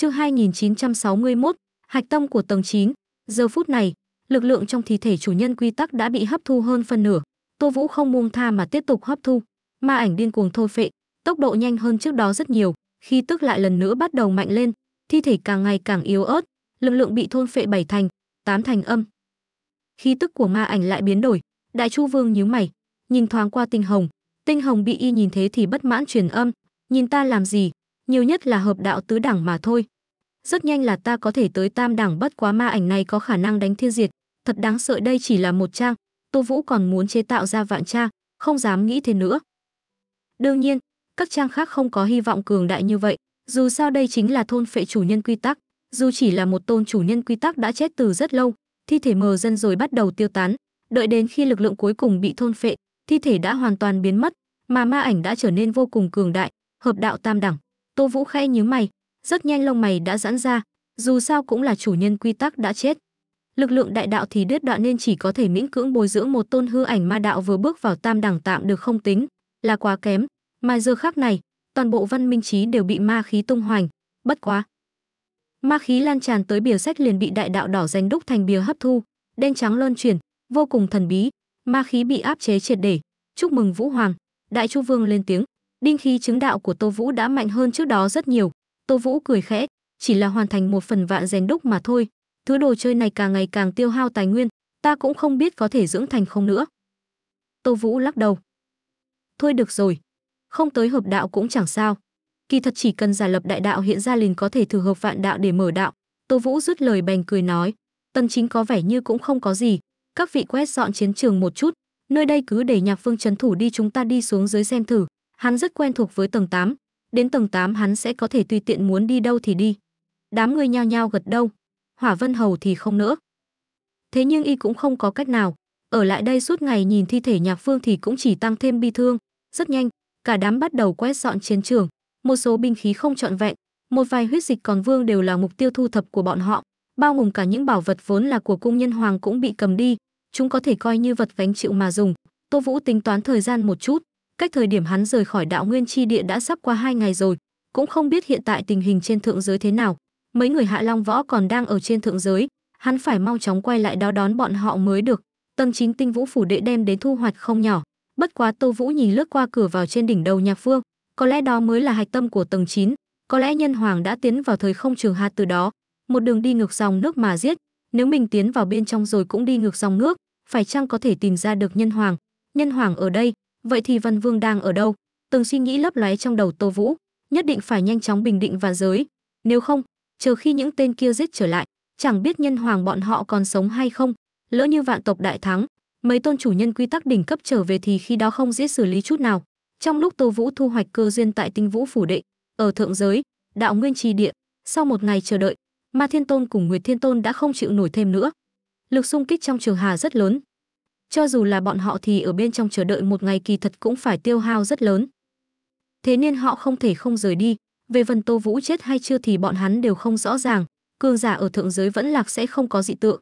Chương 2961, hạch tâm của tầng 9. Giờ phút này, lực lượng trong thi thể chủ nhân quy tắc đã bị hấp thu hơn phân nửa. Tô Vũ không buông tha mà tiếp tục hấp thu. Ma ảnh điên cuồng thôi phệ, tốc độ nhanh hơn trước đó rất nhiều, khi tức lại lần nữa bắt đầu mạnh lên, thi thể càng ngày càng yếu ớt, lực lượng bị thôn phệ bảy thành, tám thành âm. Khi tức của ma ảnh lại biến đổi, Đại Chu Vương nhíu mày, nhìn thoáng qua Tinh Hồng, Tinh Hồng bị y nhìn thế thì bất mãn truyền âm, nhìn ta làm gì, nhiều nhất là hợp đạo tứ đẳng mà thôi. Rất nhanh là ta có thể tới tam đẳng bất quá ma ảnh này có khả năng đánh thiên diệt, thật đáng sợ đây chỉ là một trang, Tô Vũ còn muốn chế tạo ra vạn trang, không dám nghĩ thế nữa. Đương nhiên, các trang khác không có hy vọng cường đại như vậy, dù sao đây chính là thôn phệ chủ nhân quy tắc, dù chỉ là một tôn chủ nhân quy tắc đã chết từ rất lâu, thi thể mờ dân rồi bắt đầu tiêu tán, đợi đến khi lực lượng cuối cùng bị thôn phệ, thi thể đã hoàn toàn biến mất, mà ma ảnh đã trở nên vô cùng cường đại, hợp đạo tam đẳng. Tô Vũ khẽ nhướng mày, rất nhanh lông mày đã giãn ra, dù sao cũng là chủ nhân quy tắc đã chết. Lực lượng đại đạo thì đứt đoạn nên chỉ có thể miễn cưỡng bồi dưỡng một tôn hư ảnh ma đạo vừa bước vào tam đẳng tạm được không tính, là quá kém, mà giờ khác này, toàn bộ văn minh trí đều bị ma khí tung hoành, bất quá. Ma khí lan tràn tới bìa sách liền bị đại đạo đỏ danh đúc thành bìa hấp thu, đen trắng luân chuyển, vô cùng thần bí, ma khí bị áp chế triệt để. Chúc mừng Vũ Hoàng, Đại Chu Vương lên tiếng, Đinh khí chứng đạo của Tô Vũ đã mạnh hơn trước đó rất nhiều. Tô Vũ cười khẽ, chỉ là hoàn thành một phần vạn rèn đúc mà thôi. Thứ đồ chơi này càng ngày càng tiêu hao tài nguyên, ta cũng không biết có thể dưỡng thành không nữa. Tô Vũ lắc đầu. Thôi được rồi, không tới hợp đạo cũng chẳng sao. Kỳ thật chỉ cần giả lập đại đạo hiện ra liền có thể thử hợp vạn đạo để mở đạo. Tô Vũ rút lời bèn cười nói, tân chính có vẻ như cũng không có gì, các vị quét dọn chiến trường một chút, nơi đây cứ để nhạc phương Chấn thủ đi chúng ta đi xuống dưới xem thử. Hắn rất quen thuộc với tầng 8, đến tầng 8 hắn sẽ có thể tùy tiện muốn đi đâu thì đi. Đám người nhao nhao gật đâu, Hỏa Vân Hầu thì không nữa. Thế nhưng y cũng không có cách nào, ở lại đây suốt ngày nhìn thi thể Nhạc Phương thì cũng chỉ tăng thêm bi thương, rất nhanh, cả đám bắt đầu quét dọn chiến trường, một số binh khí không trọn vẹn, một vài huyết dịch còn vương đều là mục tiêu thu thập của bọn họ, bao gồm cả những bảo vật vốn là của cung nhân hoàng cũng bị cầm đi, chúng có thể coi như vật vánh chịu mà dùng. Tô Vũ tính toán thời gian một chút, Cách thời điểm hắn rời khỏi đạo nguyên chi địa đã sắp qua hai ngày rồi, cũng không biết hiện tại tình hình trên thượng giới thế nào. Mấy người Hạ Long Võ còn đang ở trên thượng giới, hắn phải mau chóng quay lại đó đón bọn họ mới được. Tầng chín tinh vũ phủ đệ đem đến thu hoạch không nhỏ. Bất quá Tô Vũ nhìn lướt qua cửa vào trên đỉnh đầu Nhạc Phương, có lẽ đó mới là hạch tâm của tầng 9, có lẽ nhân hoàng đã tiến vào thời không trường hạt từ đó, một đường đi ngược dòng nước mà giết, nếu mình tiến vào bên trong rồi cũng đi ngược dòng nước, phải chăng có thể tìm ra được nhân hoàng? Nhân hoàng ở đây, Vậy thì Văn Vương đang ở đâu? Từng suy nghĩ lấp lóe trong đầu Tô Vũ, nhất định phải nhanh chóng bình định và giới, nếu không, chờ khi những tên kia giết trở lại, chẳng biết nhân hoàng bọn họ còn sống hay không, lỡ như vạn tộc đại thắng, mấy tôn chủ nhân quy tắc đỉnh cấp trở về thì khi đó không dễ xử lý chút nào. Trong lúc Tô Vũ thu hoạch cơ duyên tại Tinh Vũ phủ đệ, ở thượng giới, đạo nguyên trì địa, sau một ngày chờ đợi, Ma Thiên Tôn cùng Nguyệt Thiên Tôn đã không chịu nổi thêm nữa. Lực xung kích trong trường hà rất lớn, cho dù là bọn họ thì ở bên trong chờ đợi một ngày kỳ thật cũng phải tiêu hao rất lớn. Thế nên họ không thể không rời đi, về Vân Tô Vũ chết hay chưa thì bọn hắn đều không rõ ràng, cường giả ở thượng giới vẫn lạc sẽ không có dị tượng.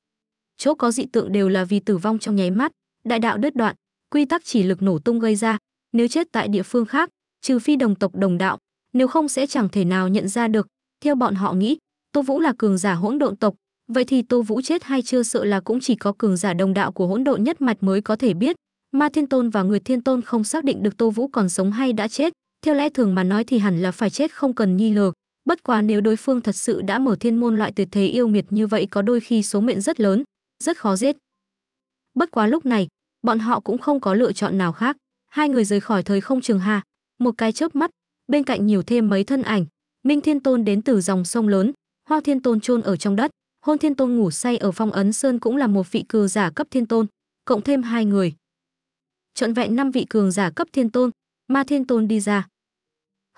Chỗ có dị tượng đều là vì tử vong trong nháy mắt, đại đạo đứt đoạn, quy tắc chỉ lực nổ tung gây ra, nếu chết tại địa phương khác, trừ phi đồng tộc đồng đạo, nếu không sẽ chẳng thể nào nhận ra được. Theo bọn họ nghĩ, Tô Vũ là cường giả hỗn độn tộc, Vậy thì Tô Vũ chết hay chưa sợ là cũng chỉ có cường giả đồng đạo của hỗn độn nhất mạch mới có thể biết. Ma Thiên Tôn và người Thiên Tôn không xác định được Tô Vũ còn sống hay đã chết, theo lẽ thường mà nói thì hẳn là phải chết không cần nghi ngờ. Bất quá nếu đối phương thật sự đã mở thiên môn loại tuyệt thế yêu miệt như vậy có đôi khi số mệnh rất lớn, rất khó giết. Bất quá lúc này, bọn họ cũng không có lựa chọn nào khác. Hai người rời khỏi thời không trường hà, một cái chớp mắt, bên cạnh nhiều thêm mấy thân ảnh. Minh Thiên Tôn đến từ dòng sông lớn, Hoa Thiên Tôn chôn ở trong đất, Hôn Thiên Tôn ngủ say ở phong ấn sơn cũng là một vị cường giả cấp thiên tôn, cộng thêm hai người. Trọn vẹn năm vị cường giả cấp thiên tôn, Ma Thiên Tôn đi ra.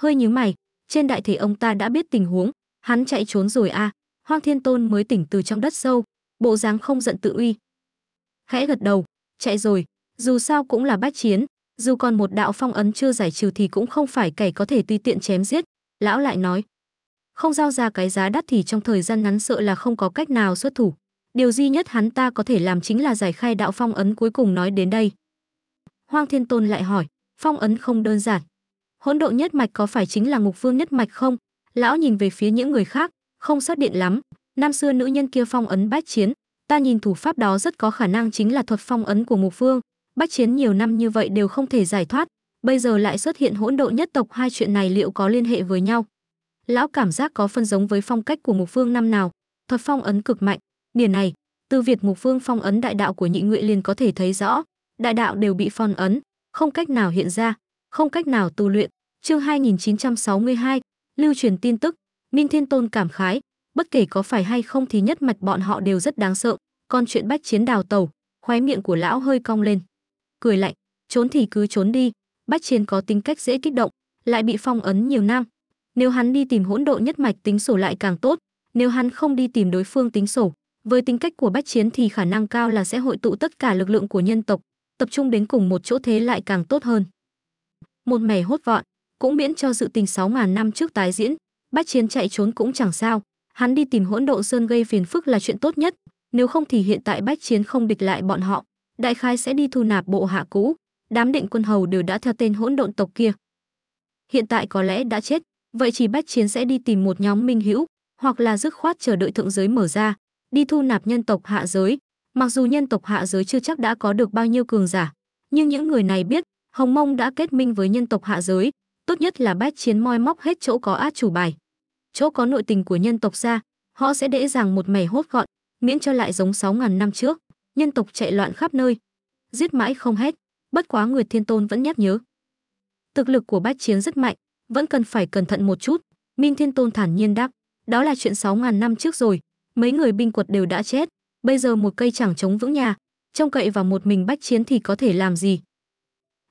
Hơi nhíu mày, trên đại thể ông ta đã biết tình huống, hắn chạy trốn rồi a. À. Hoang Thiên Tôn mới tỉnh từ trong đất sâu, bộ dáng không giận tự uy. Khẽ gật đầu, chạy rồi, dù sao cũng là bách chiến, dù còn một đạo phong ấn chưa giải trừ thì cũng không phải kẻ có thể tùy tiện chém giết. Lão lại nói, không giao ra cái giá đắt thì trong thời gian ngắn sợ là không có cách nào xuất thủ. Điều duy nhất hắn ta có thể làm chính là giải khai đạo phong ấn cuối cùng nói đến đây. Hoang Thiên Tôn lại hỏi, phong ấn không đơn giản. Hỗn độ nhất mạch có phải chính là ngục vương nhất mạch không? Lão nhìn về phía những người khác, không xác định lắm. Năm xưa nữ nhân kia phong ấn bách chiến, ta nhìn thủ pháp đó rất có khả năng chính là thuật phong ấn của ngục vương. Bách chiến nhiều năm như vậy đều không thể giải thoát, bây giờ lại xuất hiện hỗn độ nhất tộc hai chuyện này liệu có liên hệ với nhau? lão cảm giác có phân giống với phong cách của mục phương năm nào thuật phong ấn cực mạnh điển này từ việt mục phương phong ấn đại đạo của nhị nguyện liền có thể thấy rõ đại đạo đều bị phong ấn không cách nào hiện ra không cách nào tu luyện chương 2962, lưu truyền tin tức minh thiên tôn cảm khái bất kể có phải hay không thì nhất mạch bọn họ đều rất đáng sợ còn chuyện bách chiến đào tàu khóe miệng của lão hơi cong lên cười lạnh trốn thì cứ trốn đi bách chiến có tính cách dễ kích động lại bị phong ấn nhiều năm nếu hắn đi tìm hỗn độ nhất mạch tính sổ lại càng tốt, nếu hắn không đi tìm đối phương tính sổ, với tính cách của Bách Chiến thì khả năng cao là sẽ hội tụ tất cả lực lượng của nhân tộc, tập trung đến cùng một chỗ thế lại càng tốt hơn. Một mẻ hốt vọn, cũng miễn cho sự tình sáu ngàn năm trước tái diễn, Bách Chiến chạy trốn cũng chẳng sao, hắn đi tìm hỗn độ sơn gây phiền phức là chuyện tốt nhất, nếu không thì hiện tại Bách Chiến không địch lại bọn họ, đại khai sẽ đi thu nạp bộ hạ cũ, đám định quân hầu đều đã theo tên hỗn độn tộc kia. Hiện tại có lẽ đã chết, vậy chỉ bách chiến sẽ đi tìm một nhóm minh hữu hoặc là dứt khoát chờ đợi thượng giới mở ra đi thu nạp nhân tộc hạ giới mặc dù nhân tộc hạ giới chưa chắc đã có được bao nhiêu cường giả nhưng những người này biết hồng mông đã kết minh với nhân tộc hạ giới tốt nhất là bách chiến moi móc hết chỗ có át chủ bài chỗ có nội tình của nhân tộc ra họ sẽ dễ dàng một mẻ hốt gọn miễn cho lại giống sáu ngàn năm trước nhân tộc chạy loạn khắp nơi giết mãi không hết bất quá người thiên tôn vẫn nhắc nhớ thực lực của bách chiến rất mạnh vẫn cần phải cẩn thận một chút. Minh Thiên Tôn thản nhiên đáp, đó là chuyện 6.000 năm trước rồi, mấy người binh quật đều đã chết, bây giờ một cây chẳng chống vững nhà, trông cậy vào một mình bách chiến thì có thể làm gì?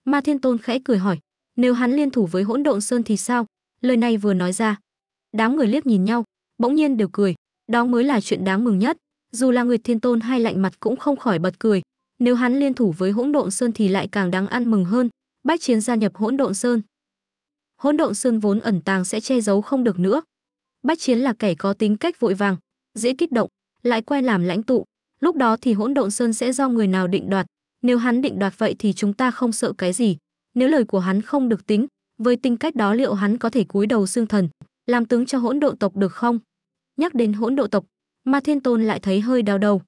Ma Thiên Tôn khẽ cười hỏi, nếu hắn liên thủ với hỗn độn sơn thì sao? Lời này vừa nói ra, đám người liếc nhìn nhau, bỗng nhiên đều cười, đó mới là chuyện đáng mừng nhất. Dù là người Thiên Tôn hay lạnh mặt cũng không khỏi bật cười, nếu hắn liên thủ với hỗn độn sơn thì lại càng đáng ăn mừng hơn. Bách chiến gia nhập hỗn độn sơn, hỗn độn sơn vốn ẩn tàng sẽ che giấu không được nữa. Bách Chiến là kẻ có tính cách vội vàng, dễ kích động, lại quen làm lãnh tụ, lúc đó thì hỗn độn sơn sẽ do người nào định đoạt, nếu hắn định đoạt vậy thì chúng ta không sợ cái gì, nếu lời của hắn không được tính, với tính cách đó liệu hắn có thể cúi đầu xương thần, làm tướng cho hỗn độn tộc được không? Nhắc đến hỗn độ tộc, Ma Thiên Tôn lại thấy hơi đau đầu.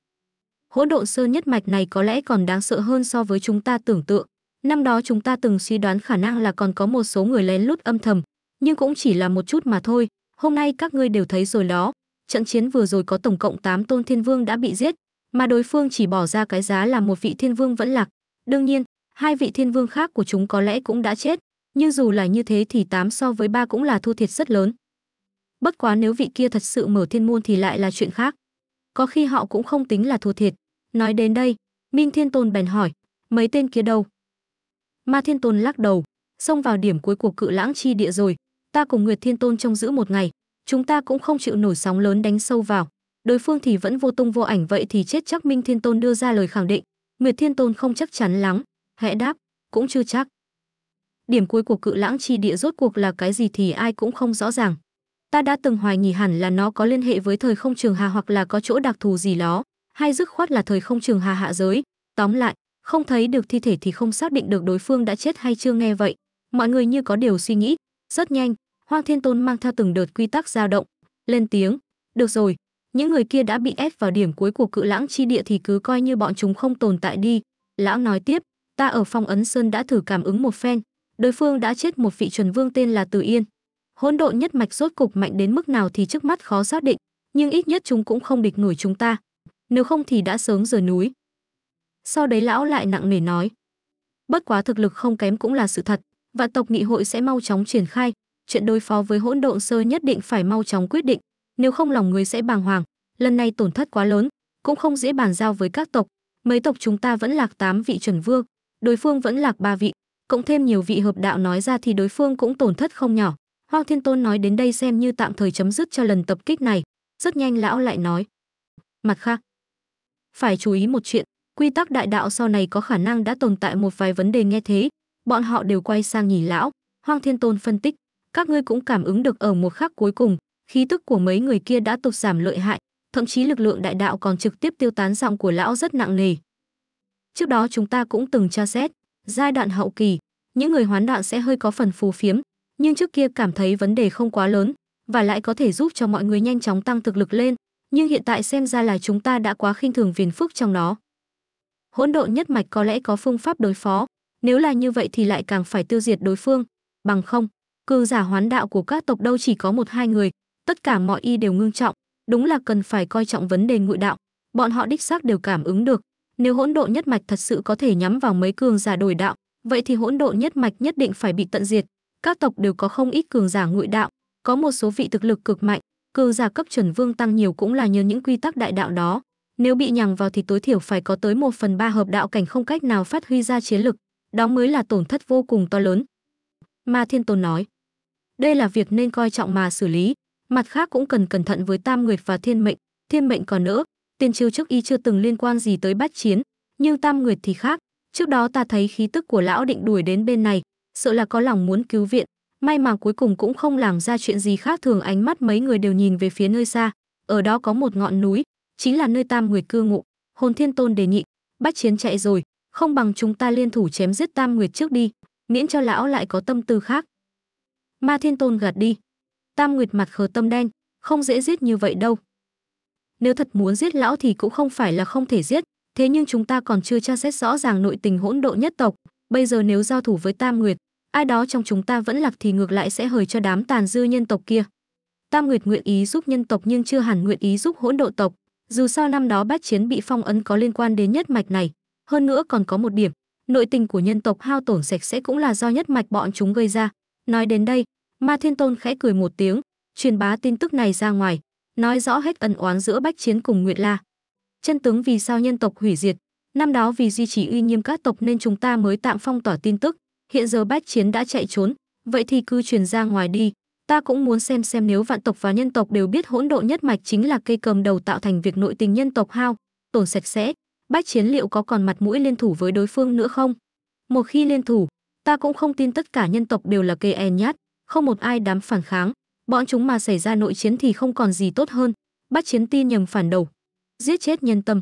Hỗn độn sơn nhất mạch này có lẽ còn đáng sợ hơn so với chúng ta tưởng tượng. Năm đó chúng ta từng suy đoán khả năng là còn có một số người lén lút âm thầm, nhưng cũng chỉ là một chút mà thôi. Hôm nay các ngươi đều thấy rồi đó. Trận chiến vừa rồi có tổng cộng 8 tôn thiên vương đã bị giết, mà đối phương chỉ bỏ ra cái giá là một vị thiên vương vẫn lạc. Đương nhiên, hai vị thiên vương khác của chúng có lẽ cũng đã chết, nhưng dù là như thế thì 8 so với 3 cũng là thu thiệt rất lớn. Bất quá nếu vị kia thật sự mở thiên môn thì lại là chuyện khác. Có khi họ cũng không tính là thua thiệt. Nói đến đây, Minh Thiên Tôn bèn hỏi, mấy tên kia đâu? Ma Thiên Tôn lắc đầu, xông vào điểm cuối của cự lãng chi địa rồi, ta cùng Nguyệt Thiên Tôn trông giữ một ngày, chúng ta cũng không chịu nổi sóng lớn đánh sâu vào, đối phương thì vẫn vô tung vô ảnh vậy thì chết chắc Minh Thiên Tôn đưa ra lời khẳng định, Nguyệt Thiên Tôn không chắc chắn lắm, hẽ đáp, cũng chưa chắc. Điểm cuối của cự lãng chi địa rốt cuộc là cái gì thì ai cũng không rõ ràng. Ta đã từng hoài nghi hẳn là nó có liên hệ với thời không trường hà hoặc là có chỗ đặc thù gì đó, hay dứt khoát là thời không trường hà hạ giới. Tóm lại, không thấy được thi thể thì không xác định được đối phương đã chết hay chưa nghe vậy mọi người như có điều suy nghĩ rất nhanh hoang thiên tôn mang theo từng đợt quy tắc dao động lên tiếng được rồi những người kia đã bị ép vào điểm cuối của cự lãng chi địa thì cứ coi như bọn chúng không tồn tại đi lão nói tiếp ta ở phong ấn sơn đã thử cảm ứng một phen đối phương đã chết một vị chuẩn vương tên là từ yên hỗn độn nhất mạch rốt cục mạnh đến mức nào thì trước mắt khó xác định nhưng ít nhất chúng cũng không địch nổi chúng ta nếu không thì đã sớm rời núi sau đấy lão lại nặng nề nói. Bất quá thực lực không kém cũng là sự thật, vạn tộc nghị hội sẽ mau chóng triển khai, chuyện đối phó với hỗn độn sơ nhất định phải mau chóng quyết định, nếu không lòng người sẽ bàng hoàng, lần này tổn thất quá lớn, cũng không dễ bàn giao với các tộc, mấy tộc chúng ta vẫn lạc 8 vị chuẩn vương, đối phương vẫn lạc 3 vị, cộng thêm nhiều vị hợp đạo nói ra thì đối phương cũng tổn thất không nhỏ. Hoang Thiên Tôn nói đến đây xem như tạm thời chấm dứt cho lần tập kích này, rất nhanh lão lại nói. Mặt khác, phải chú ý một chuyện, quy tắc đại đạo sau này có khả năng đã tồn tại một vài vấn đề nghe thế, bọn họ đều quay sang nhìn lão. Hoang Thiên Tôn phân tích, các ngươi cũng cảm ứng được ở một khắc cuối cùng, khí tức của mấy người kia đã tụt giảm lợi hại, thậm chí lực lượng đại đạo còn trực tiếp tiêu tán giọng của lão rất nặng nề. Trước đó chúng ta cũng từng tra xét, giai đoạn hậu kỳ, những người hoán đạo sẽ hơi có phần phù phiếm, nhưng trước kia cảm thấy vấn đề không quá lớn, và lại có thể giúp cho mọi người nhanh chóng tăng thực lực lên, nhưng hiện tại xem ra là chúng ta đã quá khinh thường viền phức trong nó hỗn độn nhất mạch có lẽ có phương pháp đối phó nếu là như vậy thì lại càng phải tiêu diệt đối phương bằng không cư giả hoán đạo của các tộc đâu chỉ có một hai người tất cả mọi y đều ngưng trọng đúng là cần phải coi trọng vấn đề ngụy đạo bọn họ đích xác đều cảm ứng được nếu hỗn độn nhất mạch thật sự có thể nhắm vào mấy cường giả đổi đạo vậy thì hỗn độn nhất mạch nhất định phải bị tận diệt các tộc đều có không ít cường giả ngụy đạo có một số vị thực lực cực mạnh cường giả cấp chuẩn vương tăng nhiều cũng là nhờ những quy tắc đại đạo đó nếu bị nhằng vào thì tối thiểu phải có tới 1 phần 3 hợp đạo cảnh không cách nào phát huy ra chiến lực, đó mới là tổn thất vô cùng to lớn. Ma Thiên Tôn nói, đây là việc nên coi trọng mà xử lý, mặt khác cũng cần cẩn thận với tam nguyệt và thiên mệnh, thiên mệnh còn nữa, tiền chiêu trước y chưa từng liên quan gì tới bát chiến, nhưng tam nguyệt thì khác, trước đó ta thấy khí tức của lão định đuổi đến bên này, sợ là có lòng muốn cứu viện, may mà cuối cùng cũng không làm ra chuyện gì khác thường ánh mắt mấy người đều nhìn về phía nơi xa, ở đó có một ngọn núi, chính là nơi Tam Nguyệt cư ngụ. Hồn Thiên Tôn đề nghị, bách chiến chạy rồi, không bằng chúng ta liên thủ chém giết Tam Nguyệt trước đi, miễn cho lão lại có tâm tư khác. Ma Thiên Tôn gạt đi. Tam Nguyệt mặt khờ tâm đen, không dễ giết như vậy đâu. Nếu thật muốn giết lão thì cũng không phải là không thể giết, thế nhưng chúng ta còn chưa tra xét rõ ràng nội tình hỗn độ nhất tộc, bây giờ nếu giao thủ với Tam Nguyệt, ai đó trong chúng ta vẫn lạc thì ngược lại sẽ hời cho đám tàn dư nhân tộc kia. Tam Nguyệt nguyện ý giúp nhân tộc nhưng chưa hẳn nguyện ý giúp hỗn độ tộc, dù sao năm đó bát chiến bị phong ấn có liên quan đến nhất mạch này, hơn nữa còn có một điểm, nội tình của nhân tộc hao tổn sạch sẽ cũng là do nhất mạch bọn chúng gây ra. Nói đến đây, Ma Thiên Tôn khẽ cười một tiếng, truyền bá tin tức này ra ngoài, nói rõ hết ân oán giữa bách chiến cùng Nguyệt La. Chân tướng vì sao nhân tộc hủy diệt, năm đó vì duy trì uy nghiêm các tộc nên chúng ta mới tạm phong tỏa tin tức, hiện giờ bách chiến đã chạy trốn, vậy thì cứ truyền ra ngoài đi, Ta cũng muốn xem xem nếu vạn tộc và nhân tộc đều biết hỗn độ nhất mạch chính là cây cầm đầu tạo thành việc nội tình nhân tộc hao, tổn sạch sẽ, bách chiến liệu có còn mặt mũi liên thủ với đối phương nữa không? Một khi liên thủ, ta cũng không tin tất cả nhân tộc đều là cây e nhát, không một ai dám phản kháng. Bọn chúng mà xảy ra nội chiến thì không còn gì tốt hơn, bách chiến tin nhầm phản đầu, giết chết nhân tâm.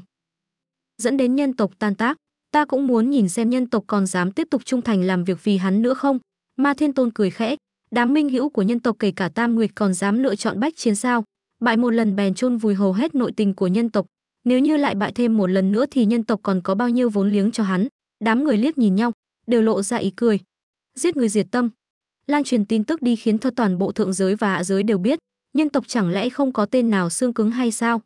Dẫn đến nhân tộc tan tác, ta cũng muốn nhìn xem nhân tộc còn dám tiếp tục trung thành làm việc vì hắn nữa không? Ma Thiên Tôn cười khẽ, đám minh hữu của nhân tộc kể cả tam nguyệt còn dám lựa chọn bách chiến sao bại một lần bèn chôn vùi hầu hết nội tình của nhân tộc nếu như lại bại thêm một lần nữa thì nhân tộc còn có bao nhiêu vốn liếng cho hắn đám người liếc nhìn nhau đều lộ ra ý cười giết người diệt tâm lan truyền tin tức đi khiến cho toàn bộ thượng giới và hạ giới đều biết nhân tộc chẳng lẽ không có tên nào xương cứng hay sao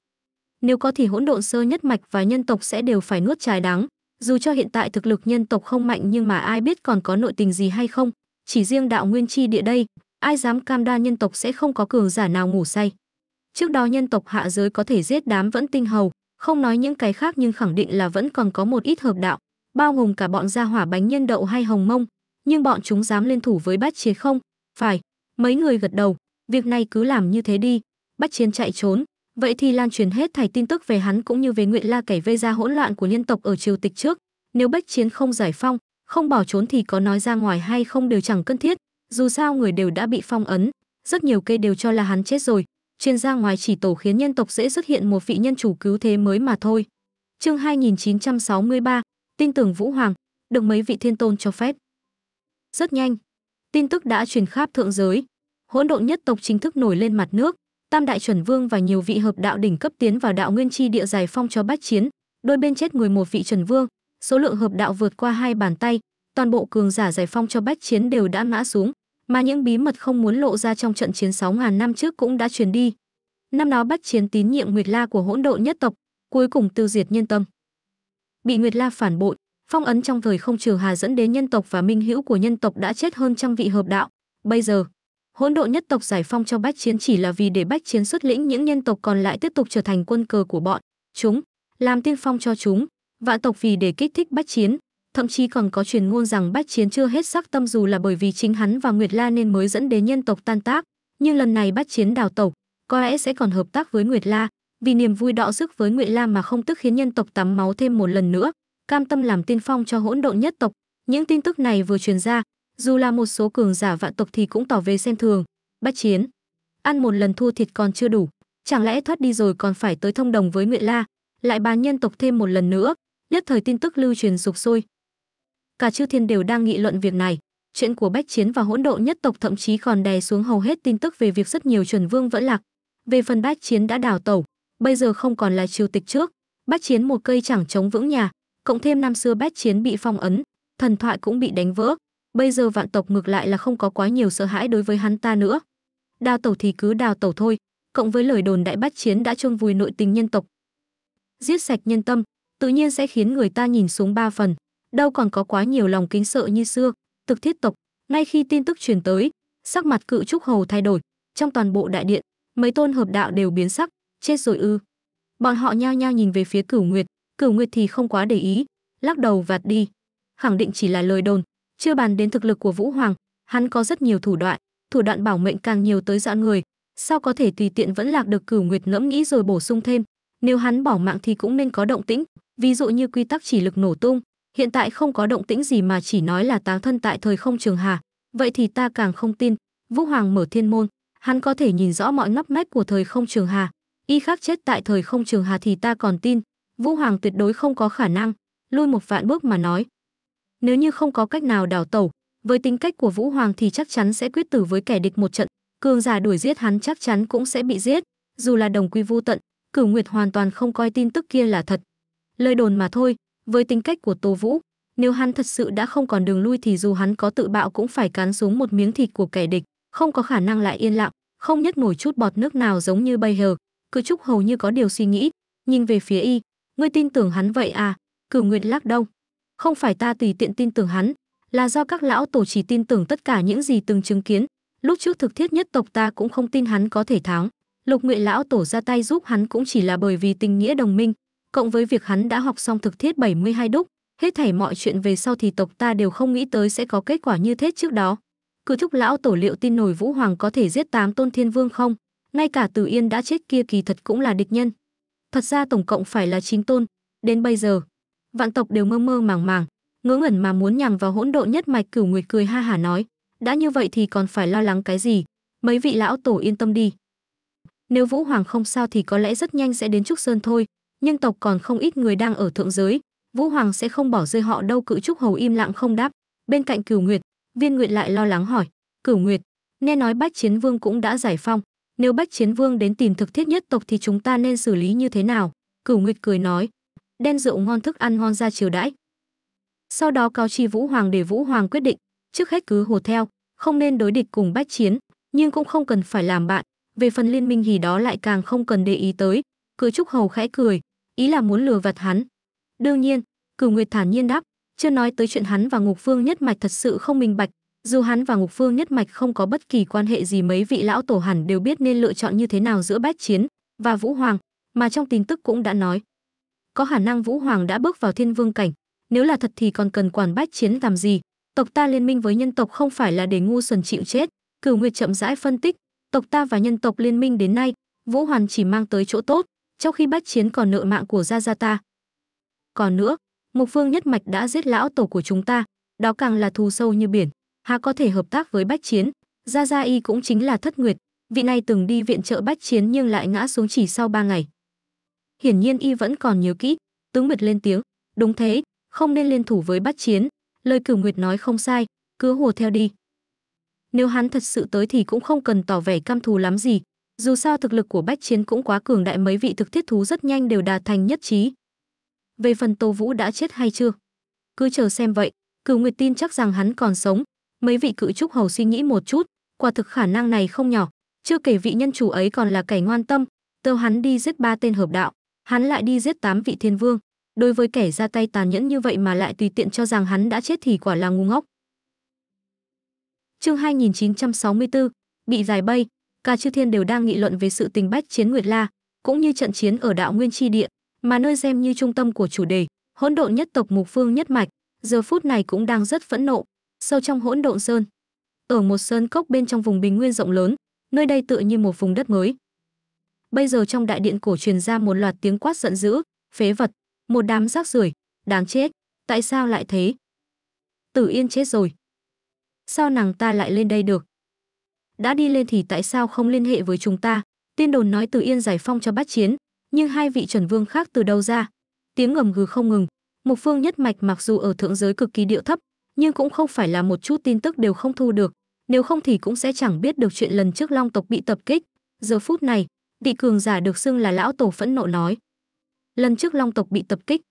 nếu có thì hỗn độn sơ nhất mạch và nhân tộc sẽ đều phải nuốt trái đắng dù cho hiện tại thực lực nhân tộc không mạnh nhưng mà ai biết còn có nội tình gì hay không chỉ riêng đạo nguyên chi địa đây, ai dám cam đoan nhân tộc sẽ không có cường giả nào ngủ say. Trước đó nhân tộc hạ giới có thể giết đám vẫn tinh hầu, không nói những cái khác nhưng khẳng định là vẫn còn có một ít hợp đạo, bao gồm cả bọn gia hỏa bánh nhân đậu hay hồng mông, nhưng bọn chúng dám lên thủ với bát chiến không? Phải, mấy người gật đầu, việc này cứ làm như thế đi, bát chiến chạy trốn, vậy thì lan truyền hết thảy tin tức về hắn cũng như về nguyện la kẻ vây ra hỗn loạn của nhân tộc ở triều tịch trước, nếu bách chiến không giải phong, không bỏ trốn thì có nói ra ngoài hay không đều chẳng cần thiết, dù sao người đều đã bị phong ấn, rất nhiều cây đều cho là hắn chết rồi, chuyên gia ngoài chỉ tổ khiến nhân tộc dễ xuất hiện một vị nhân chủ cứu thế mới mà thôi. Chương 2963, tin tưởng Vũ Hoàng, được mấy vị thiên tôn cho phép. Rất nhanh, tin tức đã truyền khắp thượng giới, hỗn độn nhất tộc chính thức nổi lên mặt nước, Tam đại chuẩn vương và nhiều vị hợp đạo đỉnh cấp tiến vào đạo nguyên chi địa giải phong cho bách chiến, đôi bên chết người một vị chuẩn vương, số lượng hợp đạo vượt qua hai bàn tay, toàn bộ cường giả giải phong cho bách chiến đều đã ngã xuống, mà những bí mật không muốn lộ ra trong trận chiến sáu ngàn năm trước cũng đã truyền đi. Năm đó bách chiến tín nhiệm Nguyệt La của hỗn độn nhất tộc, cuối cùng tiêu diệt nhân tâm. Bị Nguyệt La phản bội, phong ấn trong thời không trừ hà dẫn đến nhân tộc và minh hữu của nhân tộc đã chết hơn trăm vị hợp đạo. Bây giờ, hỗn độn nhất tộc giải phong cho bách chiến chỉ là vì để bách chiến xuất lĩnh những nhân tộc còn lại tiếp tục trở thành quân cờ của bọn chúng, làm tiên phong cho chúng, Vạn tộc vì để kích thích bách chiến, thậm chí còn có truyền ngôn rằng bách chiến chưa hết sắc tâm dù là bởi vì chính hắn và Nguyệt La nên mới dẫn đến nhân tộc tan tác, nhưng lần này bách chiến đào tộc có lẽ sẽ còn hợp tác với Nguyệt La, vì niềm vui đọ sức với Nguyệt La mà không tức khiến nhân tộc tắm máu thêm một lần nữa, cam tâm làm tiên phong cho hỗn độn nhất tộc. Những tin tức này vừa truyền ra, dù là một số cường giả vạn tộc thì cũng tỏ về xem thường, bách chiến. Ăn một lần thua thịt còn chưa đủ, chẳng lẽ thoát đi rồi còn phải tới thông đồng với Nguyệt La, lại bàn nhân tộc thêm một lần nữa, nhất thời tin tức lưu truyền sục sôi. Cả chư thiên đều đang nghị luận việc này. Chuyện của bách chiến và hỗn độn nhất tộc thậm chí còn đè xuống hầu hết tin tức về việc rất nhiều chuẩn vương vẫn lạc. Về phần bách chiến đã đào tẩu, bây giờ không còn là triều tịch trước. Bách chiến một cây chẳng chống vững nhà, cộng thêm năm xưa bách chiến bị phong ấn, thần thoại cũng bị đánh vỡ. Bây giờ vạn tộc ngược lại là không có quá nhiều sợ hãi đối với hắn ta nữa. Đào tẩu thì cứ đào tẩu thôi, cộng với lời đồn đại bách chiến đã chôn vùi nội tình nhân tộc. Giết sạch nhân tâm, tự nhiên sẽ khiến người ta nhìn xuống ba phần đâu còn có quá nhiều lòng kính sợ như xưa thực thiết tộc ngay khi tin tức truyền tới sắc mặt cự trúc hầu thay đổi trong toàn bộ đại điện mấy tôn hợp đạo đều biến sắc chết rồi ư bọn họ nhao nhao nhìn về phía cửu nguyệt cửu nguyệt thì không quá để ý lắc đầu vạt đi khẳng định chỉ là lời đồn chưa bàn đến thực lực của vũ hoàng hắn có rất nhiều thủ đoạn thủ đoạn bảo mệnh càng nhiều tới dọa người sao có thể tùy tiện vẫn lạc được cửu nguyệt ngẫm nghĩ rồi bổ sung thêm nếu hắn bỏ mạng thì cũng nên có động tĩnh ví dụ như quy tắc chỉ lực nổ tung, hiện tại không có động tĩnh gì mà chỉ nói là táo thân tại thời không trường hà, vậy thì ta càng không tin. Vũ Hoàng mở thiên môn, hắn có thể nhìn rõ mọi ngóc ngách của thời không trường hà, y khác chết tại thời không trường hà thì ta còn tin, Vũ Hoàng tuyệt đối không có khả năng, lui một vạn bước mà nói. Nếu như không có cách nào đào tẩu, với tính cách của Vũ Hoàng thì chắc chắn sẽ quyết tử với kẻ địch một trận, cường giả đuổi giết hắn chắc chắn cũng sẽ bị giết, dù là đồng quy vô tận, Cửu Nguyệt hoàn toàn không coi tin tức kia là thật. Lời đồn mà thôi, với tính cách của Tô Vũ, nếu hắn thật sự đã không còn đường lui thì dù hắn có tự bạo cũng phải cắn xuống một miếng thịt của kẻ địch, không có khả năng lại yên lặng, không nhấc nổi chút bọt nước nào giống như bây hờ. Cử Trúc hầu như có điều suy nghĩ, nhìn về phía y, ngươi tin tưởng hắn vậy à? Cửu Nguyệt lắc đông. Không phải ta tùy tiện tin tưởng hắn, là do các lão tổ chỉ tin tưởng tất cả những gì từng chứng kiến, lúc trước thực thiết nhất tộc ta cũng không tin hắn có thể thắng. Lục Nguyệt lão tổ ra tay giúp hắn cũng chỉ là bởi vì tình nghĩa đồng minh, cộng với việc hắn đã học xong thực thiết 72 đúc, hết thảy mọi chuyện về sau thì tộc ta đều không nghĩ tới sẽ có kết quả như thế trước đó. Cứ thúc lão tổ liệu tin nổi Vũ Hoàng có thể giết tám tôn thiên vương không? Ngay cả Từ Yên đã chết kia kỳ thật cũng là địch nhân. Thật ra tổng cộng phải là chín tôn, đến bây giờ, vạn tộc đều mơ mơ màng màng, ngớ ngẩn mà muốn nhằng vào hỗn độn nhất mạch Cửu Nguyệt cười ha hả nói, đã như vậy thì còn phải lo lắng cái gì, mấy vị lão tổ yên tâm đi. Nếu Vũ Hoàng không sao thì có lẽ rất nhanh sẽ đến Trúc Sơn thôi, nhân tộc còn không ít người đang ở thượng giới, Vũ Hoàng sẽ không bỏ rơi họ đâu cự trúc hầu im lặng không đáp. Bên cạnh Cửu Nguyệt, Viên Nguyệt lại lo lắng hỏi, "Cửu Nguyệt, nghe nói Bách Chiến Vương cũng đã giải phong, nếu Bách Chiến Vương đến tìm thực thiết nhất tộc thì chúng ta nên xử lý như thế nào?" Cửu Nguyệt cười nói, "Đen rượu ngon thức ăn ngon ra chiều đãi." Sau đó cáo chi Vũ Hoàng để Vũ Hoàng quyết định, trước hết cứ hồ theo, không nên đối địch cùng Bách Chiến, nhưng cũng không cần phải làm bạn, về phần liên minh thì đó lại càng không cần để ý tới. Cứ trúc hầu khẽ cười, ý là muốn lừa vặt hắn. Đương nhiên, Cửu Nguyệt thản nhiên đáp, chưa nói tới chuyện hắn và Ngục Phương Nhất Mạch thật sự không minh bạch, dù hắn và Ngục Phương Nhất Mạch không có bất kỳ quan hệ gì mấy vị lão tổ hẳn đều biết nên lựa chọn như thế nào giữa Bách Chiến và Vũ Hoàng, mà trong tin tức cũng đã nói. Có khả năng Vũ Hoàng đã bước vào thiên vương cảnh, nếu là thật thì còn cần quản Bách Chiến làm gì, tộc ta liên minh với nhân tộc không phải là để ngu xuẩn chịu chết, Cửu Nguyệt chậm rãi phân tích, tộc ta và nhân tộc liên minh đến nay, Vũ Hoàng chỉ mang tới chỗ tốt, trong khi bách chiến còn nợ mạng của gia gia ta. Còn nữa, Mục Phương nhất mạch đã giết lão tổ của chúng ta, đó càng là thù sâu như biển, há có thể hợp tác với bách chiến, gia gia y cũng chính là thất nguyệt, vị này từng đi viện trợ bách chiến nhưng lại ngã xuống chỉ sau ba ngày. Hiển nhiên y vẫn còn nhiều kỹ, tướng Nguyệt lên tiếng, đúng thế, không nên liên thủ với bách chiến, lời cửu Nguyệt nói không sai, cứ hùa theo đi. Nếu hắn thật sự tới thì cũng không cần tỏ vẻ cam thù lắm gì, dù sao thực lực của Bách Chiến cũng quá cường đại mấy vị thực thiết thú rất nhanh đều đạt thành nhất trí. Về phần Tô Vũ đã chết hay chưa? Cứ chờ xem vậy, Cửu Nguyệt tin chắc rằng hắn còn sống. Mấy vị cự trúc hầu suy nghĩ một chút, quả thực khả năng này không nhỏ, chưa kể vị nhân chủ ấy còn là kẻ ngoan tâm, tâu hắn đi giết ba tên hợp đạo, hắn lại đi giết tám vị thiên vương. Đối với kẻ ra tay tàn nhẫn như vậy mà lại tùy tiện cho rằng hắn đã chết thì quả là ngu ngốc. Chương 2964, bị giải bay, cả chư thiên đều đang nghị luận về sự tình bách chiến Nguyệt La, cũng như trận chiến ở đạo nguyên tri địa, mà nơi xem như trung tâm của chủ đề, hỗn độn nhất tộc mục phương nhất mạch, giờ phút này cũng đang rất phẫn nộ, sâu trong hỗn độn sơn. Ở một sơn cốc bên trong vùng bình nguyên rộng lớn, nơi đây tựa như một vùng đất mới. Bây giờ trong đại điện cổ truyền ra một loạt tiếng quát giận dữ, phế vật, một đám rác rưởi, đáng chết, tại sao lại thế? Tử Yên chết rồi. Sao nàng ta lại lên đây được? đã đi lên thì tại sao không liên hệ với chúng ta tiên đồn nói từ yên giải phong cho bắt chiến nhưng hai vị chuẩn vương khác từ đâu ra tiếng ngầm gừ không ngừng mục phương nhất mạch mặc dù ở thượng giới cực kỳ điệu thấp nhưng cũng không phải là một chút tin tức đều không thu được nếu không thì cũng sẽ chẳng biết được chuyện lần trước long tộc bị tập kích giờ phút này vị cường giả được xưng là lão tổ phẫn nộ nói lần trước long tộc bị tập kích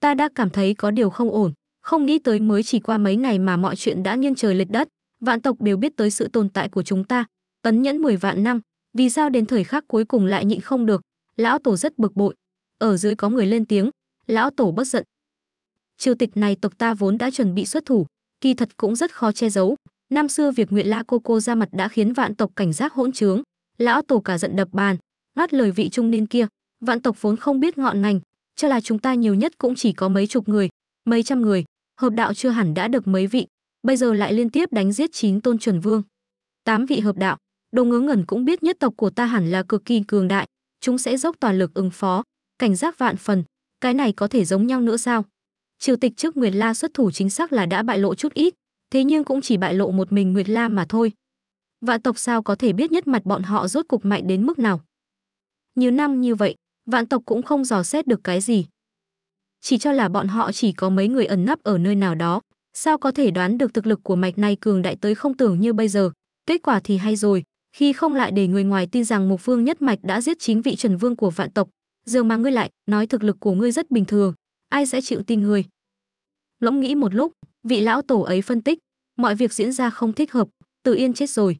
ta đã cảm thấy có điều không ổn không nghĩ tới mới chỉ qua mấy ngày mà mọi chuyện đã nghiêng trời lệch đất vạn tộc đều biết tới sự tồn tại của chúng ta tấn nhẫn 10 vạn năm vì sao đến thời khắc cuối cùng lại nhịn không được lão tổ rất bực bội ở dưới có người lên tiếng lão tổ bất giận triều tịch này tộc ta vốn đã chuẩn bị xuất thủ kỳ thật cũng rất khó che giấu năm xưa việc nguyện lã cô cô ra mặt đã khiến vạn tộc cảnh giác hỗn trướng lão tổ cả giận đập bàn ngắt lời vị trung niên kia vạn tộc vốn không biết ngọn ngành cho là chúng ta nhiều nhất cũng chỉ có mấy chục người mấy trăm người hợp đạo chưa hẳn đã được mấy vị bây giờ lại liên tiếp đánh giết chín tôn chuẩn vương. Tám vị hợp đạo, đồ ngớ ngẩn cũng biết nhất tộc của ta hẳn là cực kỳ cường đại, chúng sẽ dốc toàn lực ứng phó, cảnh giác vạn phần, cái này có thể giống nhau nữa sao? Triều tịch trước Nguyệt La xuất thủ chính xác là đã bại lộ chút ít, thế nhưng cũng chỉ bại lộ một mình Nguyệt La mà thôi. Vạn tộc sao có thể biết nhất mặt bọn họ rốt cục mạnh đến mức nào? Nhiều năm như vậy, vạn tộc cũng không dò xét được cái gì. Chỉ cho là bọn họ chỉ có mấy người ẩn nấp ở nơi nào đó, Sao có thể đoán được thực lực của mạch này cường đại tới không tưởng như bây giờ? Kết quả thì hay rồi, khi không lại để người ngoài tin rằng Mục Vương nhất mạch đã giết chính vị Trần Vương của vạn tộc, giờ mà ngươi lại nói thực lực của ngươi rất bình thường, ai sẽ chịu tin ngươi? Lỗng nghĩ một lúc, vị lão tổ ấy phân tích, mọi việc diễn ra không thích hợp, Từ Yên chết rồi.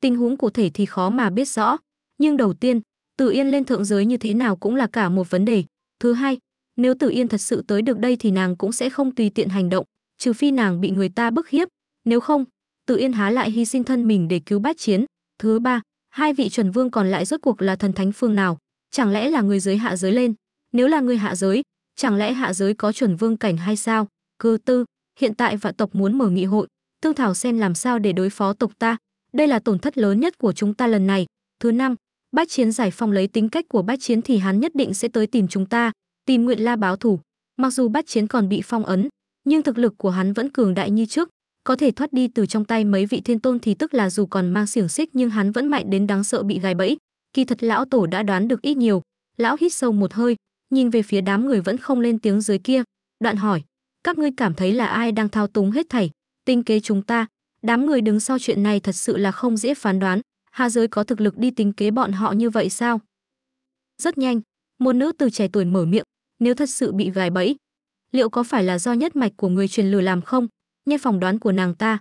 Tình huống cụ thể thì khó mà biết rõ, nhưng đầu tiên, Từ Yên lên thượng giới như thế nào cũng là cả một vấn đề. Thứ hai, nếu Từ Yên thật sự tới được đây thì nàng cũng sẽ không tùy tiện hành động, trừ phi nàng bị người ta bức hiếp, nếu không, Tự Yên há lại hy sinh thân mình để cứu bát chiến. Thứ ba, hai vị chuẩn vương còn lại rốt cuộc là thần thánh phương nào? Chẳng lẽ là người dưới hạ giới lên? Nếu là người hạ giới, chẳng lẽ hạ giới có chuẩn vương cảnh hay sao? Cơ tư, hiện tại vạn tộc muốn mở nghị hội, thương thảo xem làm sao để đối phó tộc ta. Đây là tổn thất lớn nhất của chúng ta lần này. Thứ năm, bát chiến giải phong lấy tính cách của bát chiến thì hắn nhất định sẽ tới tìm chúng ta, tìm nguyện la báo thủ. Mặc dù bát chiến còn bị phong ấn, nhưng thực lực của hắn vẫn cường đại như trước, có thể thoát đi từ trong tay mấy vị thiên tôn thì tức là dù còn mang xiềng xích nhưng hắn vẫn mạnh đến đáng sợ bị gài bẫy. Kỳ thật lão tổ đã đoán được ít nhiều, lão hít sâu một hơi, nhìn về phía đám người vẫn không lên tiếng dưới kia, đoạn hỏi: "Các ngươi cảm thấy là ai đang thao túng hết thảy, tinh kế chúng ta?" Đám người đứng sau chuyện này thật sự là không dễ phán đoán, hạ giới có thực lực đi tính kế bọn họ như vậy sao? Rất nhanh, một nữ từ trẻ tuổi mở miệng, nếu thật sự bị gài bẫy, liệu có phải là do nhất mạch của người truyền lửa làm không như phỏng đoán của nàng ta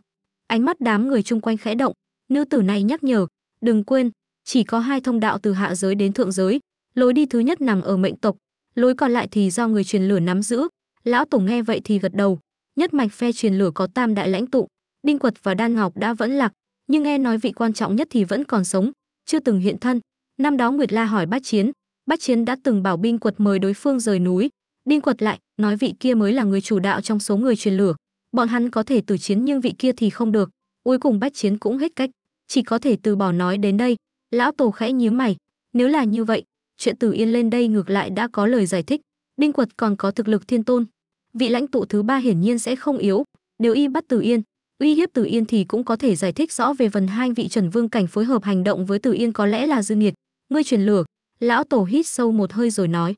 ánh mắt đám người chung quanh khẽ động nữ tử này nhắc nhở đừng quên chỉ có hai thông đạo từ hạ giới đến thượng giới lối đi thứ nhất nằm ở mệnh tộc lối còn lại thì do người truyền lửa nắm giữ lão tổ nghe vậy thì gật đầu nhất mạch phe truyền lửa có tam đại lãnh tụ đinh quật và đan ngọc đã vẫn lạc nhưng nghe nói vị quan trọng nhất thì vẫn còn sống chưa từng hiện thân năm đó nguyệt la hỏi bát chiến bát chiến đã từng bảo binh quật mời đối phương rời núi đinh quật lại nói vị kia mới là người chủ đạo trong số người truyền lửa bọn hắn có thể tử chiến nhưng vị kia thì không được cuối cùng bách chiến cũng hết cách chỉ có thể từ bỏ nói đến đây lão tổ khẽ nhíu mày nếu là như vậy chuyện từ yên lên đây ngược lại đã có lời giải thích đinh quật còn có thực lực thiên tôn vị lãnh tụ thứ ba hiển nhiên sẽ không yếu nếu y bắt từ yên uy hiếp từ yên thì cũng có thể giải thích rõ về vần hai vị chuẩn vương cảnh phối hợp hành động với từ yên có lẽ là dư nghiệt ngươi truyền lửa lão tổ hít sâu một hơi rồi nói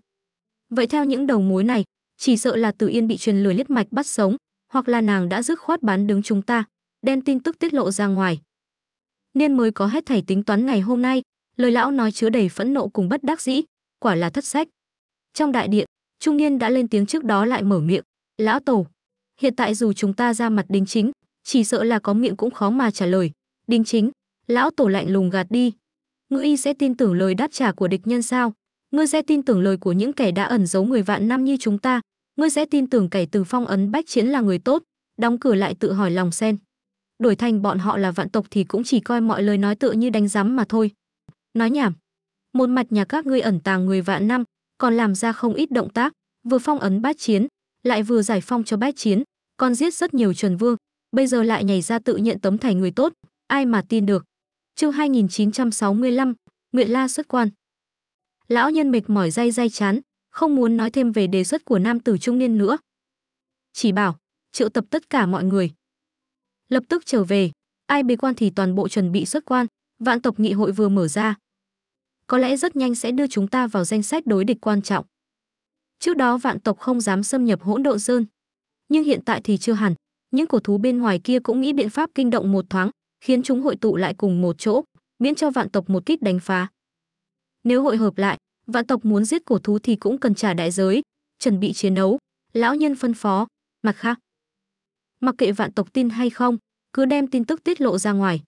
vậy theo những đầu mối này chỉ sợ là Từ Yên bị truyền lười liếc mạch bắt sống, hoặc là nàng đã dứt khoát bán đứng chúng ta, đem tin tức tiết lộ ra ngoài. nên mới có hết thảy tính toán ngày hôm nay, lời lão nói chứa đầy phẫn nộ cùng bất đắc dĩ, quả là thất sách. Trong đại điện, trung niên đã lên tiếng trước đó lại mở miệng, "Lão tổ, hiện tại dù chúng ta ra mặt đính chính, chỉ sợ là có miệng cũng khó mà trả lời." Đính chính, lão tổ lạnh lùng gạt đi, ngữ y sẽ tin tưởng lời đáp trả của địch nhân sao? ngươi sẽ tin tưởng lời của những kẻ đã ẩn giấu người vạn năm như chúng ta ngươi sẽ tin tưởng kẻ từ phong ấn bách chiến là người tốt đóng cửa lại tự hỏi lòng sen đổi thành bọn họ là vạn tộc thì cũng chỉ coi mọi lời nói tựa như đánh giám mà thôi nói nhảm một mặt nhà các ngươi ẩn tàng người vạn năm còn làm ra không ít động tác vừa phong ấn bát chiến lại vừa giải phong cho bát chiến còn giết rất nhiều trần vương bây giờ lại nhảy ra tự nhận tấm thành người tốt ai mà tin được chương 2965, Nguyệt La xuất quan. Lão nhân mệt mỏi day day chán, không muốn nói thêm về đề xuất của nam tử trung niên nữa. Chỉ bảo, triệu tập tất cả mọi người. Lập tức trở về, ai bế quan thì toàn bộ chuẩn bị xuất quan, vạn tộc nghị hội vừa mở ra. Có lẽ rất nhanh sẽ đưa chúng ta vào danh sách đối địch quan trọng. Trước đó vạn tộc không dám xâm nhập hỗn độn sơn. Nhưng hiện tại thì chưa hẳn, những cổ thú bên ngoài kia cũng nghĩ biện pháp kinh động một thoáng, khiến chúng hội tụ lại cùng một chỗ, miễn cho vạn tộc một kích đánh phá. Nếu hội hợp lại, vạn tộc muốn giết cổ thú thì cũng cần trả đại giới, chuẩn bị chiến đấu, lão nhân phân phó, mặt khác. Mặc kệ vạn tộc tin hay không, cứ đem tin tức tiết lộ ra ngoài.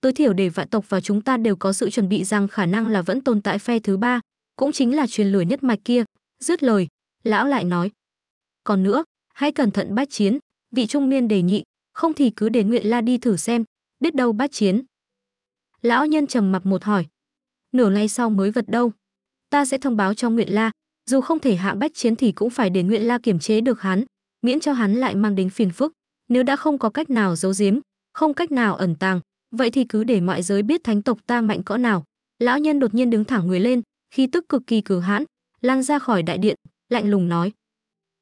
Tối thiểu để vạn tộc và chúng ta đều có sự chuẩn bị rằng khả năng là vẫn tồn tại phe thứ ba, cũng chính là truyền lửa nhất mạch kia, dứt lời, lão lại nói. Còn nữa, hãy cẩn thận bát chiến, vị trung niên đề nghị, không thì cứ để Nguyện La đi thử xem, biết đâu bát chiến. Lão nhân trầm mặc một hỏi, nửa ngày sau mới vật đâu. Ta sẽ thông báo cho Nguyện La, dù không thể hạ bách chiến thì cũng phải để Nguyện La kiểm chế được hắn, miễn cho hắn lại mang đến phiền phức. Nếu đã không có cách nào giấu giếm, không cách nào ẩn tàng, vậy thì cứ để mọi giới biết thánh tộc ta mạnh cỡ nào. Lão nhân đột nhiên đứng thẳng người lên, khi tức cực kỳ cử hãn, lan ra khỏi đại điện, lạnh lùng nói.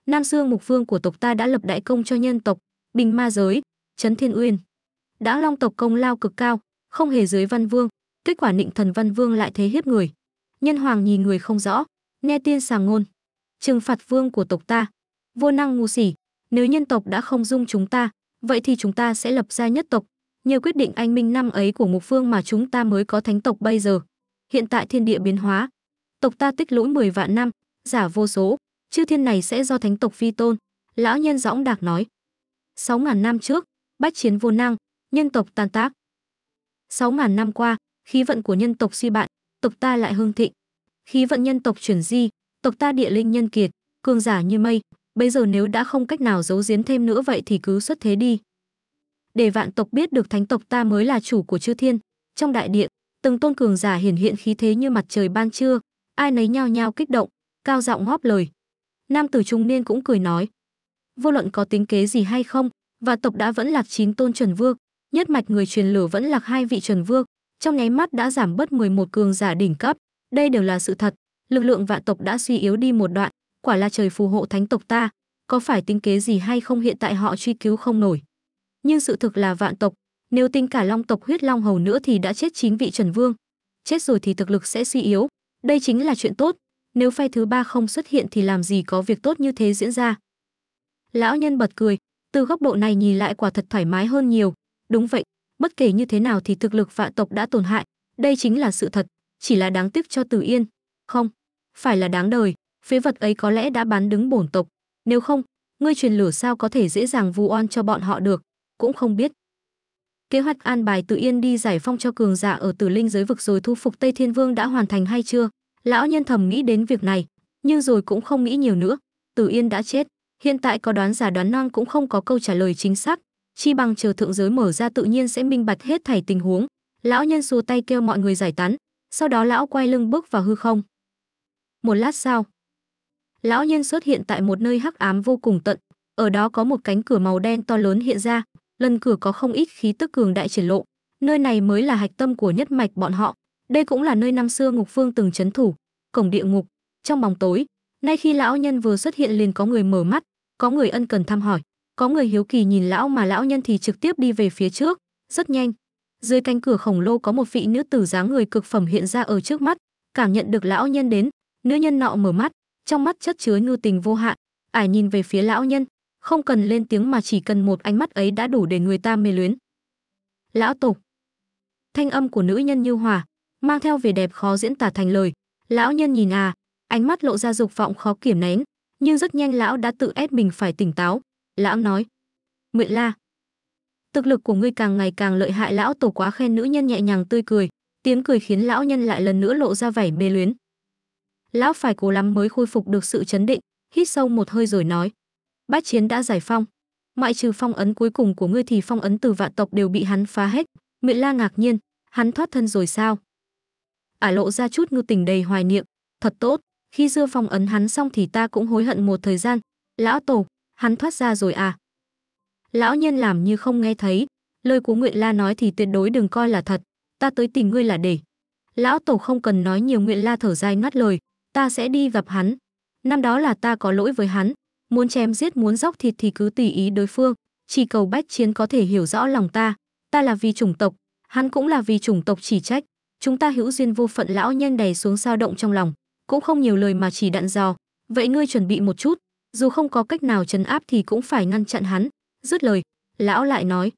Nam Dương mục vương của tộc ta đã lập đại công cho nhân tộc, bình ma giới, chấn thiên uyên. Đã long tộc công lao cực cao, không hề dưới văn vương, kết quả nịnh thần văn vương lại thế hiếp người nhân hoàng nhìn người không rõ nghe tiên sàng ngôn trừng phạt vương của tộc ta vô năng ngu sỉ nếu nhân tộc đã không dung chúng ta vậy thì chúng ta sẽ lập ra nhất tộc nhờ quyết định anh minh năm ấy của mục vương mà chúng ta mới có thánh tộc bây giờ hiện tại thiên địa biến hóa tộc ta tích lũy 10 vạn năm giả vô số chư thiên này sẽ do thánh tộc phi tôn lão nhân dõng đạc nói sáu ngàn năm trước bách chiến vô năng nhân tộc tan tác sáu ngàn năm qua khí vận của nhân tộc suy bạn, tộc ta lại hương thịnh. Khí vận nhân tộc chuyển di, tộc ta địa linh nhân kiệt, cường giả như mây, bây giờ nếu đã không cách nào giấu giếm thêm nữa vậy thì cứ xuất thế đi. Để vạn tộc biết được thánh tộc ta mới là chủ của chư thiên, trong đại địa, từng tôn cường giả hiển hiện khí thế như mặt trời ban trưa, ai nấy nhao nhao kích động, cao giọng góp lời. Nam tử trung niên cũng cười nói, vô luận có tính kế gì hay không, và tộc đã vẫn lạc chín tôn chuẩn vương, nhất mạch người truyền lửa vẫn lạc hai vị chuẩn vương, trong nháy mắt đã giảm bớt 11 cường giả đỉnh cấp. Đây đều là sự thật, lực lượng vạn tộc đã suy yếu đi một đoạn, quả là trời phù hộ thánh tộc ta, có phải tính kế gì hay không hiện tại họ truy cứu không nổi. Nhưng sự thực là vạn tộc, nếu tính cả long tộc huyết long hầu nữa thì đã chết chín vị chuẩn vương. Chết rồi thì thực lực sẽ suy yếu, đây chính là chuyện tốt, nếu phe thứ ba không xuất hiện thì làm gì có việc tốt như thế diễn ra. Lão nhân bật cười, từ góc độ này nhìn lại quả thật thoải mái hơn nhiều, đúng vậy, bất kể như thế nào thì thực lực vạn tộc đã tổn hại đây chính là sự thật chỉ là đáng tiếc cho tử yên không phải là đáng đời phế vật ấy có lẽ đã bán đứng bổn tộc nếu không ngươi truyền lửa sao có thể dễ dàng vu oan cho bọn họ được cũng không biết kế hoạch an bài Tử yên đi giải phong cho cường giả ở tử linh giới vực rồi thu phục tây thiên vương đã hoàn thành hay chưa lão nhân thầm nghĩ đến việc này nhưng rồi cũng không nghĩ nhiều nữa tử yên đã chết hiện tại có đoán giả đoán non cũng không có câu trả lời chính xác chi bằng chờ thượng giới mở ra tự nhiên sẽ minh bạch hết thảy tình huống lão nhân xua tay kêu mọi người giải tán sau đó lão quay lưng bước vào hư không một lát sau lão nhân xuất hiện tại một nơi hắc ám vô cùng tận ở đó có một cánh cửa màu đen to lớn hiện ra lần cửa có không ít khí tức cường đại triển lộ nơi này mới là hạch tâm của nhất mạch bọn họ đây cũng là nơi năm xưa ngục phương từng chấn thủ cổng địa ngục trong bóng tối nay khi lão nhân vừa xuất hiện liền có người mở mắt có người ân cần thăm hỏi có người hiếu kỳ nhìn lão mà lão nhân thì trực tiếp đi về phía trước, rất nhanh. Dưới cánh cửa khổng lồ có một vị nữ tử dáng người cực phẩm hiện ra ở trước mắt, cảm nhận được lão nhân đến, nữ nhân nọ mở mắt, trong mắt chất chứa ngư tình vô hạn, ải nhìn về phía lão nhân, không cần lên tiếng mà chỉ cần một ánh mắt ấy đã đủ để người ta mê luyến. Lão tổ. Thanh âm của nữ nhân như hòa, mang theo vẻ đẹp khó diễn tả thành lời. Lão nhân nhìn à, ánh mắt lộ ra dục vọng khó kiểm nén, nhưng rất nhanh lão đã tự ép mình phải tỉnh táo. Lão nói, Nguyện La, thực lực của ngươi càng ngày càng lợi hại lão tổ quá khen nữ nhân nhẹ nhàng tươi cười, tiếng cười khiến lão nhân lại lần nữa lộ ra vẻ mê luyến. Lão phải cố lắm mới khôi phục được sự chấn định, hít sâu một hơi rồi nói, bát chiến đã giải phong, ngoại trừ phong ấn cuối cùng của ngươi thì phong ấn từ vạn tộc đều bị hắn phá hết. Nguyện La ngạc nhiên, hắn thoát thân rồi sao? Ả lộ ra chút ngư tình đầy hoài niệm, thật tốt, khi dưa phong ấn hắn xong thì ta cũng hối hận một thời gian. Lão tổ, hắn thoát ra rồi à? Lão nhân làm như không nghe thấy, lời của Nguyện La nói thì tuyệt đối đừng coi là thật, ta tới tìm ngươi là để. Lão tổ không cần nói nhiều Nguyện La thở dài ngắt lời, ta sẽ đi gặp hắn. Năm đó là ta có lỗi với hắn, muốn chém giết muốn dốc thịt thì cứ tùy ý đối phương, chỉ cầu bách chiến có thể hiểu rõ lòng ta, ta là vì chủng tộc, hắn cũng là vì chủng tộc chỉ trách, chúng ta hữu duyên vô phận lão nhân đè xuống sao động trong lòng, cũng không nhiều lời mà chỉ đặn dò, vậy ngươi chuẩn bị một chút, dù không có cách nào chấn áp thì cũng phải ngăn chặn hắn dứt lời lão lại nói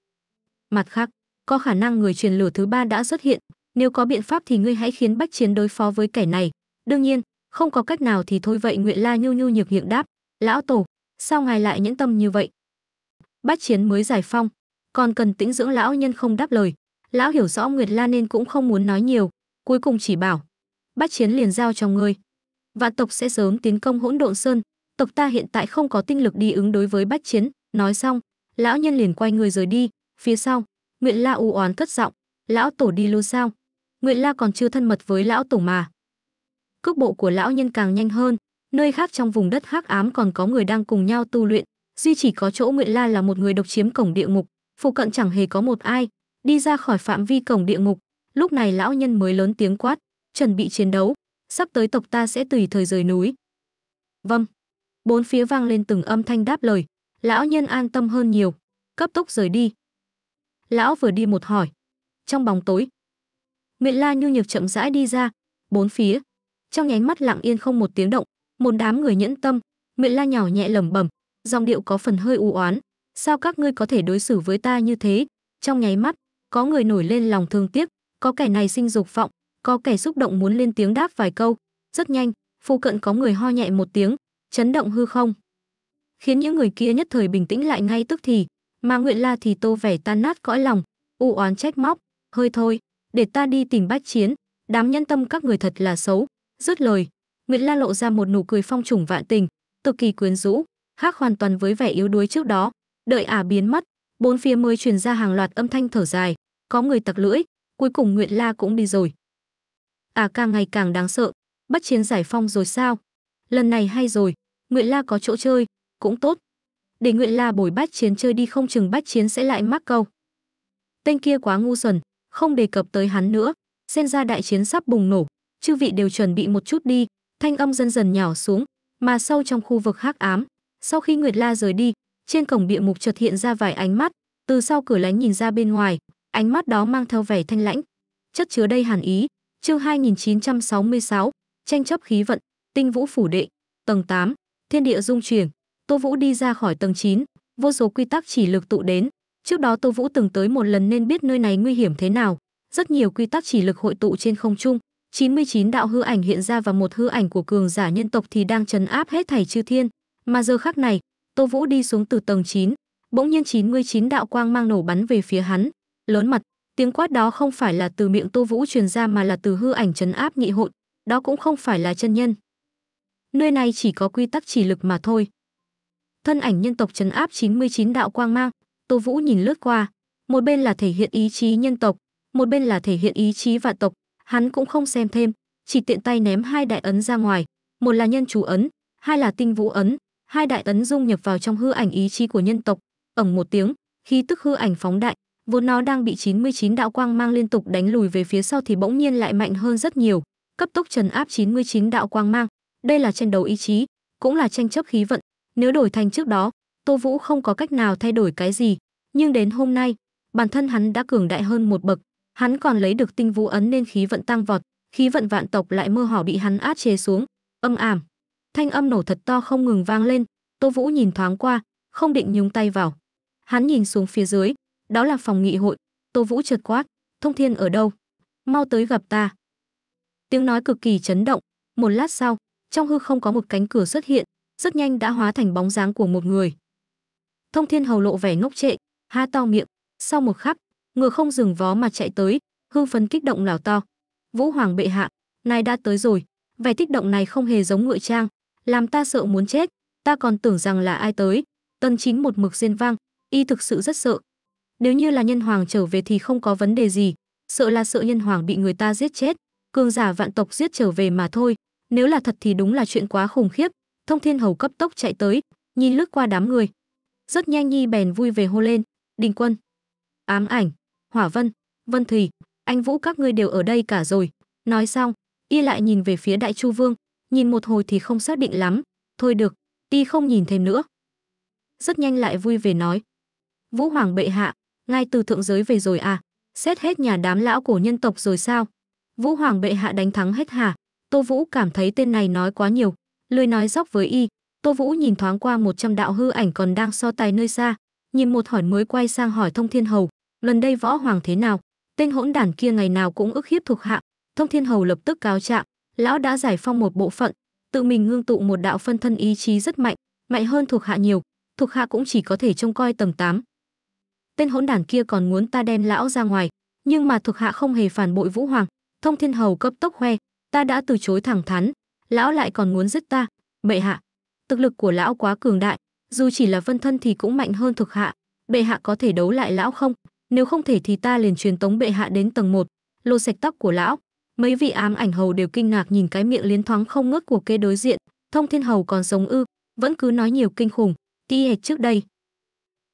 mặt khác có khả năng người truyền lửa thứ ba đã xuất hiện nếu có biện pháp thì ngươi hãy khiến bách chiến đối phó với kẻ này đương nhiên không có cách nào thì thôi vậy nguyện la nhu nhu nhược nhược đáp lão tổ sao ngài lại nhẫn tâm như vậy bách chiến mới giải phong còn cần tĩnh dưỡng lão nhân không đáp lời lão hiểu rõ nguyệt la nên cũng không muốn nói nhiều cuối cùng chỉ bảo bách chiến liền giao cho ngươi vạn tộc sẽ sớm tiến công hỗn độn sơn tộc ta hiện tại không có tinh lực đi ứng đối với bách chiến nói xong lão nhân liền quay người rời đi phía sau nguyện la u oán cất giọng lão tổ đi luôn sao nguyện la còn chưa thân mật với lão tổ mà cước bộ của lão nhân càng nhanh hơn nơi khác trong vùng đất hắc ám còn có người đang cùng nhau tu luyện duy chỉ có chỗ nguyện la là một người độc chiếm cổng địa ngục phụ cận chẳng hề có một ai đi ra khỏi phạm vi cổng địa ngục lúc này lão nhân mới lớn tiếng quát chuẩn bị chiến đấu sắp tới tộc ta sẽ tùy thời rời núi vâng Bốn phía vang lên từng âm thanh đáp lời, lão nhân an tâm hơn nhiều, cấp tốc rời đi. Lão vừa đi một hỏi, trong bóng tối. Miện La Nhu Nhược chậm rãi đi ra, bốn phía, trong nháy mắt lặng yên không một tiếng động, một đám người nhẫn tâm, Miện La nhỏ nhẹ lẩm bẩm, dòng điệu có phần hơi u oán, sao các ngươi có thể đối xử với ta như thế? Trong nháy mắt, có người nổi lên lòng thương tiếc, có kẻ này sinh dục vọng, có kẻ xúc động muốn lên tiếng đáp vài câu, rất nhanh, phụ cận có người ho nhẹ một tiếng, chấn động hư không, khiến những người kia nhất thời bình tĩnh lại ngay tức thì, mà Nguyệt La thì tô vẻ tan nát cõi lòng, u oán trách móc, hơi thôi, để ta đi tìm bách chiến, đám nhân tâm các người thật là xấu, dứt lời, nguyễn La lộ ra một nụ cười phong trùng vạn tình, cực kỳ quyến rũ, khác hoàn toàn với vẻ yếu đuối trước đó, đợi ả à biến mất, bốn phía mới truyền ra hàng loạt âm thanh thở dài, có người tặc lưỡi, cuối cùng nguyễn La cũng đi rồi. Ả à càng ngày càng đáng sợ, bất chiến giải phong rồi sao? Lần này hay rồi, Nguyệt La có chỗ chơi, cũng tốt. Để Nguyệt La bồi bát chiến chơi đi không chừng bát chiến sẽ lại mắc câu. Tên kia quá ngu xuẩn, không đề cập tới hắn nữa. Xem ra đại chiến sắp bùng nổ, chư vị đều chuẩn bị một chút đi. Thanh âm dần dần nhỏ xuống, mà sâu trong khu vực hắc ám. Sau khi Nguyệt La rời đi, trên cổng bịa mục chợt hiện ra vài ánh mắt, từ sau cửa lánh nhìn ra bên ngoài, ánh mắt đó mang theo vẻ thanh lãnh, chất chứa đây hàn ý. Chương 2966, tranh chấp khí vận, Tinh Vũ phủ đệ, tầng 8 thiên địa dung chuyển, Tô Vũ đi ra khỏi tầng 9, vô số quy tắc chỉ lực tụ đến. Trước đó Tô Vũ từng tới một lần nên biết nơi này nguy hiểm thế nào, rất nhiều quy tắc chỉ lực hội tụ trên không trung, 99 đạo hư ảnh hiện ra và một hư ảnh của cường giả nhân tộc thì đang trấn áp hết thảy chư thiên, mà giờ khắc này, Tô Vũ đi xuống từ tầng 9, bỗng nhiên 99 đạo quang mang nổ bắn về phía hắn, lớn mặt, tiếng quát đó không phải là từ miệng Tô Vũ truyền ra mà là từ hư ảnh trấn áp nghị hội, đó cũng không phải là chân nhân, nơi này chỉ có quy tắc chỉ lực mà thôi. Thân ảnh nhân tộc trấn áp 99 đạo quang mang, Tô Vũ nhìn lướt qua, một bên là thể hiện ý chí nhân tộc, một bên là thể hiện ý chí vạn tộc, hắn cũng không xem thêm, chỉ tiện tay ném hai đại ấn ra ngoài, một là nhân chú ấn, hai là tinh vũ ấn, hai đại ấn dung nhập vào trong hư ảnh ý chí của nhân tộc, ầm một tiếng, khi tức hư ảnh phóng đại, vốn nó đang bị 99 đạo quang mang liên tục đánh lùi về phía sau thì bỗng nhiên lại mạnh hơn rất nhiều, cấp tốc trần áp 99 đạo quang mang, đây là tranh đấu ý chí cũng là tranh chấp khí vận nếu đổi thành trước đó tô vũ không có cách nào thay đổi cái gì nhưng đến hôm nay bản thân hắn đã cường đại hơn một bậc hắn còn lấy được tinh vũ ấn nên khí vận tăng vọt khí vận vạn tộc lại mơ hỏ bị hắn át chế xuống âm ảm thanh âm nổ thật to không ngừng vang lên tô vũ nhìn thoáng qua không định nhúng tay vào hắn nhìn xuống phía dưới đó là phòng nghị hội tô vũ trượt quát thông thiên ở đâu mau tới gặp ta tiếng nói cực kỳ chấn động một lát sau trong hư không có một cánh cửa xuất hiện, rất nhanh đã hóa thành bóng dáng của một người. Thông Thiên Hầu lộ vẻ ngốc trệ, ha to miệng, sau một khắc, ngựa không dừng vó mà chạy tới, hưng phấn kích động lảo to. "Vũ hoàng bệ hạ, nay đã tới rồi." Vẻ kích động này không hề giống ngựa trang, làm ta sợ muốn chết, ta còn tưởng rằng là ai tới. Tân Chính một mực diên vang, y thực sự rất sợ. Nếu như là nhân hoàng trở về thì không có vấn đề gì, sợ là sợ nhân hoàng bị người ta giết chết, cường giả vạn tộc giết trở về mà thôi, nếu là thật thì đúng là chuyện quá khủng khiếp. Thông Thiên Hầu cấp tốc chạy tới, nhìn lướt qua đám người. Rất nhanh Nhi bèn vui về hô lên, "Đình Quân, Ám Ảnh, Hỏa Vân, Vân Thủy, anh Vũ các ngươi đều ở đây cả rồi." Nói xong, y lại nhìn về phía Đại Chu Vương, nhìn một hồi thì không xác định lắm, thôi được, đi không nhìn thêm nữa. Rất nhanh lại vui về nói, "Vũ Hoàng bệ hạ, ngay từ thượng giới về rồi à? Xét hết nhà đám lão cổ nhân tộc rồi sao? Vũ Hoàng bệ hạ đánh thắng hết hà? Tô Vũ cảm thấy tên này nói quá nhiều, lười nói dóc với y. Tô Vũ nhìn thoáng qua một trăm đạo hư ảnh còn đang so tài nơi xa, nhìn một hỏi mới quay sang hỏi Thông Thiên Hầu, lần đây võ hoàng thế nào? Tên hỗn đản kia ngày nào cũng ức hiếp thuộc hạ. Thông Thiên Hầu lập tức cáo trạng, lão đã giải phong một bộ phận, tự mình ngưng tụ một đạo phân thân ý chí rất mạnh, mạnh hơn thuộc hạ nhiều, thuộc hạ cũng chỉ có thể trông coi tầng 8. Tên hỗn đản kia còn muốn ta đem lão ra ngoài, nhưng mà thuộc hạ không hề phản bội Vũ Hoàng, Thông Thiên Hầu cấp tốc khoe, ta đã từ chối thẳng thắn lão lại còn muốn giết ta bệ hạ thực lực của lão quá cường đại dù chỉ là vân thân thì cũng mạnh hơn thực hạ bệ hạ có thể đấu lại lão không nếu không thể thì ta liền truyền tống bệ hạ đến tầng 1, lô sạch tóc của lão mấy vị ám ảnh hầu đều kinh ngạc nhìn cái miệng liến thoáng không ngớt của kê đối diện thông thiên hầu còn sống ư vẫn cứ nói nhiều kinh khủng y hệt trước đây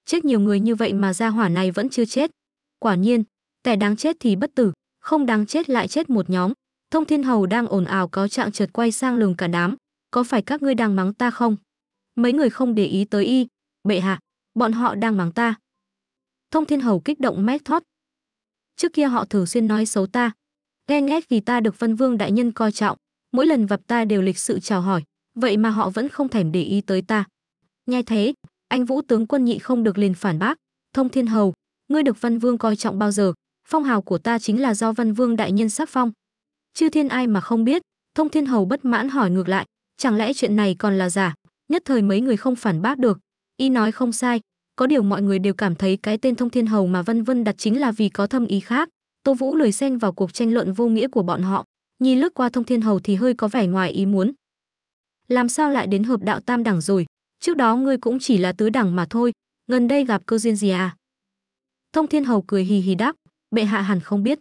chết nhiều người như vậy mà gia hỏa này vẫn chưa chết quả nhiên kẻ đáng chết thì bất tử không đáng chết lại chết một nhóm Thông Thiên Hầu đang ồn ào có trạng chợt quay sang lường cả đám, "Có phải các ngươi đang mắng ta không?" Mấy người không để ý tới y, "Bệ hạ, bọn họ đang mắng ta." Thông Thiên Hầu kích động mét thoát. "Trước kia họ thường xuyên nói xấu ta, ghen ghét vì ta được Vân Vương đại nhân coi trọng, mỗi lần gặp ta đều lịch sự chào hỏi, vậy mà họ vẫn không thèm để ý tới ta." Nghe thế, anh Vũ tướng quân nhị không được liền phản bác, "Thông Thiên Hầu, ngươi được Văn Vương coi trọng bao giờ? Phong hào của ta chính là do Văn Vương đại nhân sắc phong, chư thiên ai mà không biết thông thiên hầu bất mãn hỏi ngược lại chẳng lẽ chuyện này còn là giả nhất thời mấy người không phản bác được y nói không sai có điều mọi người đều cảm thấy cái tên thông thiên hầu mà vân vân đặt chính là vì có thâm ý khác tô vũ lười xen vào cuộc tranh luận vô nghĩa của bọn họ nhìn lướt qua thông thiên hầu thì hơi có vẻ ngoài ý muốn làm sao lại đến hợp đạo tam đẳng rồi trước đó ngươi cũng chỉ là tứ đẳng mà thôi gần đây gặp cơ duyên gì à thông thiên hầu cười hì hì đáp bệ hạ hẳn không biết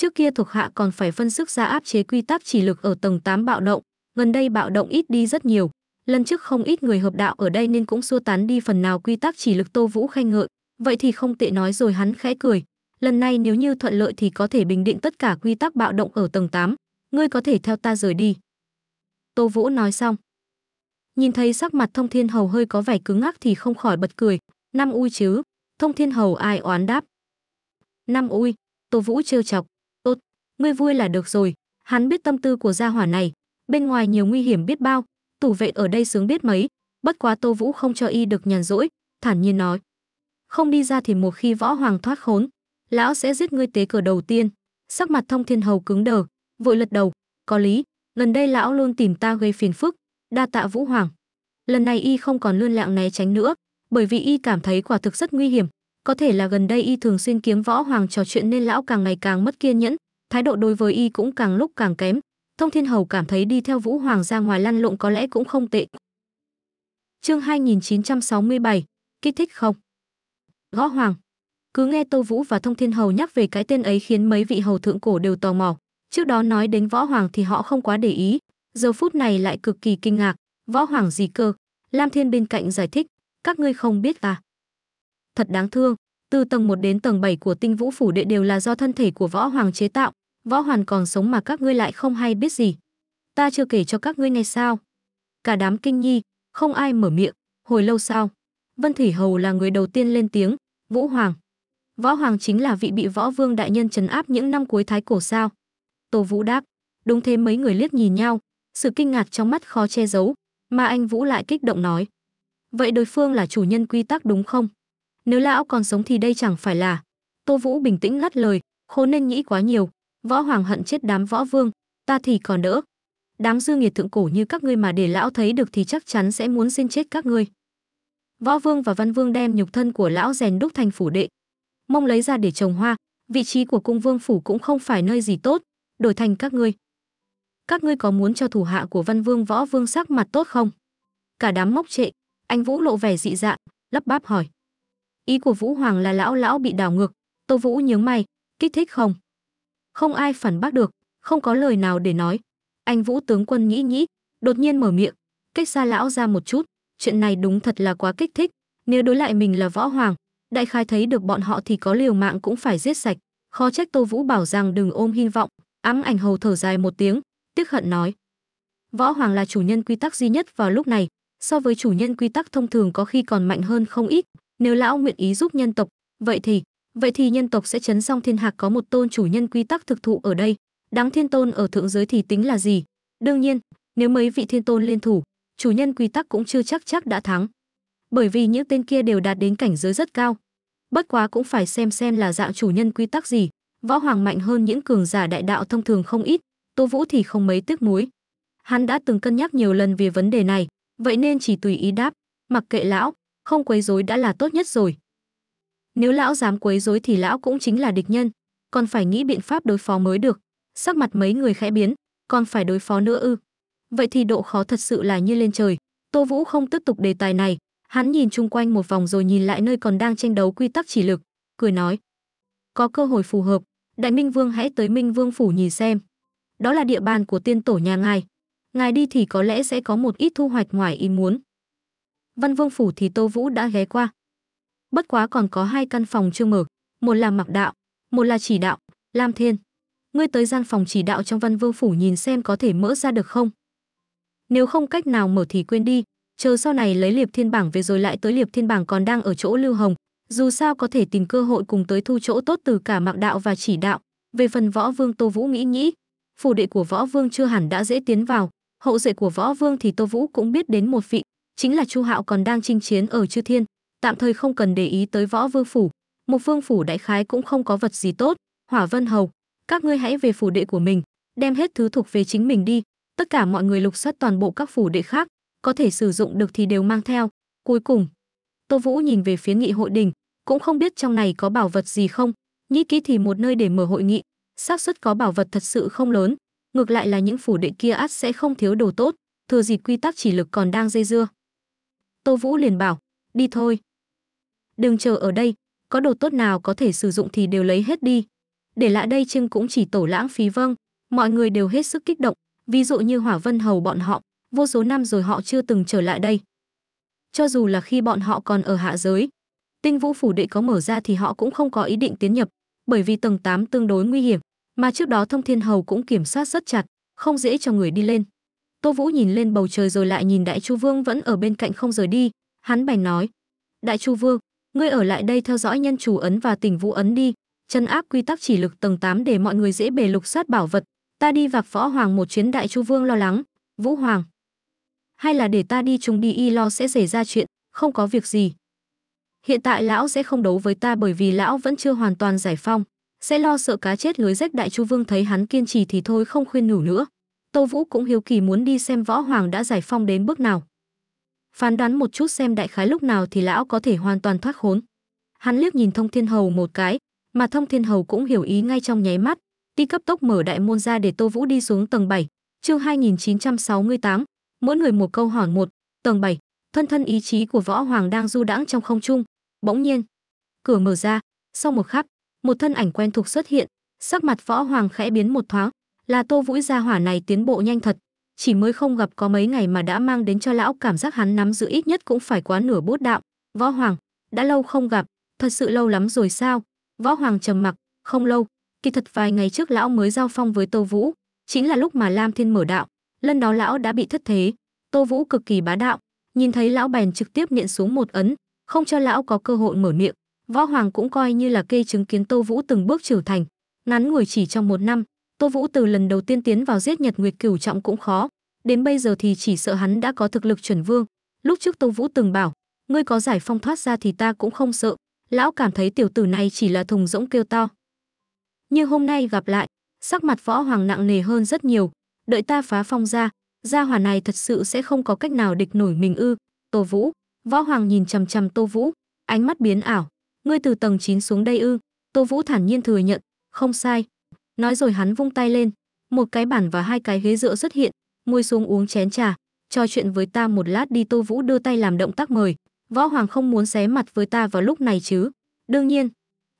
Trước kia thuộc hạ còn phải phân sức ra áp chế quy tắc chỉ lực ở tầng 8 bạo động, gần đây bạo động ít đi rất nhiều. Lần trước không ít người hợp đạo ở đây nên cũng xua tán đi phần nào quy tắc chỉ lực Tô Vũ khen ngợi, vậy thì không tệ nói rồi hắn khẽ cười. Lần này nếu như thuận lợi thì có thể bình định tất cả quy tắc bạo động ở tầng 8, ngươi có thể theo ta rời đi. Tô Vũ nói xong. Nhìn thấy sắc mặt thông thiên hầu hơi có vẻ cứng ngắc thì không khỏi bật cười, năm ui chứ, thông thiên hầu ai oán đáp. Năm ui, Tô Vũ trêu chọc, ngươi vui là được rồi. Hắn biết tâm tư của gia hỏa này, bên ngoài nhiều nguy hiểm biết bao, tủ vệ ở đây sướng biết mấy, bất quá Tô Vũ không cho y được nhàn rỗi, thản nhiên nói. Không đi ra thì một khi võ hoàng thoát khốn, lão sẽ giết ngươi tế cờ đầu tiên. Sắc mặt thông thiên hầu cứng đờ, vội lật đầu, có lý, gần đây lão luôn tìm ta gây phiền phức, đa tạ vũ hoàng. Lần này y không còn lươn lẹo né tránh nữa, bởi vì y cảm thấy quả thực rất nguy hiểm, có thể là gần đây y thường xuyên kiếm võ hoàng trò chuyện nên lão càng ngày càng mất kiên nhẫn, thái độ đối với y cũng càng lúc càng kém. Thông Thiên Hầu cảm thấy đi theo Vũ Hoàng ra ngoài lăn lộn có lẽ cũng không tệ. Chương 2967, kích thích không? Gõ Hoàng. Cứ nghe Tô Vũ và Thông Thiên Hầu nhắc về cái tên ấy khiến mấy vị hầu thượng cổ đều tò mò. Trước đó nói đến Võ Hoàng thì họ không quá để ý, giờ phút này lại cực kỳ kinh ngạc, Võ Hoàng gì cơ? Lam Thiên bên cạnh giải thích, các ngươi không biết à? Thật đáng thương, từ tầng 1 đến tầng 7 của Tinh Vũ phủ đệ đều là do thân thể của Võ Hoàng chế tạo, Võ Hoàn còn sống mà các ngươi lại không hay biết gì. Ta chưa kể cho các ngươi nghe sao. Cả đám kinh nhi, không ai mở miệng, hồi lâu sau. Vân Thủy Hầu là người đầu tiên lên tiếng, Vũ Hoàng. Võ Hoàng chính là vị bị võ vương đại nhân trấn áp những năm cuối thái cổ sao. Tô Vũ đáp, đúng thế mấy người liếc nhìn nhau, sự kinh ngạc trong mắt khó che giấu, mà anh Vũ lại kích động nói. Vậy đối phương là chủ nhân quy tắc đúng không? Nếu lão còn sống thì đây chẳng phải là... Tô Vũ bình tĩnh ngắt lời, khốn nên nghĩ quá nhiều, Võ hoàng hận chết đám võ vương, ta thì còn đỡ. Đám dư nghiệt thượng cổ như các ngươi mà để lão thấy được thì chắc chắn sẽ muốn xin chết các ngươi. Võ vương và văn vương đem nhục thân của lão rèn đúc thành phủ đệ, mong lấy ra để trồng hoa, vị trí của cung vương phủ cũng không phải nơi gì tốt, đổi thành các ngươi. Các ngươi có muốn cho thủ hạ của văn vương võ vương sắc mặt tốt không? Cả đám mốc trệ, anh Vũ lộ vẻ dị dạng, lắp bắp hỏi. Ý của Vũ Hoàng là lão lão bị đảo ngược, Tô Vũ nhướng mày, kích thích không? không ai phản bác được, không có lời nào để nói. Anh Vũ tướng quân nghĩ nghĩ, đột nhiên mở miệng, kích xa lão ra một chút, chuyện này đúng thật là quá kích thích, nếu đối lại mình là võ hoàng, đại khai thấy được bọn họ thì có liều mạng cũng phải giết sạch, khó trách Tô Vũ bảo rằng đừng ôm hy vọng, ám ảnh hầu thở dài một tiếng, tiếc hận nói. Võ hoàng là chủ nhân quy tắc duy nhất vào lúc này, so với chủ nhân quy tắc thông thường có khi còn mạnh hơn không ít, nếu lão nguyện ý giúp nhân tộc, vậy thì vậy thì nhân tộc sẽ chấn xong thiên hạc có một tôn chủ nhân quy tắc thực thụ ở đây đáng thiên tôn ở thượng giới thì tính là gì đương nhiên nếu mấy vị thiên tôn liên thủ chủ nhân quy tắc cũng chưa chắc chắc đã thắng bởi vì những tên kia đều đạt đến cảnh giới rất cao bất quá cũng phải xem xem là dạng chủ nhân quy tắc gì võ hoàng mạnh hơn những cường giả đại đạo thông thường không ít tô vũ thì không mấy tiếc muối hắn đã từng cân nhắc nhiều lần về vấn đề này vậy nên chỉ tùy ý đáp mặc kệ lão không quấy rối đã là tốt nhất rồi nếu lão dám quấy rối thì lão cũng chính là địch nhân, còn phải nghĩ biện pháp đối phó mới được. Sắc mặt mấy người khẽ biến, còn phải đối phó nữa ư? Vậy thì độ khó thật sự là như lên trời. Tô Vũ không tiếp tục đề tài này, hắn nhìn chung quanh một vòng rồi nhìn lại nơi còn đang tranh đấu quy tắc chỉ lực, cười nói: "Có cơ hội phù hợp, Đại Minh Vương hãy tới Minh Vương phủ nhìn xem. Đó là địa bàn của tiên tổ nhà ngài, ngài đi thì có lẽ sẽ có một ít thu hoạch ngoài ý muốn." Văn Vương phủ thì Tô Vũ đã ghé qua, bất quá còn có hai căn phòng chưa mở một là mặc đạo một là chỉ đạo lam thiên ngươi tới gian phòng chỉ đạo trong văn vương phủ nhìn xem có thể mở ra được không nếu không cách nào mở thì quên đi chờ sau này lấy liệp thiên bảng về rồi lại tới liệp thiên bảng còn đang ở chỗ lưu hồng dù sao có thể tìm cơ hội cùng tới thu chỗ tốt từ cả mạc đạo và chỉ đạo về phần võ vương tô vũ nghĩ nghĩ phủ đệ của võ vương chưa hẳn đã dễ tiến vào hậu duệ của võ vương thì tô vũ cũng biết đến một vị chính là chu hạo còn đang chinh chiến ở chư thiên tạm thời không cần để ý tới võ vương phủ một vương phủ đại khái cũng không có vật gì tốt hỏa vân hầu các ngươi hãy về phủ đệ của mình đem hết thứ thuộc về chính mình đi tất cả mọi người lục soát toàn bộ các phủ đệ khác có thể sử dụng được thì đều mang theo cuối cùng tô vũ nhìn về phía nghị hội đình cũng không biết trong này có bảo vật gì không nhĩ kỹ thì một nơi để mở hội nghị xác suất có bảo vật thật sự không lớn ngược lại là những phủ đệ kia ắt sẽ không thiếu đồ tốt thừa dịp quy tắc chỉ lực còn đang dây dưa tô vũ liền bảo đi thôi đừng chờ ở đây, có đồ tốt nào có thể sử dụng thì đều lấy hết đi. Để lại đây chưng cũng chỉ tổ lãng phí vâng, mọi người đều hết sức kích động, ví dụ như Hỏa Vân Hầu bọn họ, vô số năm rồi họ chưa từng trở lại đây. Cho dù là khi bọn họ còn ở hạ giới, Tinh Vũ phủ đệ có mở ra thì họ cũng không có ý định tiến nhập, bởi vì tầng 8 tương đối nguy hiểm, mà trước đó Thông Thiên Hầu cũng kiểm soát rất chặt, không dễ cho người đi lên. Tô Vũ nhìn lên bầu trời rồi lại nhìn Đại Chu Vương vẫn ở bên cạnh không rời đi, hắn bèn nói: "Đại Chu Vương, ngươi ở lại đây theo dõi nhân chủ ấn và tình vũ ấn đi, chân áp quy tắc chỉ lực tầng 8 để mọi người dễ bề lục soát bảo vật, ta đi vạc võ hoàng một chuyến đại chu vương lo lắng, vũ hoàng. Hay là để ta đi chung đi y lo sẽ xảy ra chuyện, không có việc gì. Hiện tại lão sẽ không đấu với ta bởi vì lão vẫn chưa hoàn toàn giải phong, sẽ lo sợ cá chết lưới rách đại chu vương thấy hắn kiên trì thì thôi không khuyên nhủ nữa. Tô Vũ cũng hiếu kỳ muốn đi xem võ hoàng đã giải phong đến bước nào phán đoán một chút xem đại khái lúc nào thì lão có thể hoàn toàn thoát khốn hắn liếc nhìn thông thiên hầu một cái mà thông thiên hầu cũng hiểu ý ngay trong nháy mắt đi cấp tốc mở đại môn ra để tô vũ đi xuống tầng 7, chương 2968, mỗi người một câu hỏi một tầng 7, thân thân ý chí của võ hoàng đang du đãng trong không trung bỗng nhiên cửa mở ra sau một khắc một thân ảnh quen thuộc xuất hiện sắc mặt võ hoàng khẽ biến một thoáng là tô vũ gia hỏa này tiến bộ nhanh thật chỉ mới không gặp có mấy ngày mà đã mang đến cho lão cảm giác hắn nắm giữ ít nhất cũng phải quá nửa bút đạo. Võ Hoàng, đã lâu không gặp, thật sự lâu lắm rồi sao? Võ Hoàng trầm mặc, không lâu, kỳ thật vài ngày trước lão mới giao phong với Tô Vũ, chính là lúc mà Lam Thiên mở đạo, lần đó lão đã bị thất thế, Tô Vũ cực kỳ bá đạo, nhìn thấy lão bèn trực tiếp niện xuống một ấn, không cho lão có cơ hội mở miệng. Võ Hoàng cũng coi như là cây chứng kiến Tô Vũ từng bước trưởng thành, ngắn ngủi chỉ trong một năm, Tô Vũ từ lần đầu tiên tiến vào giết Nhật Nguyệt Cửu trọng cũng khó, đến bây giờ thì chỉ sợ hắn đã có thực lực chuẩn vương. Lúc trước Tô Vũ từng bảo, ngươi có giải phong thoát ra thì ta cũng không sợ, lão cảm thấy tiểu tử này chỉ là thùng rỗng kêu to. Nhưng hôm nay gặp lại, sắc mặt võ hoàng nặng nề hơn rất nhiều, đợi ta phá phong ra, gia hỏa này thật sự sẽ không có cách nào địch nổi mình ư? Tô Vũ, võ hoàng nhìn chằm chằm Tô Vũ, ánh mắt biến ảo, ngươi từ tầng 9 xuống đây ư? Tô Vũ thản nhiên thừa nhận, không sai, Nói rồi hắn vung tay lên, một cái bản và hai cái ghế dựa xuất hiện, môi xuống uống chén trà, trò chuyện với ta một lát đi Tô Vũ đưa tay làm động tác mời. Võ Hoàng không muốn xé mặt với ta vào lúc này chứ. Đương nhiên,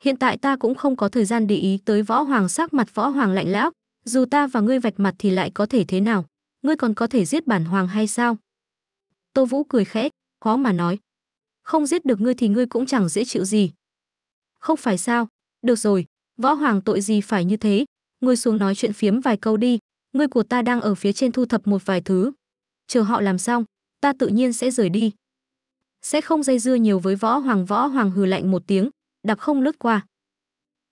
hiện tại ta cũng không có thời gian để ý tới Võ Hoàng sắc mặt Võ Hoàng lạnh lão, dù ta và ngươi vạch mặt thì lại có thể thế nào, ngươi còn có thể giết bản hoàng hay sao? Tô Vũ cười khẽ, khó mà nói. Không giết được ngươi thì ngươi cũng chẳng dễ chịu gì. Không phải sao, được rồi, Võ Hoàng tội gì phải như thế, ngươi xuống nói chuyện phiếm vài câu đi, ngươi của ta đang ở phía trên thu thập một vài thứ. Chờ họ làm xong, ta tự nhiên sẽ rời đi. Sẽ không dây dưa nhiều với Võ Hoàng Võ Hoàng hừ lạnh một tiếng, đạp không lướt qua.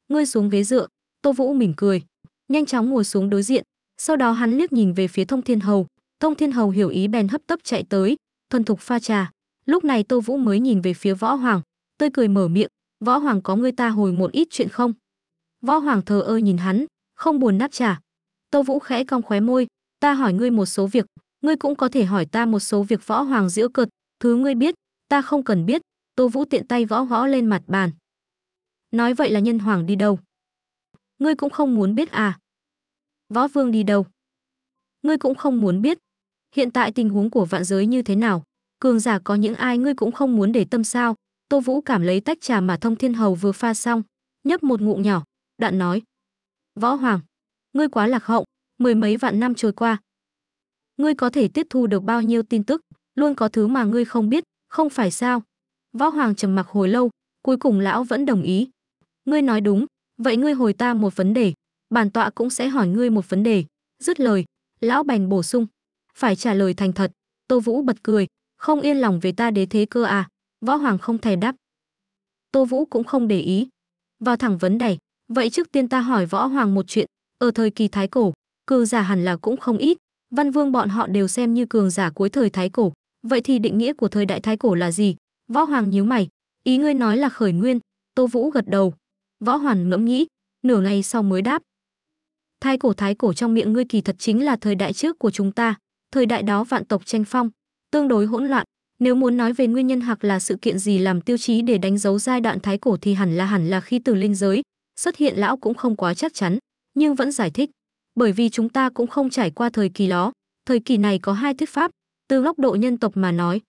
Ngươi xuống ghế dựa, Tô Vũ mỉm cười, nhanh chóng ngồi xuống đối diện, sau đó hắn liếc nhìn về phía Thông Thiên Hầu, Thông Thiên Hầu hiểu ý bèn hấp tấp chạy tới, thuần thục pha trà. Lúc này Tô Vũ mới nhìn về phía Võ Hoàng, tươi cười mở miệng, "Võ Hoàng có ngươi ta hồi một ít chuyện không?" Võ Hoàng thờ ơ nhìn hắn, không buồn đáp trả. Tô Vũ khẽ cong khóe môi, "Ta hỏi ngươi một số việc, ngươi cũng có thể hỏi ta một số việc." Võ Hoàng giễu cợt, "Thứ ngươi biết, ta không cần biết." Tô Vũ tiện tay võ gõ lên mặt bàn. "Nói vậy là nhân hoàng đi đâu? Ngươi cũng không muốn biết à? Võ Vương đi đâu? Ngươi cũng không muốn biết. Hiện tại tình huống của vạn giới như thế nào, cường giả có những ai ngươi cũng không muốn để tâm sao?" Tô Vũ cảm lấy tách trà mà Thông Thiên Hầu vừa pha xong, nhấp một ngụm nhỏ, đoạn nói võ hoàng ngươi quá lạc hậu mười mấy vạn năm trôi qua ngươi có thể tiếp thu được bao nhiêu tin tức luôn có thứ mà ngươi không biết không phải sao võ hoàng trầm mặc hồi lâu cuối cùng lão vẫn đồng ý ngươi nói đúng vậy ngươi hồi ta một vấn đề bản tọa cũng sẽ hỏi ngươi một vấn đề dứt lời lão bèn bổ sung phải trả lời thành thật tô vũ bật cười không yên lòng về ta đế thế cơ à võ hoàng không thèm đáp tô vũ cũng không để ý vào thẳng vấn đề Vậy trước tiên ta hỏi võ hoàng một chuyện, ở thời kỳ Thái Cổ, cường giả hẳn là cũng không ít, văn vương bọn họ đều xem như cường giả cuối thời Thái Cổ, vậy thì định nghĩa của thời đại Thái Cổ là gì? Võ hoàng nhíu mày, ý ngươi nói là khởi nguyên, Tô Vũ gật đầu. Võ hoàng ngẫm nghĩ, nửa ngày sau mới đáp. Thái cổ thái cổ trong miệng ngươi kỳ thật chính là thời đại trước của chúng ta, thời đại đó vạn tộc tranh phong, tương đối hỗn loạn, nếu muốn nói về nguyên nhân hoặc là sự kiện gì làm tiêu chí để đánh dấu giai đoạn thái cổ thì hẳn là hẳn là khi từ linh giới, xuất hiện lão cũng không quá chắc chắn, nhưng vẫn giải thích. Bởi vì chúng ta cũng không trải qua thời kỳ đó, thời kỳ này có hai thuyết pháp, từ góc độ nhân tộc mà nói.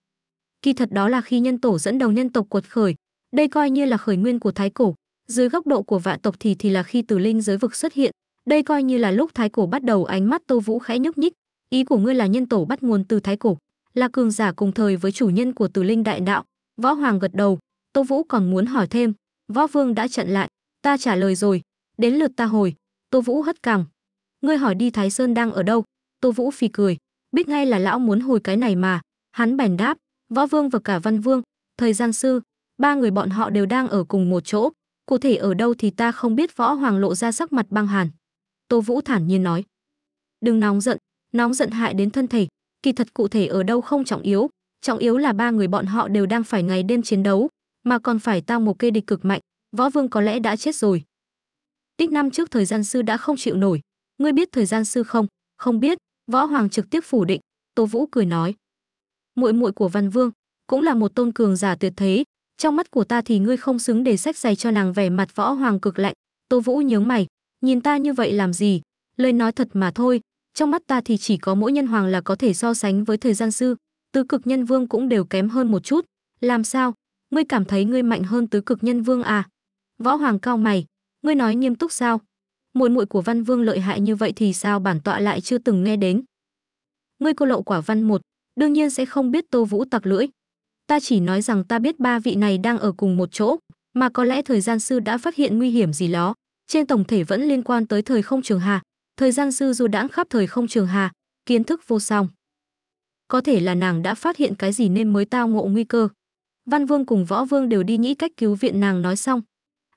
Kỳ thật đó là khi nhân tổ dẫn đầu nhân tộc cuột khởi, đây coi như là khởi nguyên của thái cổ, dưới góc độ của vạn tộc thì thì là khi từ linh giới vực xuất hiện, đây coi như là lúc thái cổ bắt đầu ánh mắt Tô Vũ khẽ nhúc nhích, ý của ngươi là nhân tổ bắt nguồn từ thái cổ, là cường giả cùng thời với chủ nhân của từ linh đại đạo. Võ Hoàng gật đầu, Tô Vũ còn muốn hỏi thêm, Võ Vương đã chặn lại, Ta trả lời rồi, đến lượt ta hồi. Tô Vũ hất cằm. Ngươi hỏi đi Thái Sơn đang ở đâu? Tô Vũ phì cười, biết ngay là lão muốn hồi cái này mà. Hắn bèn đáp, Võ Vương và cả Văn Vương, thời gian sư, ba người bọn họ đều đang ở cùng một chỗ. Cụ thể ở đâu thì ta không biết Võ Hoàng lộ ra sắc mặt băng hàn. Tô Vũ thản nhiên nói. Đừng nóng giận, nóng giận hại đến thân thể. Kỳ thật cụ thể ở đâu không trọng yếu. Trọng yếu là ba người bọn họ đều đang phải ngày đêm chiến đấu, mà còn phải tao một cây địch cực mạnh, võ vương có lẽ đã chết rồi tích năm trước thời gian sư đã không chịu nổi ngươi biết thời gian sư không không biết võ hoàng trực tiếp phủ định tô vũ cười nói muội muội của văn vương cũng là một tôn cường giả tuyệt thế trong mắt của ta thì ngươi không xứng để sách giày cho nàng vẻ mặt võ hoàng cực lạnh tô vũ nhướng mày nhìn ta như vậy làm gì lời nói thật mà thôi trong mắt ta thì chỉ có mỗi nhân hoàng là có thể so sánh với thời gian sư tứ cực nhân vương cũng đều kém hơn một chút làm sao ngươi cảm thấy ngươi mạnh hơn tứ cực nhân vương à Võ Hoàng cao mày, ngươi nói nghiêm túc sao? Muội muội của Văn Vương lợi hại như vậy thì sao bản tọa lại chưa từng nghe đến? Ngươi cô lậu quả văn một, đương nhiên sẽ không biết Tô Vũ tặc lưỡi. Ta chỉ nói rằng ta biết ba vị này đang ở cùng một chỗ, mà có lẽ thời gian sư đã phát hiện nguy hiểm gì đó, trên tổng thể vẫn liên quan tới thời không trường hà, thời gian sư dù đãng khắp thời không trường hà, kiến thức vô song. Có thể là nàng đã phát hiện cái gì nên mới tao ngộ nguy cơ. Văn Vương cùng Võ Vương đều đi nghĩ cách cứu viện nàng nói xong,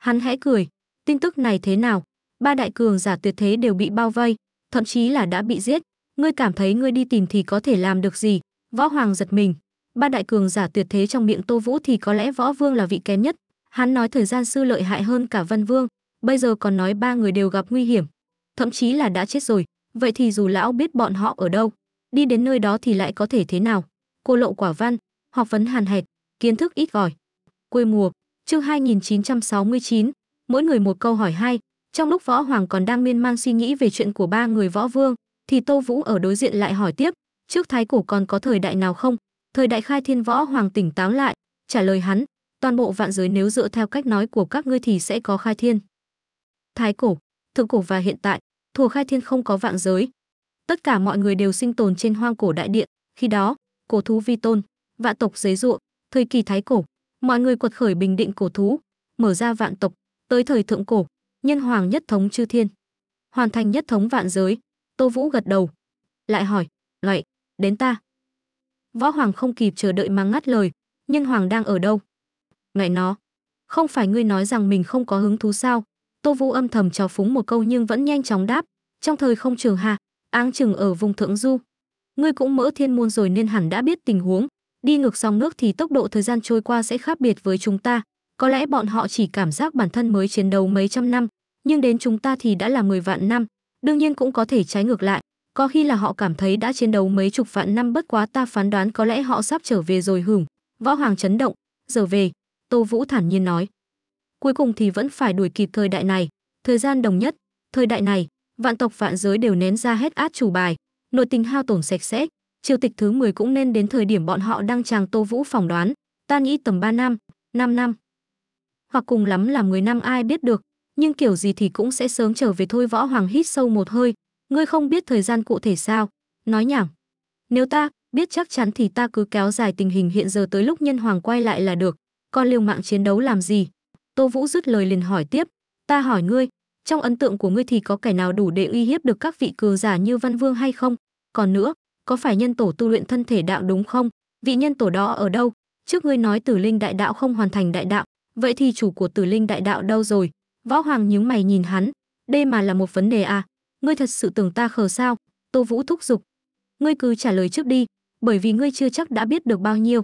Hắn hãy cười, tin tức này thế nào? Ba đại cường giả tuyệt thế đều bị bao vây, thậm chí là đã bị giết. Ngươi cảm thấy ngươi đi tìm thì có thể làm được gì? Võ Hoàng giật mình. Ba đại cường giả tuyệt thế trong miệng Tô Vũ thì có lẽ Võ Vương là vị kém nhất. Hắn nói thời gian sư lợi hại hơn cả Văn Vương, bây giờ còn nói ba người đều gặp nguy hiểm, thậm chí là đã chết rồi. Vậy thì dù lão biết bọn họ ở đâu, đi đến nơi đó thì lại có thể thế nào? Cô lộ quả văn, học vấn hàn hẹp, kiến thức ít ỏi. Quê mùa, chương 2969, mỗi người một câu hỏi hay. Trong lúc Võ Hoàng còn đang miên man suy nghĩ về chuyện của ba người võ vương, thì Tô Vũ ở đối diện lại hỏi tiếp, trước thái cổ còn có thời đại nào không? Thời đại khai thiên võ hoàng tỉnh táo lại, trả lời hắn, toàn bộ vạn giới nếu dựa theo cách nói của các ngươi thì sẽ có khai thiên. Thái cổ, thượng cổ và hiện tại, Thuộc khai thiên không có vạn giới. Tất cả mọi người đều sinh tồn trên hoang cổ đại địa, khi đó, cổ thú vi tôn, vạn tộc giấy ruộng, thời kỳ thái cổ, mọi người quật khởi bình định cổ thú, mở ra vạn tộc, tới thời thượng cổ, nhân hoàng nhất thống chư thiên, hoàn thành nhất thống vạn giới. Tô Vũ gật đầu, lại hỏi, "Loại, đến ta." Võ Hoàng không kịp chờ đợi mà ngắt lời, "Nhân hoàng đang ở đâu?" Ngại nó, "Không phải ngươi nói rằng mình không có hứng thú sao?" Tô Vũ âm thầm trào phúng một câu nhưng vẫn nhanh chóng đáp, "Trong thời không trường hạ, áng chừng ở vùng thượng du. Ngươi cũng mỡ thiên môn rồi nên hẳn đã biết tình huống, đi ngược dòng nước thì tốc độ thời gian trôi qua sẽ khác biệt với chúng ta. Có lẽ bọn họ chỉ cảm giác bản thân mới chiến đấu mấy trăm năm, nhưng đến chúng ta thì đã là 10 vạn năm. Đương nhiên cũng có thể trái ngược lại, có khi là họ cảm thấy đã chiến đấu mấy chục vạn năm bất quá ta phán đoán có lẽ họ sắp trở về rồi hửng. Võ Hoàng chấn động, giờ về?" Tô Vũ thản nhiên nói. Cuối cùng thì vẫn phải đuổi kịp thời đại này, thời gian đồng nhất, thời đại này, vạn tộc vạn giới đều nén ra hết át chủ bài, nội tình hao tổn sạch sẽ, triều tịch thứ 10 cũng nên đến thời điểm bọn họ đang chàng Tô Vũ phỏng đoán, ta nghĩ tầm 3 năm, 5 năm. Hoặc cùng lắm là 10 năm ai biết được, nhưng kiểu gì thì cũng sẽ sớm trở về thôi võ hoàng hít sâu một hơi, ngươi không biết thời gian cụ thể sao, nói nhảm. Nếu ta biết chắc chắn thì ta cứ kéo dài tình hình hiện giờ tới lúc nhân hoàng quay lại là được, còn liều mạng chiến đấu làm gì? Tô Vũ rút lời liền hỏi tiếp, ta hỏi ngươi, trong ấn tượng của ngươi thì có kẻ nào đủ để uy hiếp được các vị cường giả như Văn Vương hay không? Còn nữa, có phải nhân tổ tu luyện thân thể đạo đúng không? Vị nhân tổ đó ở đâu? Trước ngươi nói Tử Linh đại đạo không hoàn thành đại đạo, vậy thì chủ của Tử Linh đại đạo đâu rồi? Võ Hoàng nhướng mày nhìn hắn, đây mà là một vấn đề à? Ngươi thật sự tưởng ta khờ sao? Tô Vũ thúc giục. Ngươi cứ trả lời trước đi, bởi vì ngươi chưa chắc đã biết được bao nhiêu.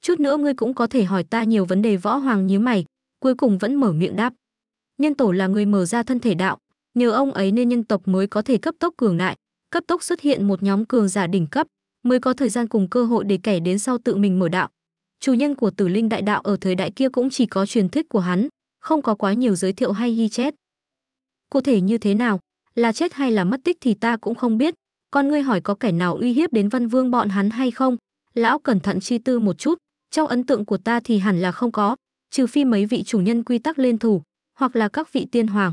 Chút nữa ngươi cũng có thể hỏi ta nhiều vấn đề Võ Hoàng nhíu mày, cuối cùng vẫn mở miệng đáp. Nhân tổ là người mở ra thân thể đạo, nhờ ông ấy nên nhân tộc mới có thể cấp tốc cường đại, cấp tốc xuất hiện một nhóm cường giả đỉnh cấp, mới có thời gian cùng cơ hội để kẻ đến sau tự mình mở đạo. Chủ nhân của Tử Linh Đại Đạo ở thời đại kia cũng chỉ có truyền thuyết của hắn, không có quá nhiều giới thiệu hay ghi chép. Cụ thể như thế nào, là chết hay là mất tích thì ta cũng không biết, con ngươi hỏi có kẻ nào uy hiếp đến Văn Vương bọn hắn hay không? Lão cẩn thận chi tư một chút, trong ấn tượng của ta thì hẳn là không có, trừ phi mấy vị chủ nhân quy tắc lên thủ, hoặc là các vị tiên hoàng.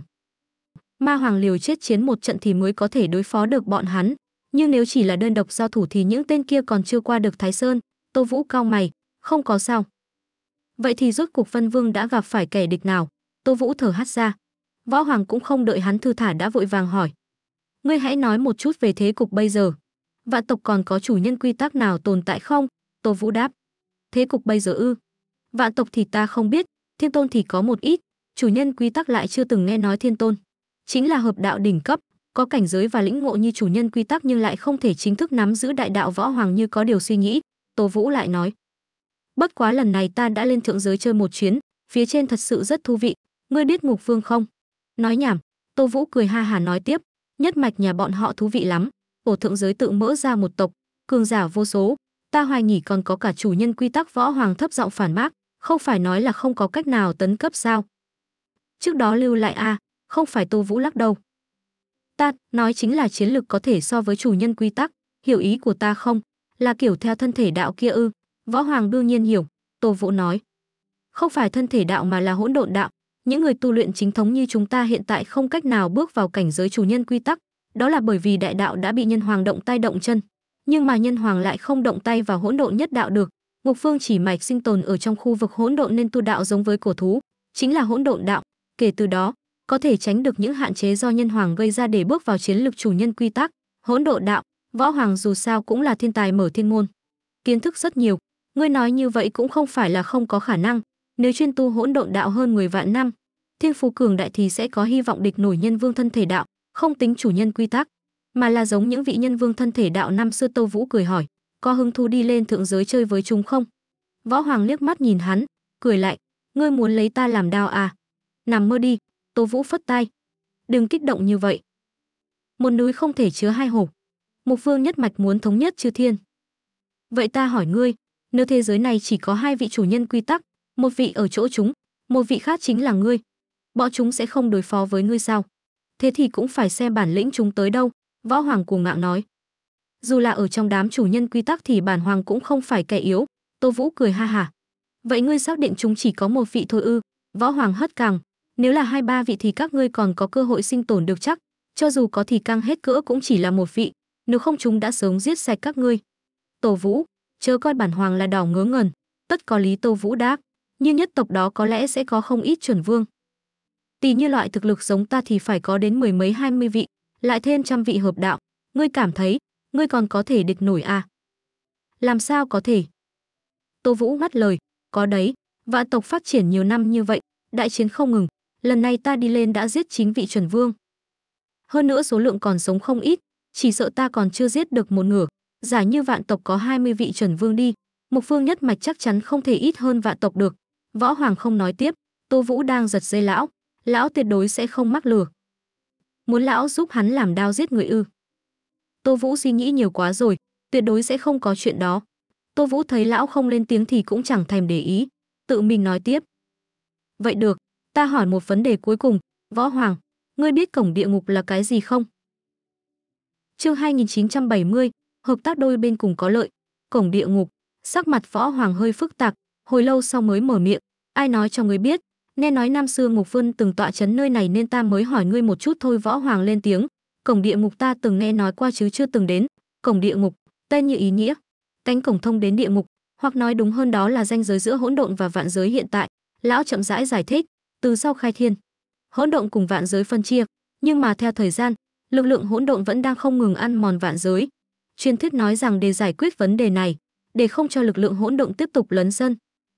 Ma Hoàng liều chết chiến một trận thì mới có thể đối phó được bọn hắn, nhưng nếu chỉ là đơn độc giao thủ thì những tên kia còn chưa qua được Thái Sơn, Tô Vũ cao mày, không có sao. Vậy thì rốt cuộc Vân Vương đã gặp phải kẻ địch nào? Tô Vũ thở hắt ra. Võ Hoàng cũng không đợi hắn thư thả đã vội vàng hỏi. Ngươi hãy nói một chút về thế cục bây giờ. Vạn tộc còn có chủ nhân quy tắc nào tồn tại không? Tô Vũ đáp. Thế cục bây giờ ư? Vạn tộc thì ta không biết, thiên tôn thì có một ít, chủ nhân quy tắc lại chưa từng nghe nói thiên tôn chính là hợp đạo đỉnh cấp, có cảnh giới và lĩnh ngộ như chủ nhân quy tắc nhưng lại không thể chính thức nắm giữ đại đạo võ hoàng như có điều suy nghĩ, Tô Vũ lại nói. Bất quá lần này ta đã lên thượng giới chơi một chuyến, phía trên thật sự rất thú vị, ngươi biết Ngục Vương không? Nói nhảm, Tô Vũ cười ha hà nói tiếp, nhất mạch nhà bọn họ thú vị lắm, ổ thượng giới tự mỡ ra một tộc, cường giả vô số, ta hoài nghỉ còn có cả chủ nhân quy tắc võ hoàng thấp giọng phản bác, không phải nói là không có cách nào tấn cấp sao? Trước đó lưu lại a, à, không phải Tô Vũ lắc đầu. Ta nói chính là chiến lược có thể so với chủ nhân quy tắc, hiểu ý của ta không? Là kiểu theo thân thể đạo kia ư? Võ Hoàng đương nhiên hiểu, Tô Vũ nói. Không phải thân thể đạo mà là hỗn độn đạo, những người tu luyện chính thống như chúng ta hiện tại không cách nào bước vào cảnh giới chủ nhân quy tắc, đó là bởi vì đại đạo đã bị nhân hoàng động tay động chân, nhưng mà nhân hoàng lại không động tay vào hỗn độn nhất đạo được. Ngục Phương chỉ mạch sinh tồn ở trong khu vực hỗn độn nên tu đạo giống với cổ thú, chính là hỗn độn đạo. Kể từ đó, có thể tránh được những hạn chế do nhân hoàng gây ra để bước vào chiến lược chủ nhân quy tắc, hỗn độ đạo, võ hoàng dù sao cũng là thiên tài mở thiên môn. Kiến thức rất nhiều, ngươi nói như vậy cũng không phải là không có khả năng, nếu chuyên tu hỗn độn đạo hơn 10 vạn năm, thiên phú cường đại thì sẽ có hy vọng địch nổi nhân vương thân thể đạo, không tính chủ nhân quy tắc, mà là giống những vị nhân vương thân thể đạo năm xưa tô Vũ cười hỏi, có hứng thú đi lên thượng giới chơi với chúng không? Võ Hoàng liếc mắt nhìn hắn, cười lại, ngươi muốn lấy ta làm đao à? Nằm mơ đi, Tô Vũ phất tay. Đừng kích động như vậy. Một núi không thể chứa hai hổ. Mục vương nhất mạch muốn thống nhất chư thiên. Vậy ta hỏi ngươi, nếu thế giới này chỉ có hai vị chủ nhân quy tắc, một vị ở chỗ chúng, một vị khác chính là ngươi, bọn chúng sẽ không đối phó với ngươi sao? Thế thì cũng phải xem bản lĩnh chúng tới đâu, võ hoàng cuồng ngạo nói. Dù là ở trong đám chủ nhân quy tắc thì bản hoàng cũng không phải kẻ yếu, Tô Vũ cười ha hả. Vậy ngươi xác định chúng chỉ có một vị thôi ư? Võ hoàng hất càng, nếu là hai ba vị thì các ngươi còn có cơ hội sinh tồn được chắc, cho dù có thì căng hết cỡ cũng chỉ là một vị, nếu không chúng đã sớm giết sạch các ngươi. Tổ Vũ, chớ coi bản hoàng là đỏ ngớ ngẩn, tất có lý Tô Vũ đáp, nhưng nhất tộc đó có lẽ sẽ có không ít chuẩn vương. Tì như loại thực lực giống ta thì phải có đến mười mấy hai mươi vị, lại thêm trăm vị hợp đạo, ngươi cảm thấy, ngươi còn có thể địch nổi à? Làm sao có thể? Tô Vũ ngắt lời, có đấy, vạn tộc phát triển nhiều năm như vậy, đại chiến không ngừng, lần này ta đi lên đã giết chính vị chuẩn vương. Hơn nữa số lượng còn sống không ít, chỉ sợ ta còn chưa giết được một nửa, giả như vạn tộc có 20 vị chuẩn vương đi, mục phương nhất mạch chắc chắn không thể ít hơn vạn tộc được. Võ Hoàng không nói tiếp, Tô Vũ đang giật dây lão, lão tuyệt đối sẽ không mắc lừa. Muốn lão giúp hắn làm đao giết người ư. Tô Vũ suy nghĩ nhiều quá rồi, tuyệt đối sẽ không có chuyện đó. Tô Vũ thấy lão không lên tiếng thì cũng chẳng thèm để ý, tự mình nói tiếp. Vậy được, Ta hỏi một vấn đề cuối cùng, Võ Hoàng, ngươi biết cổng địa ngục là cái gì không? Chương 2970, hợp tác đôi bên cùng có lợi. Cổng địa ngục, sắc mặt Võ Hoàng hơi phức tạp, hồi lâu sau mới mở miệng, ai nói cho ngươi biết? Nghe nói năm xưa Ngục vân từng tọa chấn nơi này nên ta mới hỏi ngươi một chút thôi, Võ Hoàng lên tiếng, cổng địa ngục ta từng nghe nói qua chứ chưa từng đến, cổng địa ngục, tên như ý nghĩa, cánh cổng thông đến địa ngục, hoặc nói đúng hơn đó là ranh giới giữa hỗn độn và vạn giới hiện tại, lão chậm rãi giải thích, từ sau khai thiên hỗn độn cùng vạn giới phân chia nhưng mà theo thời gian lực lượng hỗn độn vẫn đang không ngừng ăn mòn vạn giới truyền thuyết nói rằng để giải quyết vấn đề này để không cho lực lượng hỗn độn tiếp tục lấn sân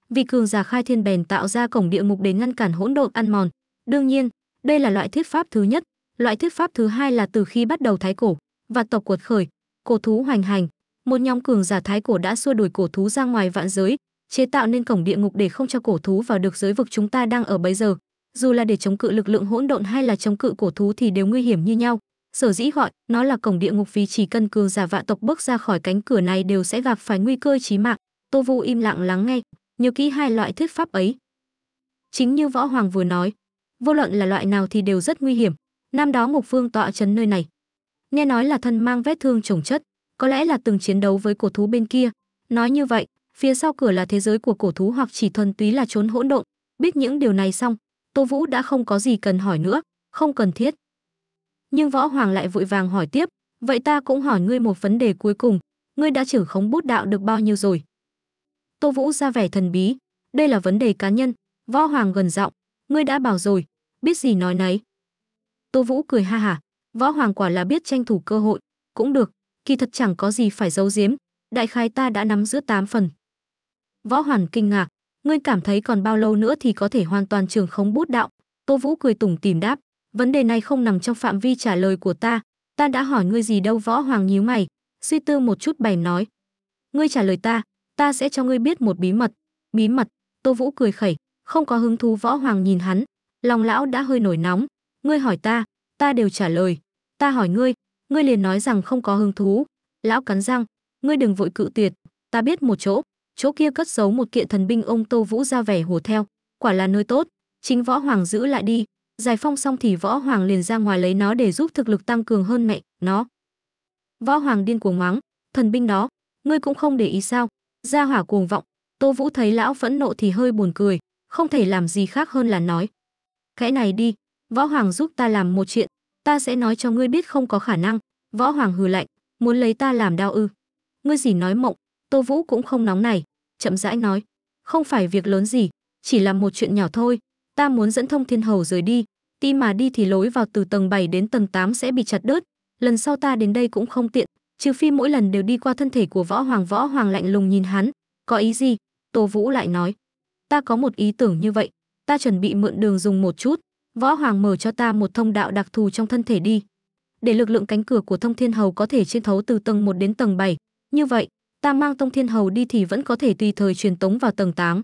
vì cường giả khai thiên bèn tạo ra cổng địa ngục để ngăn cản hỗn độn ăn mòn đương nhiên đây là loại thuyết pháp thứ nhất loại thuyết pháp thứ hai là từ khi bắt đầu thái cổ và tộc cuột khởi cổ thú hoành hành một nhóm cường giả thái cổ đã xua đuổi cổ thú ra ngoài vạn giới chế tạo nên cổng địa ngục để không cho cổ thú vào được giới vực chúng ta đang ở bấy giờ dù là để chống cự lực lượng hỗn độn hay là chống cự cổ thú thì đều nguy hiểm như nhau sở dĩ gọi nó là cổng địa ngục vì chỉ cần cường giả vạ tộc bước ra khỏi cánh cửa này đều sẽ gặp phải nguy cơ chí mạng tô vu im lặng lắng nghe nhớ kỹ hai loại thuyết pháp ấy chính như võ hoàng vừa nói vô luận là loại nào thì đều rất nguy hiểm năm đó mục phương tọa trấn nơi này nghe nói là thân mang vết thương trồng chất có lẽ là từng chiến đấu với cổ thú bên kia nói như vậy phía sau cửa là thế giới của cổ thú hoặc chỉ thuần túy là trốn hỗn độn. Biết những điều này xong, Tô Vũ đã không có gì cần hỏi nữa, không cần thiết. Nhưng Võ Hoàng lại vội vàng hỏi tiếp, vậy ta cũng hỏi ngươi một vấn đề cuối cùng, ngươi đã trưởng khống bút đạo được bao nhiêu rồi? Tô Vũ ra vẻ thần bí, đây là vấn đề cá nhân, Võ Hoàng gần giọng, ngươi đã bảo rồi, biết gì nói nấy. Tô Vũ cười ha hả, Võ Hoàng quả là biết tranh thủ cơ hội, cũng được, kỳ thật chẳng có gì phải giấu giếm, đại khái ta đã nắm giữa tám phần. Võ Hoàn kinh ngạc, ngươi cảm thấy còn bao lâu nữa thì có thể hoàn toàn trường khống bút đạo? Tô Vũ cười tủm tìm đáp, vấn đề này không nằm trong phạm vi trả lời của ta, ta đã hỏi ngươi gì đâu Võ Hoàng nhíu mày, suy tư một chút bày nói. Ngươi trả lời ta, ta sẽ cho ngươi biết một bí mật. Bí mật, Tô Vũ cười khẩy, không có hứng thú Võ Hoàng nhìn hắn, lòng lão đã hơi nổi nóng, ngươi hỏi ta, ta đều trả lời, ta hỏi ngươi, ngươi liền nói rằng không có hứng thú. Lão cắn răng, ngươi đừng vội cự tuyệt, ta biết một chỗ, chỗ kia cất giấu một kiện thần binh ông Tô Vũ ra vẻ hồ theo, quả là nơi tốt, chính võ hoàng giữ lại đi, giải phong xong thì võ hoàng liền ra ngoài lấy nó để giúp thực lực tăng cường hơn mẹ nó. Võ hoàng điên cuồng mắng, thần binh đó, ngươi cũng không để ý sao? ra hỏa cuồng vọng, Tô Vũ thấy lão phẫn nộ thì hơi buồn cười, không thể làm gì khác hơn là nói. Cái này đi, võ hoàng giúp ta làm một chuyện, ta sẽ nói cho ngươi biết không có khả năng. Võ hoàng hừ lạnh, muốn lấy ta làm đau ư? Ngươi gì nói mộng, Tô Vũ cũng không nóng này chậm rãi nói, không phải việc lớn gì, chỉ là một chuyện nhỏ thôi, ta muốn dẫn thông thiên hầu rời đi, ti mà đi thì lối vào từ tầng 7 đến tầng 8 sẽ bị chặt đứt, lần sau ta đến đây cũng không tiện, trừ phi mỗi lần đều đi qua thân thể của võ hoàng võ hoàng lạnh lùng nhìn hắn, có ý gì? Tô Vũ lại nói, ta có một ý tưởng như vậy, ta chuẩn bị mượn đường dùng một chút, võ hoàng mở cho ta một thông đạo đặc thù trong thân thể đi, để lực lượng cánh cửa của thông thiên hầu có thể xuyên thấu từ tầng 1 đến tầng 7, như vậy, ta mang Tông Thiên Hầu đi thì vẫn có thể tùy thời truyền tống vào tầng 8.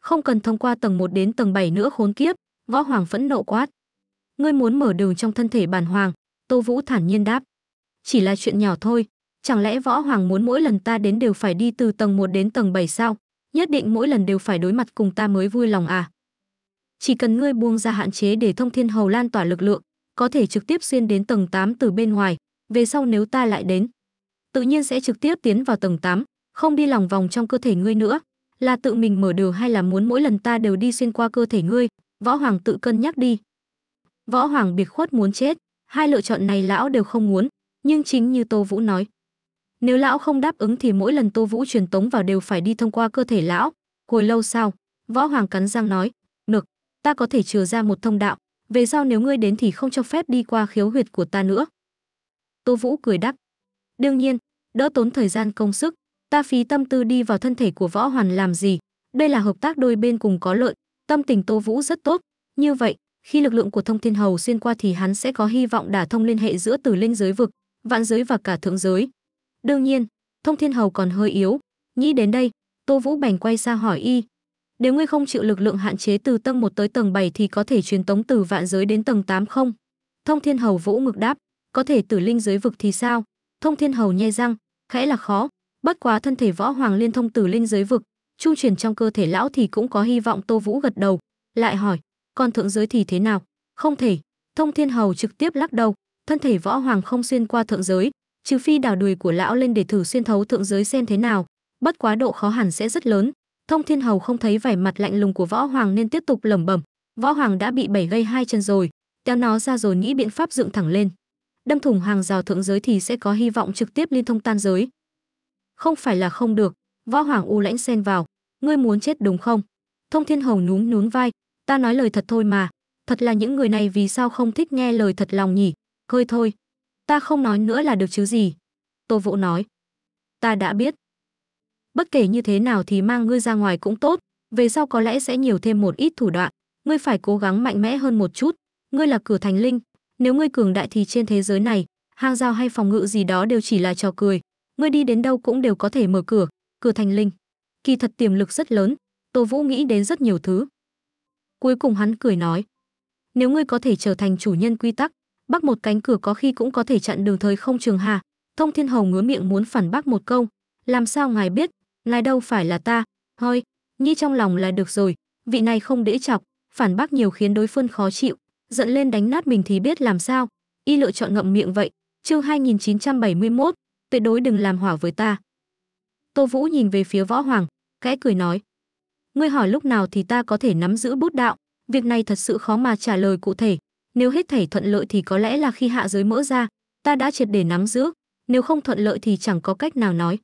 Không cần thông qua tầng 1 đến tầng 7 nữa khốn kiếp, võ hoàng phẫn nộ quát. Ngươi muốn mở đường trong thân thể bản hoàng, Tô Vũ thản nhiên đáp. Chỉ là chuyện nhỏ thôi, chẳng lẽ võ hoàng muốn mỗi lần ta đến đều phải đi từ tầng 1 đến tầng 7 sao? Nhất định mỗi lần đều phải đối mặt cùng ta mới vui lòng à? Chỉ cần ngươi buông ra hạn chế để thông thiên hầu lan tỏa lực lượng, có thể trực tiếp xuyên đến tầng 8 từ bên ngoài, về sau nếu ta lại đến, tự nhiên sẽ trực tiếp tiến vào tầng 8, không đi lòng vòng trong cơ thể ngươi nữa, là tự mình mở đường hay là muốn mỗi lần ta đều đi xuyên qua cơ thể ngươi, Võ Hoàng tự cân nhắc đi. Võ Hoàng biệt khuất muốn chết, hai lựa chọn này lão đều không muốn, nhưng chính như Tô Vũ nói, nếu lão không đáp ứng thì mỗi lần Tô Vũ truyền tống vào đều phải đi thông qua cơ thể lão. Hồi lâu sau, Võ Hoàng cắn răng nói, "Được, ta có thể trừ ra một thông đạo, về sau nếu ngươi đến thì không cho phép đi qua khiếu huyệt của ta nữa." Tô Vũ cười đắc, "Đương nhiên, đỡ tốn thời gian công sức, ta phí tâm tư đi vào thân thể của Võ Hoàn làm gì? Đây là hợp tác đôi bên cùng có lợi, tâm tình Tô Vũ rất tốt, như vậy, khi lực lượng của Thông Thiên Hầu xuyên qua thì hắn sẽ có hy vọng đả thông liên hệ giữa Tử Linh giới vực, vạn giới và cả thượng giới. Đương nhiên, Thông Thiên Hầu còn hơi yếu, nghĩ đến đây, Tô Vũ bèn quay ra hỏi y, nếu ngươi không chịu lực lượng hạn chế từ tầng 1 tới tầng 7 thì có thể truyền tống từ vạn giới đến tầng 8 không? Thông Thiên Hầu vũ ngực đáp, có thể tử linh giới vực thì sao? Thông Thiên Hầu nhe răng, khẽ là khó bất quá thân thể võ hoàng liên thông từ linh giới vực trung chuyển trong cơ thể lão thì cũng có hy vọng tô vũ gật đầu lại hỏi còn thượng giới thì thế nào không thể thông thiên hầu trực tiếp lắc đầu thân thể võ hoàng không xuyên qua thượng giới trừ phi đào đùi của lão lên để thử xuyên thấu thượng giới xem thế nào bất quá độ khó hẳn sẽ rất lớn thông thiên hầu không thấy vẻ mặt lạnh lùng của võ hoàng nên tiếp tục lẩm bẩm võ hoàng đã bị bảy gây hai chân rồi kéo nó ra rồi nghĩ biện pháp dựng thẳng lên đâm thủng hàng rào thượng giới thì sẽ có hy vọng trực tiếp liên thông tan giới. Không phải là không được, Võ Hoàng U lãnh xen vào, ngươi muốn chết đúng không? Thông Thiên hầu núm núm vai, ta nói lời thật thôi mà, thật là những người này vì sao không thích nghe lời thật lòng nhỉ? cười thôi, ta không nói nữa là được chứ gì? Tô Vũ nói, ta đã biết. Bất kể như thế nào thì mang ngươi ra ngoài cũng tốt, về sau có lẽ sẽ nhiều thêm một ít thủ đoạn, ngươi phải cố gắng mạnh mẽ hơn một chút, ngươi là cửa thành linh, nếu ngươi cường đại thì trên thế giới này, hang giao hay phòng ngự gì đó đều chỉ là trò cười, ngươi đi đến đâu cũng đều có thể mở cửa, cửa thành linh. Kỳ thật tiềm lực rất lớn, Tô Vũ nghĩ đến rất nhiều thứ. Cuối cùng hắn cười nói, nếu ngươi có thể trở thành chủ nhân quy tắc, bắc một cánh cửa có khi cũng có thể chặn đường thời không trường hà. Thông Thiên Hầu ngứa miệng muốn phản bác một câu, làm sao ngài biết, ngài đâu phải là ta, thôi, nghĩ trong lòng là được rồi, vị này không đễ chọc, phản bác nhiều khiến đối phương khó chịu, giận lên đánh nát mình thì biết làm sao, y lựa chọn ngậm miệng vậy. Chương 2971, tuyệt đối đừng làm hỏa với ta. Tô Vũ nhìn về phía Võ Hoàng, kẽ cười nói: "Ngươi hỏi lúc nào thì ta có thể nắm giữ bút đạo, việc này thật sự khó mà trả lời cụ thể, nếu hết thảy thuận lợi thì có lẽ là khi hạ giới mỡ ra, ta đã triệt để nắm giữ, nếu không thuận lợi thì chẳng có cách nào nói."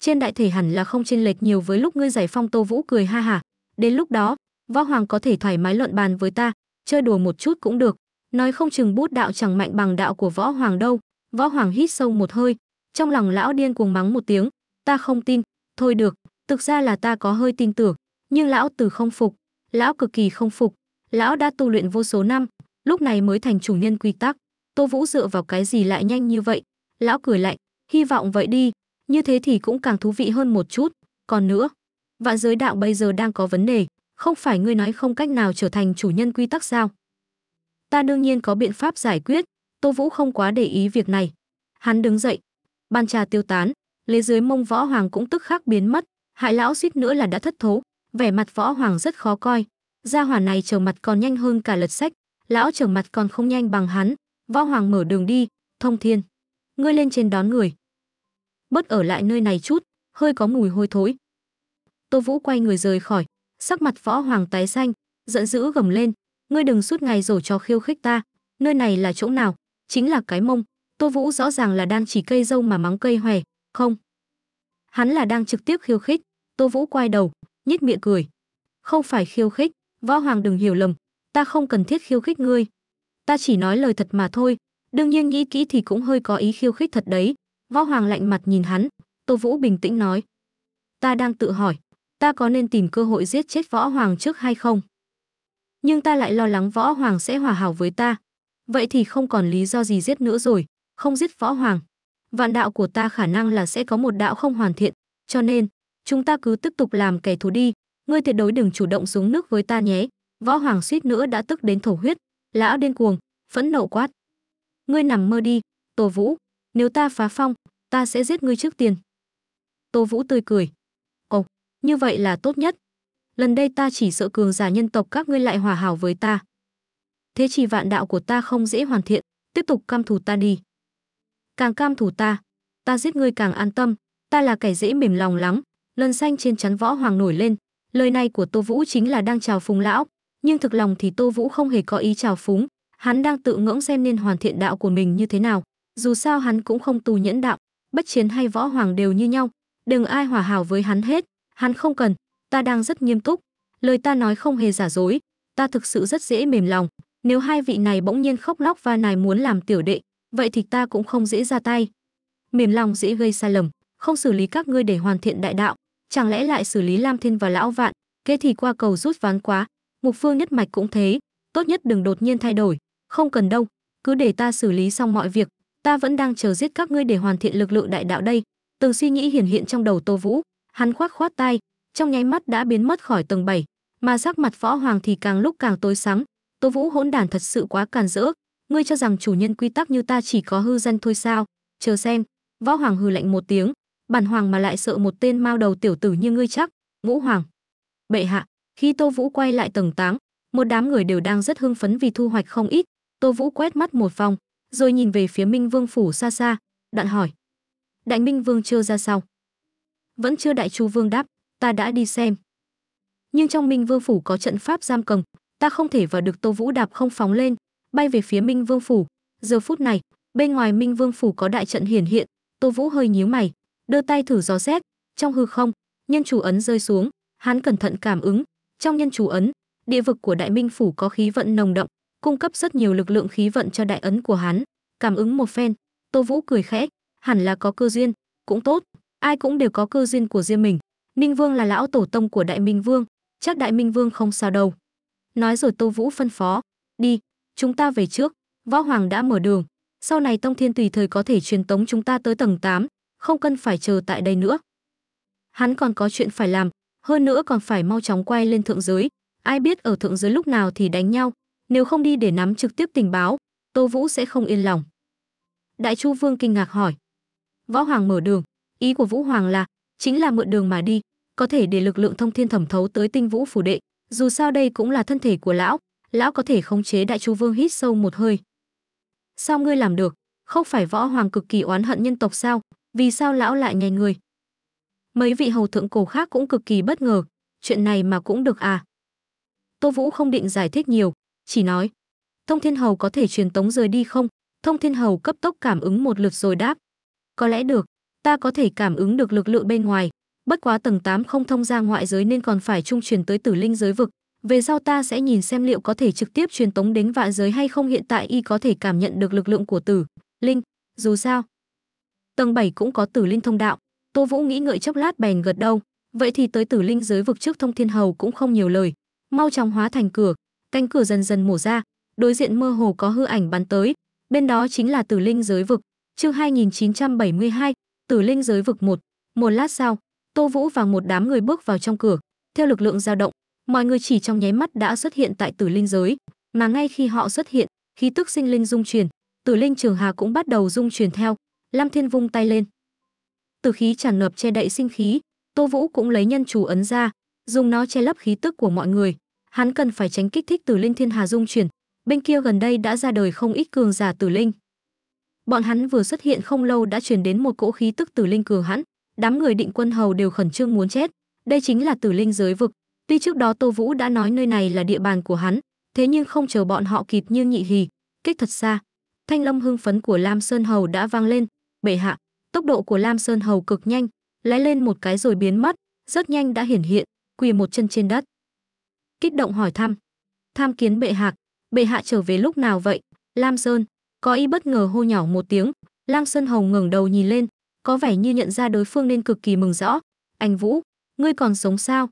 Trên đại thể hẳn là không chênh lệch nhiều với lúc ngươi giải phong Tô Vũ cười ha hả, đến lúc đó, Võ Hoàng có thể thoải mái luận bàn với ta, chơi đùa một chút cũng được. Nói không chừng bút đạo chẳng mạnh bằng đạo của võ hoàng đâu. Võ hoàng hít sâu một hơi, trong lòng lão điên cuồng mắng một tiếng, ta không tin, thôi được, thực ra là ta có hơi tin tưởng, nhưng lão từ không phục, lão cực kỳ không phục, lão đã tu luyện vô số năm, lúc này mới thành chủ nhân quy tắc, Tô Vũ dựa vào cái gì lại nhanh như vậy? Lão cười lạnh, hy vọng vậy đi, như thế thì cũng càng thú vị hơn một chút, còn nữa, vạn giới đạo bây giờ đang có vấn đề, không phải ngươi nói không cách nào trở thành chủ nhân quy tắc sao? Ta đương nhiên có biện pháp giải quyết, Tô Vũ không quá để ý việc này. Hắn đứng dậy, ban trà tiêu tán, lấy dưới mông võ hoàng cũng tức khắc biến mất, hại lão suýt nữa là đã thất thố, vẻ mặt võ hoàng rất khó coi. Gia hỏa này trở mặt còn nhanh hơn cả lật sách, lão trở mặt còn không nhanh bằng hắn. Võ hoàng mở đường đi, thông thiên. Ngươi lên trên đón người. Bớt ở lại nơi này chút, hơi có mùi hôi thối. Tô Vũ quay người rời khỏi, sắc mặt võ hoàng tái xanh giận dữ gầm lên ngươi đừng suốt ngày rổ trò khiêu khích ta nơi này là chỗ nào chính là cái mông tô vũ rõ ràng là đang chỉ cây dâu mà mắng cây hòe không hắn là đang trực tiếp khiêu khích tô vũ quay đầu nhếch miệng cười không phải khiêu khích võ hoàng đừng hiểu lầm ta không cần thiết khiêu khích ngươi ta chỉ nói lời thật mà thôi đương nhiên nghĩ kỹ thì cũng hơi có ý khiêu khích thật đấy võ hoàng lạnh mặt nhìn hắn tô vũ bình tĩnh nói ta đang tự hỏi ta có nên tìm cơ hội giết chết võ hoàng trước hay không? Nhưng ta lại lo lắng võ hoàng sẽ hòa hảo với ta. Vậy thì không còn lý do gì giết nữa rồi, không giết võ hoàng. Vạn đạo của ta khả năng là sẽ có một đạo không hoàn thiện, cho nên, chúng ta cứ tiếp tục làm kẻ thù đi, ngươi tuyệt đối đừng chủ động xuống nước với ta nhé. Võ hoàng suýt nữa đã tức đến thổ huyết, lão điên cuồng, phẫn nộ quát. Ngươi nằm mơ đi, Tô Vũ, nếu ta phá phong, ta sẽ giết ngươi trước tiền. Tô Vũ tươi cười, như vậy là tốt nhất. Lần đây ta chỉ sợ cường giả nhân tộc các ngươi lại hòa hảo với ta. Thế chỉ vạn đạo của ta không dễ hoàn thiện, tiếp tục cam thủ ta đi. Càng cam thủ ta, ta giết ngươi càng an tâm, ta là kẻ dễ mềm lòng lắm. Lần xanh trên chắn võ hoàng nổi lên, lời này của Tô Vũ chính là đang chào phúng lão, nhưng thực lòng thì Tô Vũ không hề có ý chào phúng, hắn đang tự ngưỡng xem nên hoàn thiện đạo của mình như thế nào. Dù sao hắn cũng không tu nhẫn đạo, bất chiến hay võ hoàng đều như nhau, đừng ai hòa hảo với hắn hết, Hắn không cần, ta đang rất nghiêm túc, lời ta nói không hề giả dối, ta thực sự rất dễ mềm lòng, nếu hai vị này bỗng nhiên khóc lóc và nài muốn làm tiểu đệ, vậy thì ta cũng không dễ ra tay. Mềm lòng dễ gây sai lầm, không xử lý các ngươi để hoàn thiện đại đạo, chẳng lẽ lại xử lý Lam Thiên và Lão Vạn, kế thì qua cầu rút ván quá, mục phương nhất mạch cũng thế, tốt nhất đừng đột nhiên thay đổi, không cần đâu, cứ để ta xử lý xong mọi việc, ta vẫn đang chờ giết các ngươi để hoàn thiện lực lượng đại đạo đây. Từng suy nghĩ hiển hiện trong đầu Tô Vũ, Hắn khoác khoát tay, trong nháy mắt đã biến mất khỏi tầng 7, mà sắc mặt võ hoàng thì càng lúc càng tối sắm. Tô Vũ hỗn đản thật sự quá càn rỡ, ngươi cho rằng chủ nhân quy tắc như ta chỉ có hư danh thôi sao? Chờ xem, võ hoàng hừ lạnh một tiếng, bản hoàng mà lại sợ một tên mao đầu tiểu tử như ngươi chắc, ngũ hoàng. Bệ hạ, khi Tô Vũ quay lại tầng 8, một đám người đều đang rất hưng phấn vì thu hoạch không ít. Tô Vũ quét mắt một vòng, rồi nhìn về phía Minh Vương phủ xa xa, đoạn hỏi: "Đại Minh Vương chưa ra sao?" vẫn chưa đại chu vương đáp ta đã đi xem nhưng trong minh vương phủ có trận pháp giam cầm ta không thể vào được tô vũ đạp không phóng lên bay về phía minh vương phủ giờ phút này bên ngoài minh vương phủ có đại trận hiển hiện tô vũ hơi nhíu mày đưa tay thử gió xét trong hư không nhân chủ ấn rơi xuống hắn cẩn thận cảm ứng trong nhân chủ ấn địa vực của đại minh phủ có khí vận nồng đậm cung cấp rất nhiều lực lượng khí vận cho đại ấn của hắn cảm ứng một phen tô vũ cười khẽ hẳn là có cơ duyên cũng tốt ai cũng đều có cơ duyên của riêng mình. Ninh Vương là lão tổ tông của Đại Minh Vương, chắc Đại Minh Vương không sao đâu. Nói rồi Tô Vũ phân phó, đi, chúng ta về trước, võ hoàng đã mở đường, sau này Tông Thiên tùy thời có thể truyền tống chúng ta tới tầng 8, không cần phải chờ tại đây nữa. Hắn còn có chuyện phải làm, hơn nữa còn phải mau chóng quay lên thượng giới, ai biết ở thượng giới lúc nào thì đánh nhau, nếu không đi để nắm trực tiếp tình báo, Tô Vũ sẽ không yên lòng. Đại Chu Vương kinh ngạc hỏi. Võ Hoàng mở đường, Ý của Vũ Hoàng là chính là mượn đường mà đi, có thể để lực lượng thông thiên thẩm thấu tới Tinh Vũ phủ đệ, dù sao đây cũng là thân thể của lão, lão có thể khống chế Đại Chu Vương hít sâu một hơi. Sao ngươi làm được? Không phải Võ Hoàng cực kỳ oán hận nhân tộc sao? Vì sao lão lại nhè người? Mấy vị hầu thượng cổ khác cũng cực kỳ bất ngờ, chuyện này mà cũng được à? Tô Vũ không định giải thích nhiều, chỉ nói: "Thông Thiên Hầu có thể truyền tống rời đi không?" Thông Thiên Hầu cấp tốc cảm ứng một lượt rồi đáp: "Có lẽ được, ta có thể cảm ứng được lực lượng bên ngoài. Bất quá tầng 8 không thông ra ngoại giới nên còn phải trung truyền tới tử linh giới vực. Về sau ta sẽ nhìn xem liệu có thể trực tiếp truyền tống đến vạn giới hay không hiện tại y có thể cảm nhận được lực lượng của tử, linh, dù sao. Tầng 7 cũng có tử linh thông đạo, Tô Vũ nghĩ ngợi chốc lát bèn gật đầu, vậy thì tới tử linh giới vực trước thông thiên hầu cũng không nhiều lời, mau chóng hóa thành cửa, cánh cửa dần dần mổ ra, đối diện mơ hồ có hư ảnh bắn tới, bên đó chính là tử linh giới vực, chương 2972, tử linh giới vực một một lát sau tô vũ và một đám người bước vào trong cửa theo lực lượng dao động mọi người chỉ trong nháy mắt đã xuất hiện tại tử linh giới mà ngay khi họ xuất hiện khí tức sinh linh dung truyền tử linh trường hà cũng bắt đầu dung truyền theo lam thiên vung tay lên từ khí tràn ngập che đậy sinh khí tô vũ cũng lấy nhân chủ ấn ra dùng nó che lấp khí tức của mọi người hắn cần phải tránh kích thích tử linh thiên hà dung truyền. bên kia gần đây đã ra đời không ít cường giả tử linh Bọn hắn vừa xuất hiện không lâu đã truyền đến một cỗ khí tức tử linh cường hãn, đám người định quân hầu đều khẩn trương muốn chết. Đây chính là tử linh giới vực. Tuy trước đó Tô Vũ đã nói nơi này là địa bàn của hắn, thế nhưng không chờ bọn họ kịp như nhị hì, kích thật xa. Thanh âm hưng phấn của Lam Sơn Hầu đã vang lên, bệ hạ. Tốc độ của Lam Sơn Hầu cực nhanh, lái lên một cái rồi biến mất, rất nhanh đã hiển hiện, quỳ một chân trên đất. Kích động hỏi thăm. Tham kiến bệ hạ, bệ hạ trở về lúc nào vậy? Lam Sơn, có y bất ngờ hô nhỏ một tiếng, Lang Sơn Hồng ngẩng đầu nhìn lên, có vẻ như nhận ra đối phương nên cực kỳ mừng rõ. Anh Vũ, ngươi còn sống sao?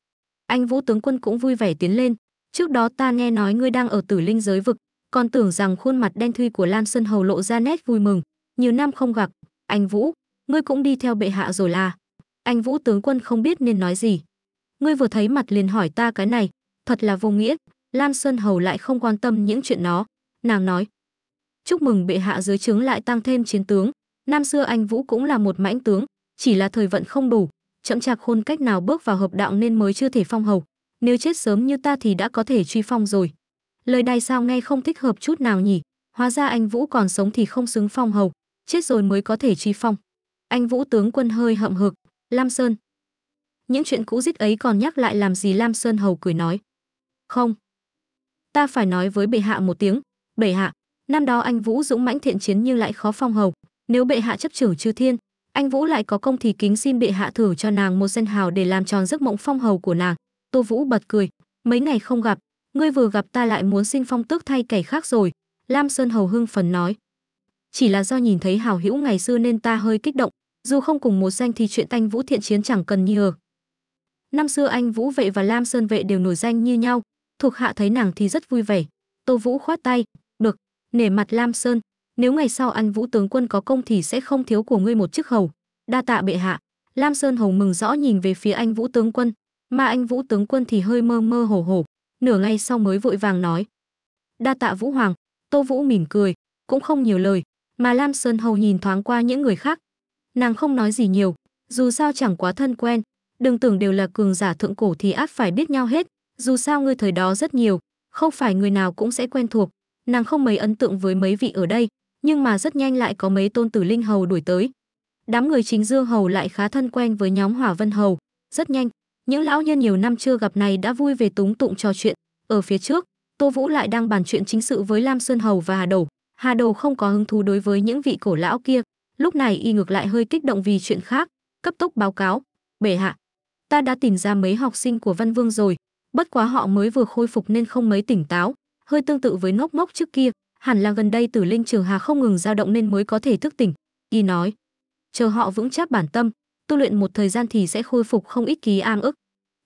Anh Vũ tướng quân cũng vui vẻ tiến lên. Trước đó ta nghe nói ngươi đang ở tử linh giới vực, còn tưởng rằng khuôn mặt đen thui của Lam Sơn Hầu lộ ra nét vui mừng. Nhiều năm không gặp, anh Vũ, ngươi cũng đi theo bệ hạ rồi là. Anh Vũ tướng quân không biết nên nói gì. Ngươi vừa thấy mặt liền hỏi ta cái này, thật là vô nghĩa. Lam Sơn Hầu lại không quan tâm những chuyện đó. Nàng nói, chúc mừng bệ hạ dưới trướng lại tăng thêm chiến tướng năm xưa anh vũ cũng là một mãnh tướng chỉ là thời vận không đủ chậm chạp khôn cách nào bước vào hợp đạo nên mới chưa thể phong hầu nếu chết sớm như ta thì đã có thể truy phong rồi lời này sao nghe không thích hợp chút nào nhỉ hóa ra anh vũ còn sống thì không xứng phong hầu chết rồi mới có thể truy phong anh vũ tướng quân hơi hậm hực lam sơn những chuyện cũ dít ấy còn nhắc lại làm gì lam sơn hầu cười nói không ta phải nói với bệ hạ một tiếng bệ hạ Năm đó anh Vũ dũng mãnh thiện chiến nhưng lại khó phong hầu, nếu bệ hạ chấp trưởng chư thiên, anh Vũ lại có công thì kính xin bệ hạ thử cho nàng một danh hào để làm tròn giấc mộng phong hầu của nàng. Tô Vũ bật cười, mấy ngày không gặp, ngươi vừa gặp ta lại muốn xin phong tước thay kẻ khác rồi. Lam Sơn Hầu hưng phần nói. Chỉ là do nhìn thấy hào hữu ngày xưa nên ta hơi kích động, dù không cùng một danh thì chuyện anh Vũ thiện chiến chẳng cần nghi Năm xưa anh Vũ vệ và Lam Sơn vệ đều nổi danh như nhau, thuộc hạ thấy nàng thì rất vui vẻ. Tô Vũ khoát tay, nể mặt Lam Sơn, nếu ngày sau ăn vũ tướng quân có công thì sẽ không thiếu của ngươi một chiếc hầu. Đa tạ bệ hạ. Lam Sơn hầu mừng rõ nhìn về phía anh vũ tướng quân, mà anh vũ tướng quân thì hơi mơ mơ hồ hồ, nửa ngày sau mới vội vàng nói. Đa tạ vũ hoàng, Tô Vũ mỉm cười, cũng không nhiều lời, mà Lam Sơn hầu nhìn thoáng qua những người khác. Nàng không nói gì nhiều, dù sao chẳng quá thân quen, đừng tưởng đều là cường giả thượng cổ thì áp phải biết nhau hết, dù sao ngươi thời đó rất nhiều, không phải người nào cũng sẽ quen thuộc, nàng không mấy ấn tượng với mấy vị ở đây, nhưng mà rất nhanh lại có mấy tôn tử linh hầu đuổi tới. Đám người chính dương hầu lại khá thân quen với nhóm hỏa vân hầu, rất nhanh, những lão nhân nhiều năm chưa gặp này đã vui về túng tụng trò chuyện. Ở phía trước, Tô Vũ lại đang bàn chuyện chính sự với Lam Sơn hầu và Hà Đầu. Hà Đầu không có hứng thú đối với những vị cổ lão kia, lúc này y ngược lại hơi kích động vì chuyện khác, cấp tốc báo cáo, "Bệ hạ, ta đã tìm ra mấy học sinh của Văn Vương rồi, bất quá họ mới vừa khôi phục nên không mấy tỉnh táo, hơi tương tự với ngốc ngốc trước kia hẳn là gần đây tử linh trường hà không ngừng dao động nên mới có thể thức tỉnh y nói chờ họ vững chắc bản tâm tu luyện một thời gian thì sẽ khôi phục không ít ký am ức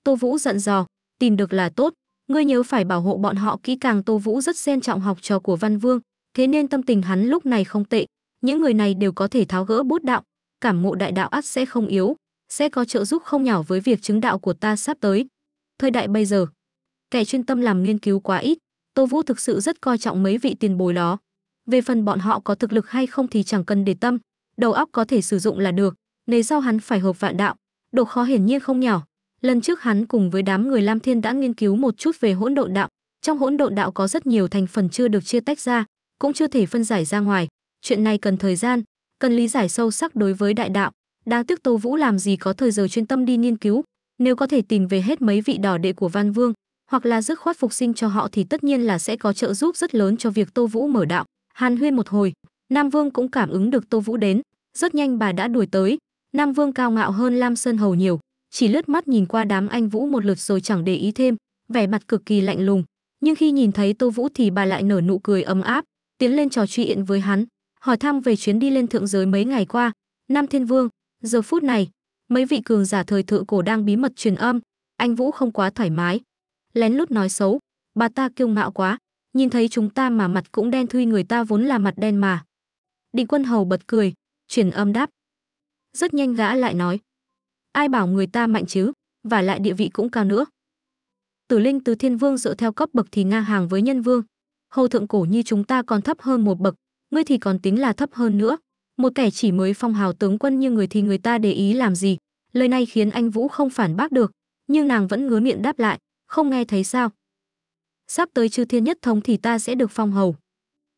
tô vũ giận dò tìm được là tốt ngươi nhớ phải bảo hộ bọn họ kỹ càng tô vũ rất xen trọng học trò của văn vương thế nên tâm tình hắn lúc này không tệ những người này đều có thể tháo gỡ bút đạo cảm ngộ đại đạo ắt sẽ không yếu sẽ có trợ giúp không nhỏ với việc chứng đạo của ta sắp tới thời đại bây giờ kẻ chuyên tâm làm nghiên cứu quá ít Tô Vũ thực sự rất coi trọng mấy vị tiền bối đó. Về phần bọn họ có thực lực hay không thì chẳng cần để tâm, đầu óc có thể sử dụng là được, nấy sau hắn phải hợp vạn đạo, độ khó hiển nhiên không nhỏ. Lần trước hắn cùng với đám người Lam Thiên đã nghiên cứu một chút về hỗn độn đạo, trong hỗn độn đạo có rất nhiều thành phần chưa được chia tách ra, cũng chưa thể phân giải ra ngoài, chuyện này cần thời gian, cần lý giải sâu sắc đối với đại đạo. Đáng tiếc Tô Vũ làm gì có thời giờ chuyên tâm đi nghiên cứu, nếu có thể tìm về hết mấy vị đỏ đệ của Văn Vương, hoặc là dứt khoát phục sinh cho họ thì tất nhiên là sẽ có trợ giúp rất lớn cho việc Tô Vũ mở đạo. Hàn Huyên một hồi, Nam Vương cũng cảm ứng được Tô Vũ đến, rất nhanh bà đã đuổi tới. Nam Vương cao ngạo hơn Lam Sơn Hầu nhiều, chỉ lướt mắt nhìn qua đám anh Vũ một lượt rồi chẳng để ý thêm, vẻ mặt cực kỳ lạnh lùng. Nhưng khi nhìn thấy Tô Vũ thì bà lại nở nụ cười ấm áp, tiến lên trò chuyện với hắn, hỏi thăm về chuyến đi lên thượng giới mấy ngày qua. Nam Thiên Vương, giờ phút này, mấy vị cường giả thời thượng cổ đang bí mật truyền âm, anh Vũ không quá thoải mái, lén lút nói xấu bà ta kiêu ngạo quá nhìn thấy chúng ta mà mặt cũng đen thui người ta vốn là mặt đen mà định quân hầu bật cười chuyển âm đáp rất nhanh gã lại nói ai bảo người ta mạnh chứ và lại địa vị cũng cao nữa tử linh từ thiên vương dựa theo cấp bậc thì ngang hàng với nhân vương hầu thượng cổ như chúng ta còn thấp hơn một bậc ngươi thì còn tính là thấp hơn nữa một kẻ chỉ mới phong hào tướng quân như người thì người ta để ý làm gì lời này khiến anh vũ không phản bác được nhưng nàng vẫn ngứa miệng đáp lại không nghe thấy sao? Sắp tới chư thiên nhất thống thì ta sẽ được phong hầu.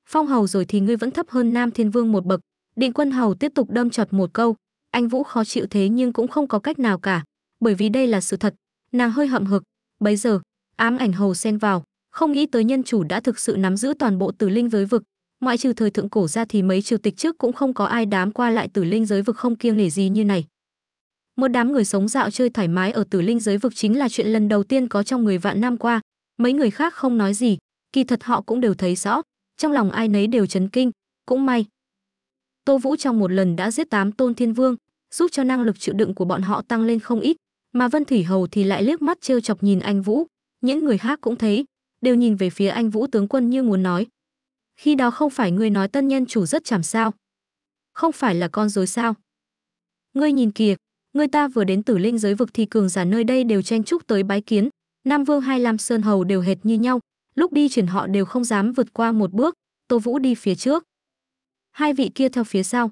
Phong hầu rồi thì ngươi vẫn thấp hơn Nam Thiên Vương một bậc. Định quân hầu tiếp tục đâm chọt một câu. Anh Vũ khó chịu thế nhưng cũng không có cách nào cả, bởi vì đây là sự thật. Nàng hơi hậm hực. Bấy giờ, ám ảnh hầu xen vào, không nghĩ tới nhân chủ đã thực sự nắm giữ toàn bộ tử linh giới vực. Ngoại trừ thời thượng cổ ra thì mấy triều tịch trước cũng không có ai đám qua lại tử linh giới vực không kiêng nể gì như này một đám người sống dạo chơi thoải mái ở tử linh giới vực chính là chuyện lần đầu tiên có trong người vạn năm qua mấy người khác không nói gì kỳ thật họ cũng đều thấy rõ trong lòng ai nấy đều chấn kinh cũng may tô vũ trong một lần đã giết tám tôn thiên vương giúp cho năng lực chịu đựng của bọn họ tăng lên không ít mà vân thủy hầu thì lại liếc mắt trêu chọc nhìn anh vũ những người khác cũng thấy đều nhìn về phía anh vũ tướng quân như muốn nói khi đó không phải ngươi nói tân nhân chủ rất chảm sao không phải là con dối sao ngươi nhìn kìa người ta vừa đến tử linh giới vực thì cường giả nơi đây đều chen chúc tới bái kiến nam vương hai lam sơn hầu đều hệt như nhau lúc đi chuyển họ đều không dám vượt qua một bước tô vũ đi phía trước hai vị kia theo phía sau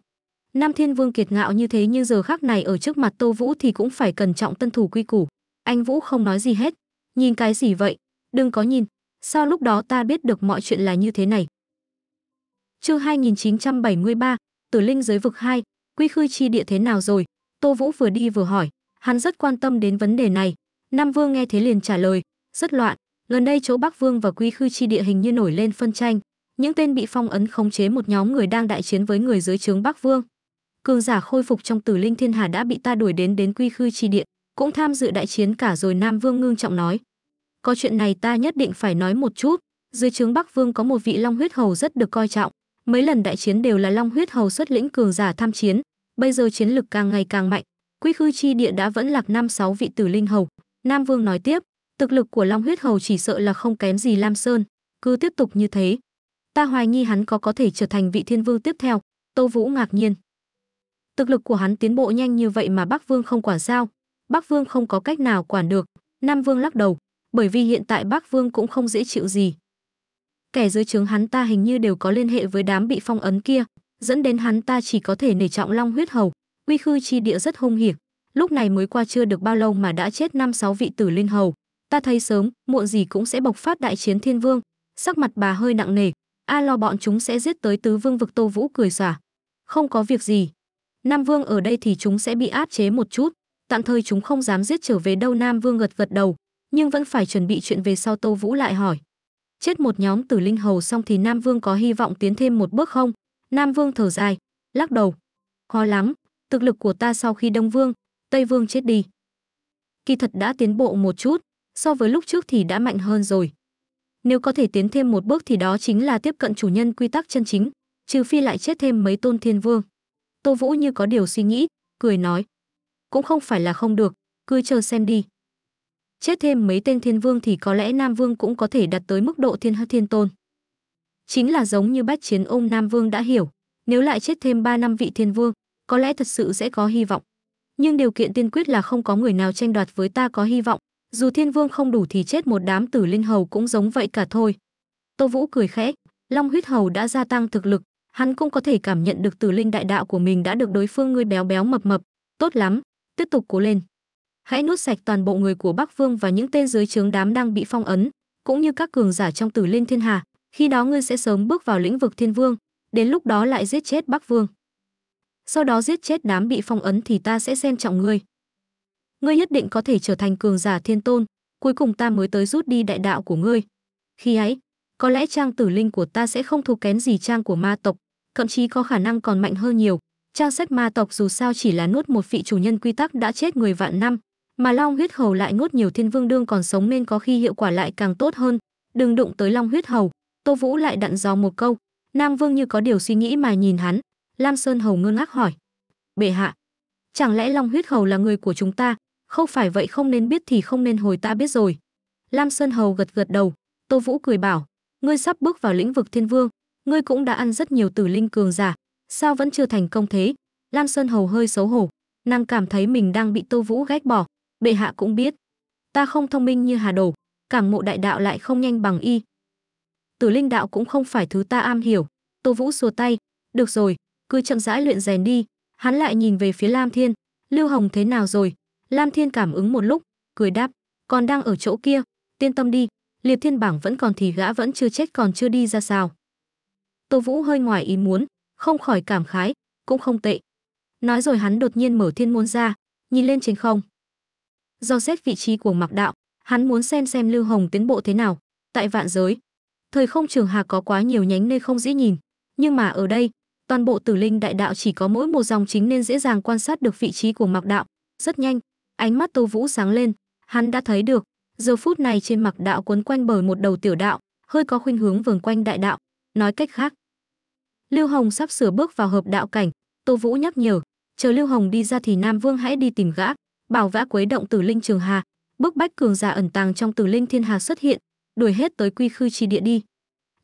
nam thiên vương kiệt ngạo như thế nhưng giờ khác này ở trước mặt tô vũ thì cũng phải cẩn trọng tân thủ quy củ anh vũ không nói gì hết nhìn cái gì vậy đừng có nhìn sao lúc đó ta biết được mọi chuyện là như thế này chương 2973, Tử Linh giới vực 2, Quy Khư chi địa thế nào rồi? Tô Vũ vừa đi vừa hỏi, hắn rất quan tâm đến vấn đề này. Nam Vương nghe thế liền trả lời, rất loạn, gần đây chỗ Bắc Vương và Quy Khư chi địa hình như nổi lên phân tranh, những tên bị phong ấn khống chế một nhóm người đang đại chiến với người dưới trướng Bắc Vương. Cường giả khôi phục trong Tử Linh Thiên Hà đã bị ta đuổi đến đến Quy Khư chi địa, cũng tham dự đại chiến cả rồi Nam Vương ngưng trọng nói. Có chuyện này ta nhất định phải nói một chút, dưới trướng Bắc Vương có một vị long huyết hầu rất được coi trọng, mấy lần đại chiến đều là long huyết hầu xuất lĩnh cường giả tham chiến, Bây giờ chiến lực càng ngày càng mạnh, Quy Khư chi địa đã vẫn lạc năm sáu vị tử linh hầu. Nam Vương nói tiếp, thực lực của Long huyết hầu chỉ sợ là không kém gì Lam Sơn, cứ tiếp tục như thế. Ta hoài nghi hắn có có thể trở thành vị thiên vương tiếp theo, Tô Vũ ngạc nhiên. Thực lực của hắn tiến bộ nhanh như vậy mà Bắc Vương không quản sao? Bắc Vương không có cách nào quản được, Nam Vương lắc đầu, bởi vì hiện tại Bắc Vương cũng không dễ chịu gì. Kẻ dưới trướng hắn ta hình như đều có liên hệ với đám bị phong ấn kia, dẫn đến hắn ta chỉ có thể nể trọng long huyết hầu, uy khư chi địa rất hung hiểm, lúc này mới qua chưa được bao lâu mà đã chết năm sáu vị tử linh hầu. Ta thấy sớm, muộn gì cũng sẽ bộc phát đại chiến thiên vương. Sắc mặt bà hơi nặng nề, a lo bọn chúng sẽ giết tới tứ vương vực Tô Vũ cười xòa. Không có việc gì. Nam vương ở đây thì chúng sẽ bị áp chế một chút, tạm thời chúng không dám giết trở về đâu Nam vương gật gật đầu, nhưng vẫn phải chuẩn bị chuyện về sau Tô Vũ lại hỏi. Chết một nhóm tử linh hầu xong thì Nam vương có hy vọng tiến thêm một bước không? Nam Vương thở dài, lắc đầu. Khó lắm, thực lực của ta sau khi Đông Vương, Tây Vương chết đi. Kỳ thật đã tiến bộ một chút, so với lúc trước thì đã mạnh hơn rồi. Nếu có thể tiến thêm một bước thì đó chính là tiếp cận chủ nhân quy tắc chân chính, trừ phi lại chết thêm mấy tôn thiên vương. Tô Vũ như có điều suy nghĩ, cười nói. Cũng không phải là không được, cứ chờ xem đi. Chết thêm mấy tên thiên vương thì có lẽ Nam Vương cũng có thể đạt tới mức độ thiên thiên tôn chính là giống như bách chiến ôm nam vương đã hiểu nếu lại chết thêm 3 năm vị thiên vương có lẽ thật sự sẽ có hy vọng nhưng điều kiện tiên quyết là không có người nào tranh đoạt với ta có hy vọng dù thiên vương không đủ thì chết một đám tử linh hầu cũng giống vậy cả thôi tô vũ cười khẽ long huyết hầu đã gia tăng thực lực hắn cũng có thể cảm nhận được tử linh đại đạo của mình đã được đối phương ngươi béo béo mập mập tốt lắm tiếp tục cố lên hãy nuốt sạch toàn bộ người của bắc vương và những tên dưới trướng đám đang bị phong ấn cũng như các cường giả trong tử linh thiên hà khi đó ngươi sẽ sớm bước vào lĩnh vực thiên vương đến lúc đó lại giết chết bắc vương sau đó giết chết đám bị phong ấn thì ta sẽ xem trọng ngươi ngươi nhất định có thể trở thành cường giả thiên tôn cuối cùng ta mới tới rút đi đại đạo của ngươi khi ấy có lẽ trang tử linh của ta sẽ không thua kém gì trang của ma tộc thậm chí có khả năng còn mạnh hơn nhiều trang sách ma tộc dù sao chỉ là nuốt một vị chủ nhân quy tắc đã chết người vạn năm mà long huyết hầu lại nuốt nhiều thiên vương đương còn sống nên có khi hiệu quả lại càng tốt hơn đừng đụng tới long huyết hầu Tô Vũ lại đặn dò một câu, Nam Vương như có điều suy nghĩ mà nhìn hắn, Lam Sơn Hầu ngơ ngác hỏi: "Bệ hạ, chẳng lẽ Long Huyết Hầu là người của chúng ta, không phải vậy không nên biết thì không nên hồi ta biết rồi?" Lam Sơn Hầu gật gật đầu, Tô Vũ cười bảo: "Ngươi sắp bước vào lĩnh vực Thiên Vương, ngươi cũng đã ăn rất nhiều tử linh cường giả, sao vẫn chưa thành công thế?" Lam Sơn Hầu hơi xấu hổ, nàng cảm thấy mình đang bị Tô Vũ ghét bỏ, bệ hạ cũng biết, ta không thông minh như Hà Đồ, cảm mộ đại đạo lại không nhanh bằng y, tử linh đạo cũng không phải thứ ta am hiểu tô vũ xua tay được rồi cứ chậm rãi luyện rèn đi hắn lại nhìn về phía lam thiên lưu hồng thế nào rồi lam thiên cảm ứng một lúc cười đáp còn đang ở chỗ kia Tiên tâm đi liệp thiên bảng vẫn còn thì gã vẫn chưa chết còn chưa đi ra sao tô vũ hơi ngoài ý muốn không khỏi cảm khái cũng không tệ nói rồi hắn đột nhiên mở thiên môn ra nhìn lên trên không do xét vị trí của mặc đạo hắn muốn xem xem lưu hồng tiến bộ thế nào tại vạn giới Thời không trường hà có quá nhiều nhánh nên không dễ nhìn, nhưng mà ở đây, toàn bộ Tử Linh đại đạo chỉ có mỗi một dòng chính nên dễ dàng quan sát được vị trí của mặc đạo. Rất nhanh, ánh mắt Tô Vũ sáng lên, hắn đã thấy được, giờ phút này trên mặc đạo quấn quanh bởi một đầu tiểu đạo, hơi có khuynh hướng vườn quanh đại đạo, nói cách khác, Lưu Hồng sắp sửa bước vào hợp đạo cảnh, Tô Vũ nhắc nhở, chờ Lưu Hồng đi ra thì Nam Vương hãy đi tìm gã, bảo vã quấy động Tử Linh Trường Hà, bức bách cường giả ẩn tàng trong Tử Linh Thiên Hà xuất hiện, đuổi hết tới quy khư chi địa đi.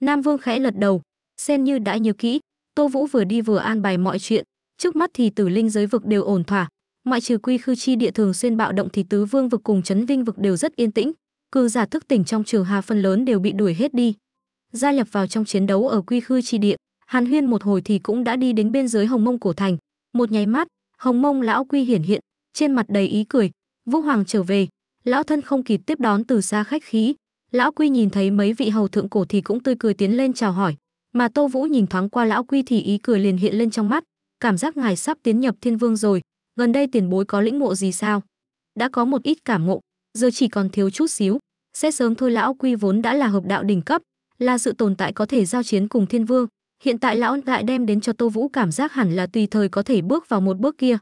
Nam Vương khẽ lật đầu, xem như đã nhớ kỹ, Tô Vũ vừa đi vừa an bài mọi chuyện, trước mắt thì tử linh giới vực đều ổn thỏa, ngoại trừ quy khư chi địa thường xuyên bạo động thì tứ vương vực cùng chấn vinh vực đều rất yên tĩnh, cư giả thức tỉnh trong trường hà phần lớn đều bị đuổi hết đi. Gia nhập vào trong chiến đấu ở quy khư chi địa, Hàn Huyên một hồi thì cũng đã đi đến bên dưới Hồng Mông cổ thành, một nháy mắt, Hồng Mông lão quy hiển hiện, trên mặt đầy ý cười, Vũ Hoàng trở về, lão thân không kịp tiếp đón từ xa khách khí, lão quy nhìn thấy mấy vị hầu thượng cổ thì cũng tươi cười tiến lên chào hỏi mà tô vũ nhìn thoáng qua lão quy thì ý cười liền hiện lên trong mắt cảm giác ngài sắp tiến nhập thiên vương rồi gần đây tiền bối có lĩnh ngộ gì sao đã có một ít cảm ngộ giờ chỉ còn thiếu chút xíu sẽ sớm thôi lão quy vốn đã là hợp đạo đỉnh cấp là sự tồn tại có thể giao chiến cùng thiên vương hiện tại lão lại đem đến cho tô vũ cảm giác hẳn là tùy thời có thể bước vào một bước kia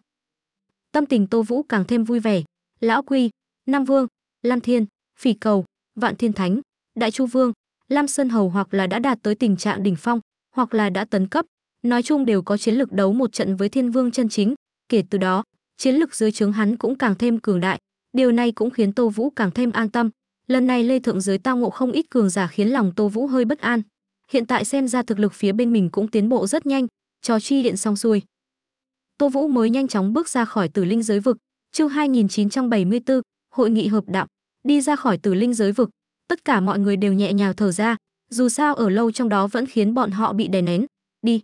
tâm tình tô vũ càng thêm vui vẻ lão quy nam vương lam thiên phỉ cầu Vạn Thiên Thánh, Đại Chu Vương, Lam Sơn Hầu hoặc là đã đạt tới tình trạng đỉnh phong, hoặc là đã tấn cấp, nói chung đều có chiến lược đấu một trận với Thiên Vương chân chính, kể từ đó, chiến lược dưới trướng hắn cũng càng thêm cường đại, điều này cũng khiến Tô Vũ càng thêm an tâm. Lần này Lê Thượng giới tao ngộ không ít cường giả khiến lòng Tô Vũ hơi bất an. Hiện tại xem ra thực lực phía bên mình cũng tiến bộ rất nhanh, trò chi điện xong xuôi. Tô Vũ mới nhanh chóng bước ra khỏi Tử Linh giới vực. Chương 2974, hội nghị hợp đạo đi ra khỏi tử linh giới vực tất cả mọi người đều nhẹ nhàng thở ra dù sao ở lâu trong đó vẫn khiến bọn họ bị đè nén đi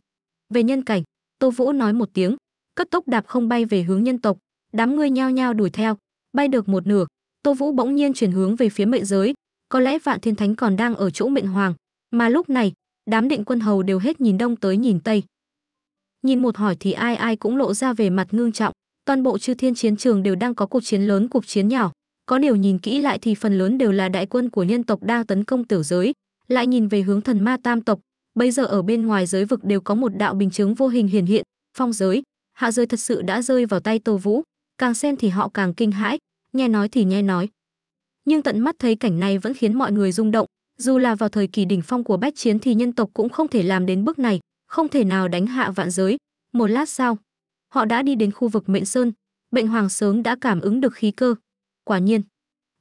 về nhân cảnh tô vũ nói một tiếng cất tốc đạp không bay về hướng nhân tộc đám người nhao nhao đuổi theo bay được một nửa tô vũ bỗng nhiên chuyển hướng về phía mệnh giới có lẽ vạn thiên thánh còn đang ở chỗ mệnh hoàng mà lúc này đám định quân hầu đều hết nhìn đông tới nhìn tây nhìn một hỏi thì ai ai cũng lộ ra về mặt ngương trọng toàn bộ chư thiên chiến trường đều đang có cuộc chiến lớn cuộc chiến nhỏ có điều nhìn kỹ lại thì phần lớn đều là đại quân của nhân tộc đang tấn công tiểu giới lại nhìn về hướng thần ma tam tộc bây giờ ở bên ngoài giới vực đều có một đạo bình chứng vô hình hiển hiện phong giới hạ giới thật sự đã rơi vào tay tô vũ càng xem thì họ càng kinh hãi nghe nói thì nghe nói nhưng tận mắt thấy cảnh này vẫn khiến mọi người rung động dù là vào thời kỳ đỉnh phong của bách chiến thì nhân tộc cũng không thể làm đến bước này không thể nào đánh hạ vạn giới một lát sau họ đã đi đến khu vực mệnh sơn bệnh hoàng sớm đã cảm ứng được khí cơ quả nhiên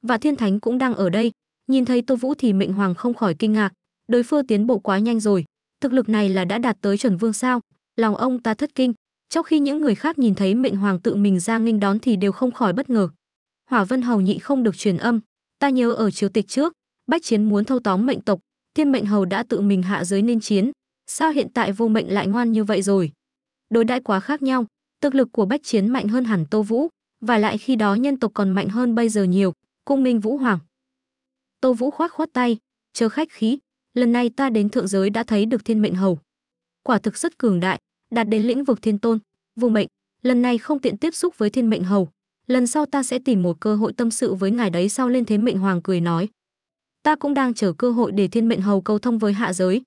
và thiên thánh cũng đang ở đây nhìn thấy tô vũ thì mệnh hoàng không khỏi kinh ngạc đối phương tiến bộ quá nhanh rồi thực lực này là đã đạt tới chuẩn vương sao lòng ông ta thất kinh trong khi những người khác nhìn thấy mệnh hoàng tự mình ra nghênh đón thì đều không khỏi bất ngờ hỏa vân hầu nhị không được truyền âm ta nhớ ở triều tịch trước bách chiến muốn thâu tóm mệnh tộc thiên mệnh hầu đã tự mình hạ giới nên chiến sao hiện tại vô mệnh lại ngoan như vậy rồi đối đãi quá khác nhau thực lực của bách chiến mạnh hơn hẳn tô vũ và lại khi đó nhân tộc còn mạnh hơn bây giờ nhiều, cung minh vũ hoàng. Tô Vũ khoát khoát tay, chờ khách khí, lần này ta đến thượng giới đã thấy được thiên mệnh hầu. Quả thực rất cường đại, đạt đến lĩnh vực thiên tôn, vùng mệnh, lần này không tiện tiếp xúc với thiên mệnh hầu. Lần sau ta sẽ tìm một cơ hội tâm sự với ngài đấy sau lên thế mệnh hoàng cười nói. Ta cũng đang chờ cơ hội để thiên mệnh hầu câu thông với hạ giới.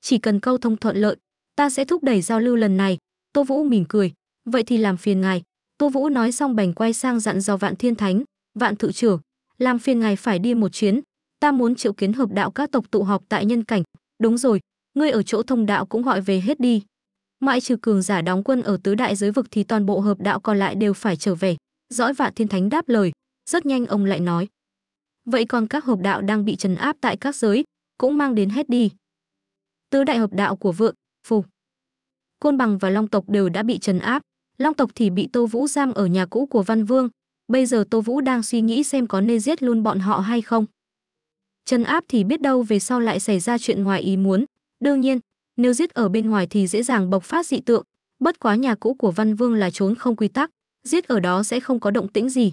Chỉ cần câu thông thuận lợi, ta sẽ thúc đẩy giao lưu lần này. Tô Vũ mỉm cười, vậy thì làm phiền ngài, Tô Vũ nói xong bèn quay sang dặn dò Vạn Thiên Thánh, "Vạn thự trưởng, làm phiền ngài phải đi một chuyến, ta muốn triệu kiến hợp đạo các tộc tụ họp tại nhân cảnh, đúng rồi, ngươi ở chỗ thông đạo cũng gọi về hết đi." Mãi trừ cường giả đóng quân ở tứ đại giới vực thì toàn bộ hợp đạo còn lại đều phải trở về. Dõi Vạn Thiên Thánh đáp lời, rất nhanh ông lại nói: "Vậy còn các hợp đạo đang bị trấn áp tại các giới, cũng mang đến hết đi." Tứ đại hợp đạo của vượng, phù, côn bằng và long tộc đều đã bị trấn áp, Long tộc thì bị Tô Vũ giam ở nhà cũ của Văn Vương. Bây giờ Tô Vũ đang suy nghĩ xem có nên giết luôn bọn họ hay không. Trần áp thì biết đâu về sau lại xảy ra chuyện ngoài ý muốn. Đương nhiên, nếu giết ở bên ngoài thì dễ dàng bộc phát dị tượng. Bất quá nhà cũ của Văn Vương là trốn không quy tắc, giết ở đó sẽ không có động tĩnh gì.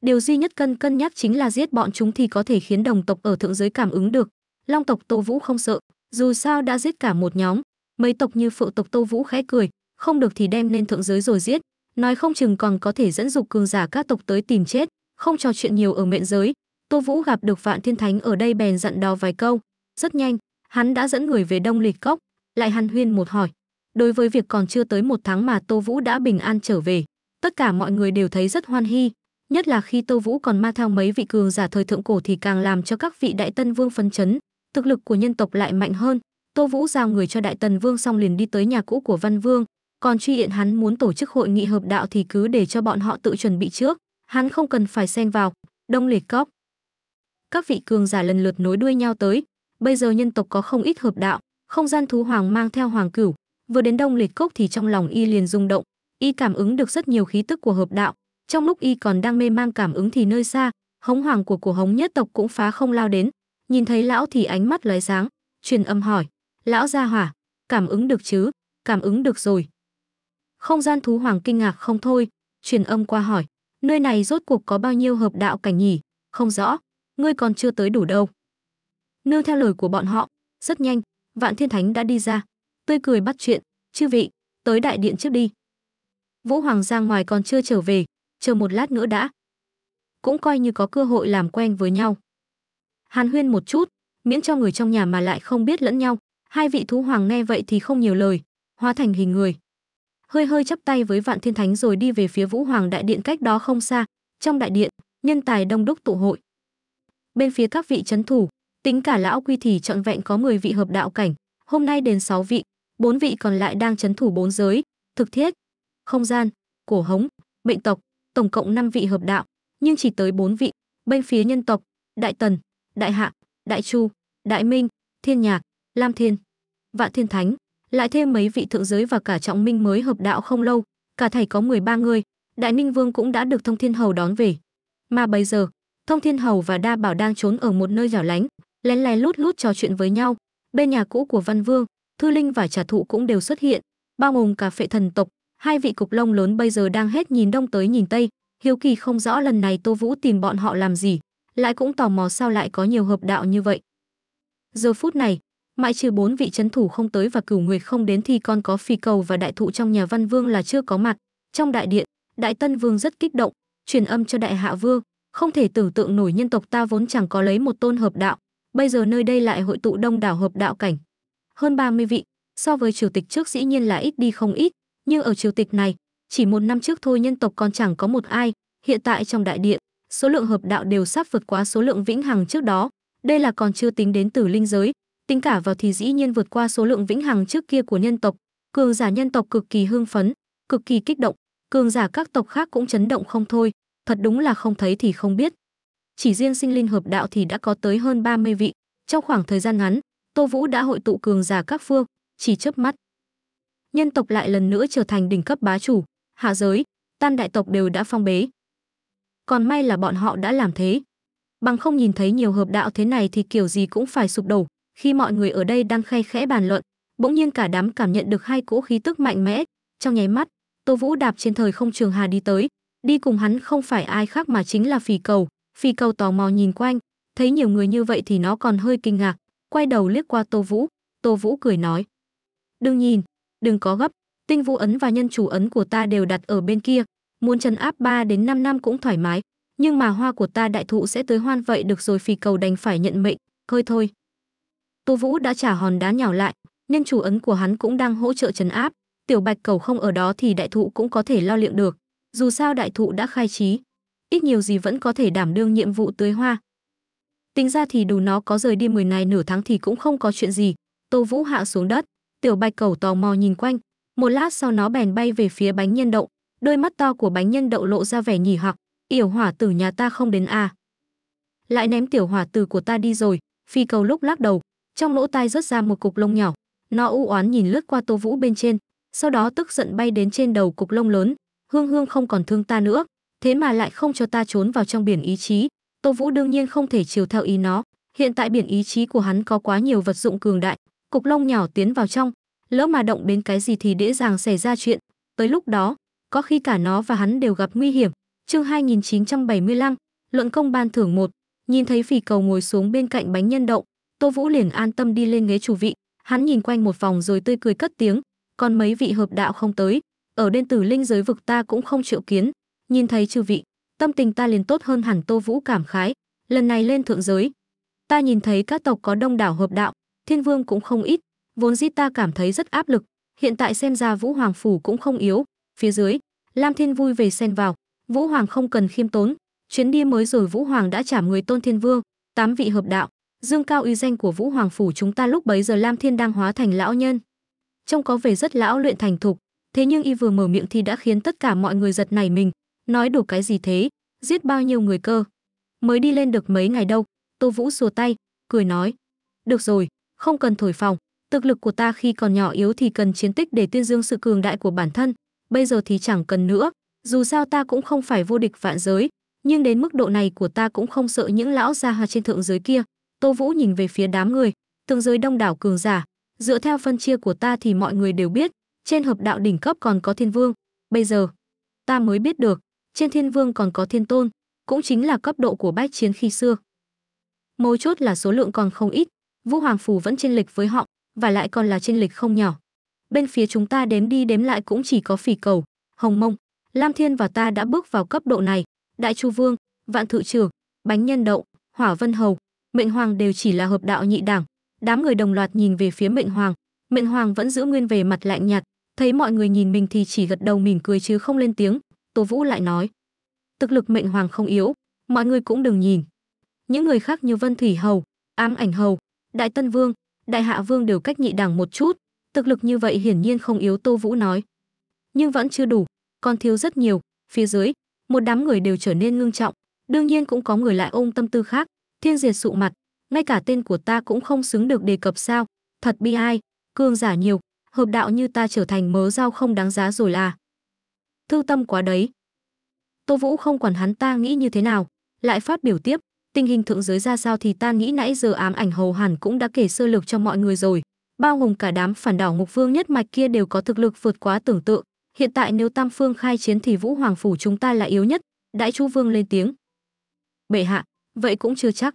Điều duy nhất cân cân nhắc chính là giết bọn chúng thì có thể khiến đồng tộc ở thượng giới cảm ứng được. Long tộc Tô Vũ không sợ, dù sao đã giết cả một nhóm. Mấy tộc như phượng tộc Tô Vũ khẽ cười, không được thì đem lên thượng giới rồi giết, nói không chừng còn có thể dẫn dục cường giả các tộc tới tìm chết, không trò chuyện nhiều ở mệnh giới. Tô Vũ gặp được Vạn Thiên Thánh ở đây bèn dặn đò vài câu, rất nhanh, hắn đã dẫn người về Đông Lịch Cốc, lại hàn huyên một hỏi. Đối với việc còn chưa tới một tháng mà Tô Vũ đã bình an trở về, tất cả mọi người đều thấy rất hoan hy, nhất là khi Tô Vũ còn ma thao mấy vị cường giả thời thượng cổ thì càng làm cho các vị đại tân vương phấn chấn, thực lực của nhân tộc lại mạnh hơn. Tô Vũ giao người cho đại tần vương xong liền đi tới nhà cũ của Văn Vương, còn truy hiện hắn muốn tổ chức hội nghị hợp đạo thì cứ để cho bọn họ tự chuẩn bị trước, hắn không cần phải xen vào, đông liệt cóc. Các vị cường giả lần lượt nối đuôi nhau tới, bây giờ nhân tộc có không ít hợp đạo, không gian thú hoàng mang theo hoàng cửu, vừa đến đông liệt cốc thì trong lòng y liền rung động, y cảm ứng được rất nhiều khí tức của hợp đạo, trong lúc y còn đang mê mang cảm ứng thì nơi xa, hống hoàng của cổ hống nhất tộc cũng phá không lao đến, nhìn thấy lão thì ánh mắt lóe sáng, truyền âm hỏi, lão gia hỏa, cảm ứng được chứ, cảm ứng được rồi, không gian thú hoàng kinh ngạc không thôi, truyền âm qua hỏi, nơi này rốt cuộc có bao nhiêu hợp đạo cảnh nhỉ? Không rõ, ngươi còn chưa tới đủ đâu. Nương theo lời của bọn họ, rất nhanh, Vạn Thiên Thánh đã đi ra, tươi cười bắt chuyện, "Chư vị, tới đại điện trước đi." Vũ Hoàng ra ngoài còn chưa trở về, chờ một lát nữa đã. Cũng coi như có cơ hội làm quen với nhau. Hàn Huyên một chút, miễn cho người trong nhà mà lại không biết lẫn nhau, hai vị thú hoàng nghe vậy thì không nhiều lời, hóa thành hình người, hơi hơi chắp tay với vạn thiên thánh rồi đi về phía vũ hoàng đại điện cách đó không xa trong đại điện nhân tài đông đúc tụ hội bên phía các vị trấn thủ tính cả lão quy thì trọn vẹn có 10 vị hợp đạo cảnh hôm nay đến 6 vị bốn vị còn lại đang trấn thủ bốn giới thực thiết không gian cổ hống bệnh tộc tổng cộng 5 vị hợp đạo nhưng chỉ tới bốn vị bên phía nhân tộc đại tần đại hạ đại chu đại minh thiên nhạc lam thiên vạn thiên thánh lại thêm mấy vị thượng giới và cả trọng minh mới hợp đạo không lâu, cả thầy có 13 người, Đại Ninh Vương cũng đã được Thông Thiên Hầu đón về. Mà bây giờ, Thông Thiên Hầu và Đa Bảo đang trốn ở một nơi hẻo lánh, lén lén lút lút trò chuyện với nhau. Bên nhà cũ của Văn Vương, Thư Linh và Trả Thụ cũng đều xuất hiện, bao gồm cả phệ thần tộc, hai vị cục lông lớn bây giờ đang hết nhìn đông tới nhìn tây, hiếu kỳ không rõ lần này Tô Vũ tìm bọn họ làm gì, lại cũng tò mò sao lại có nhiều hợp đạo như vậy. Giờ phút này, Mãi trừ bốn vị trấn thủ không tới và cửu nguyệt không đến thì còn có phi cầu và đại thụ trong nhà văn vương là chưa có mặt. Trong đại điện, đại tân vương rất kích động, truyền âm cho đại hạ vương, không thể tưởng tượng nổi nhân tộc ta vốn chẳng có lấy một tôn hợp đạo, bây giờ nơi đây lại hội tụ đông đảo hợp đạo cảnh. Hơn 30 vị, so với triều tịch trước dĩ nhiên là ít đi không ít, nhưng ở triều tịch này, chỉ một năm trước thôi nhân tộc còn chẳng có một ai, hiện tại trong đại điện, số lượng hợp đạo đều sắp vượt quá số lượng vĩnh hằng trước đó, đây là còn chưa tính đến tử linh giới, tính cả vào thì dĩ nhiên vượt qua số lượng vĩnh hằng trước kia của nhân tộc cường giả nhân tộc cực kỳ hưng phấn cực kỳ kích động cường giả các tộc khác cũng chấn động không thôi thật đúng là không thấy thì không biết chỉ riêng sinh linh hợp đạo thì đã có tới hơn 30 vị trong khoảng thời gian ngắn tô vũ đã hội tụ cường giả các phương chỉ chớp mắt nhân tộc lại lần nữa trở thành đỉnh cấp bá chủ hạ giới tam đại tộc đều đã phong bế còn may là bọn họ đã làm thế bằng không nhìn thấy nhiều hợp đạo thế này thì kiểu gì cũng phải sụp đổ khi mọi người ở đây đang khay khẽ bàn luận, bỗng nhiên cả đám cảm nhận được hai cỗ khí tức mạnh mẽ, trong nháy mắt, Tô Vũ đạp trên thời không trường hà đi tới, đi cùng hắn không phải ai khác mà chính là Phì Cầu. Phì Cầu tò mò nhìn quanh, thấy nhiều người như vậy thì nó còn hơi kinh ngạc, quay đầu liếc qua Tô Vũ, Tô Vũ cười nói: "Đừng nhìn, đừng có gấp, tinh vũ ấn và nhân chủ ấn của ta đều đặt ở bên kia, muốn trấn áp 3 đến 5 năm cũng thoải mái, nhưng mà hoa của ta đại thụ sẽ tới hoan vậy được rồi Phì Cầu đành phải nhận mệnh, hơi thôi." Tô Vũ đã trả hòn đá nhào lại, nhưng chủ ấn của hắn cũng đang hỗ trợ trấn áp, tiểu bạch cầu không ở đó thì đại thụ cũng có thể lo liệu được, dù sao đại thụ đã khai trí, ít nhiều gì vẫn có thể đảm đương nhiệm vụ tưới hoa. Tính ra thì đủ nó có rời đi 10 ngày nửa tháng thì cũng không có chuyện gì. Tô Vũ hạ xuống đất, tiểu bạch cầu tò mò nhìn quanh, một lát sau nó bèn bay về phía bánh nhân đậu, đôi mắt to của bánh nhân đậu lộ ra vẻ nhỉ hoặc, "Yểu hỏa tử nhà ta không đến à?" Lại ném tiểu hỏa tử của ta đi rồi, phi cầu lúc lắc đầu, trong lỗ tai rớt ra một cục lông nhỏ nó u oán nhìn lướt qua tô vũ bên trên sau đó tức giận bay đến trên đầu cục lông lớn hương hương không còn thương ta nữa thế mà lại không cho ta trốn vào trong biển ý chí tô vũ đương nhiên không thể chiều theo ý nó hiện tại biển ý chí của hắn có quá nhiều vật dụng cường đại cục lông nhỏ tiến vào trong lỡ mà động đến cái gì thì dễ dàng xảy ra chuyện tới lúc đó có khi cả nó và hắn đều gặp nguy hiểm chương 2975, luận công ban thưởng một nhìn thấy phỉ cầu ngồi xuống bên cạnh bánh nhân động Tô Vũ liền an tâm đi lên ghế chủ vị, hắn nhìn quanh một vòng rồi tươi cười cất tiếng, còn mấy vị hợp đạo không tới, ở bên tử linh giới vực ta cũng không chịu kiến, nhìn thấy chư vị, tâm tình ta liền tốt hơn hẳn Tô Vũ cảm khái, lần này lên thượng giới, ta nhìn thấy các tộc có đông đảo hợp đạo, thiên vương cũng không ít, vốn dĩ ta cảm thấy rất áp lực, hiện tại xem ra Vũ Hoàng phủ cũng không yếu, phía dưới, Lam Thiên vui về xen vào, Vũ Hoàng không cần khiêm tốn, chuyến đi mới rồi Vũ Hoàng đã trả người Tôn Thiên Vương, tám vị hợp đạo, dương cao uy danh của vũ hoàng phủ chúng ta lúc bấy giờ lam thiên đang hóa thành lão nhân trông có vẻ rất lão luyện thành thục thế nhưng y vừa mở miệng thì đã khiến tất cả mọi người giật nảy mình nói đủ cái gì thế giết bao nhiêu người cơ mới đi lên được mấy ngày đâu tô vũ xùa tay cười nói được rồi không cần thổi phòng thực lực của ta khi còn nhỏ yếu thì cần chiến tích để tuyên dương sự cường đại của bản thân bây giờ thì chẳng cần nữa dù sao ta cũng không phải vô địch vạn giới nhưng đến mức độ này của ta cũng không sợ những lão gia hoa trên thượng giới kia Tô Vũ nhìn về phía đám người, tương giới đông đảo cường giả, dựa theo phân chia của ta thì mọi người đều biết, trên hợp đạo đỉnh cấp còn có thiên vương, bây giờ ta mới biết được, trên thiên vương còn có thiên tôn, cũng chính là cấp độ của bách chiến khi xưa. Mấu chốt là số lượng còn không ít, Vũ Hoàng Phù vẫn trên lịch với họ, và lại còn là trên lịch không nhỏ. Bên phía chúng ta đếm đi đếm lại cũng chỉ có phỉ cầu, hồng mông, Lam Thiên và ta đã bước vào cấp độ này, Đại Chu Vương, Vạn Thự Trưởng, Bánh Nhân động, Hỏa Vân Hầu, mệnh hoàng đều chỉ là hợp đạo nhị đẳng, đám người đồng loạt nhìn về phía mệnh hoàng mệnh hoàng vẫn giữ nguyên về mặt lạnh nhạt thấy mọi người nhìn mình thì chỉ gật đầu mỉm cười chứ không lên tiếng tô vũ lại nói thực lực mệnh hoàng không yếu mọi người cũng đừng nhìn những người khác như vân thủy hầu ám ảnh hầu đại tân vương đại hạ vương đều cách nhị đẳng một chút thực lực như vậy hiển nhiên không yếu tô vũ nói nhưng vẫn chưa đủ còn thiếu rất nhiều phía dưới một đám người đều trở nên ngưng trọng đương nhiên cũng có người lại ôm tâm tư khác Thiên diệt sụ mặt, ngay cả tên của ta cũng không xứng được đề cập sao, thật bi ai, cương giả nhiều, hợp đạo như ta trở thành mớ rau không đáng giá rồi là. Thư tâm quá đấy. Tô Vũ không quản hắn ta nghĩ như thế nào, lại phát biểu tiếp, tình hình thượng giới ra sao thì ta nghĩ nãy giờ ám ảnh hầu hẳn cũng đã kể sơ lược cho mọi người rồi, bao gồm cả đám phản đảo ngục vương nhất mạch kia đều có thực lực vượt quá tưởng tượng, hiện tại nếu tam phương khai chiến thì Vũ Hoàng phủ chúng ta là yếu nhất, đại chu vương lên tiếng. Bệ hạ, vậy cũng chưa chắc.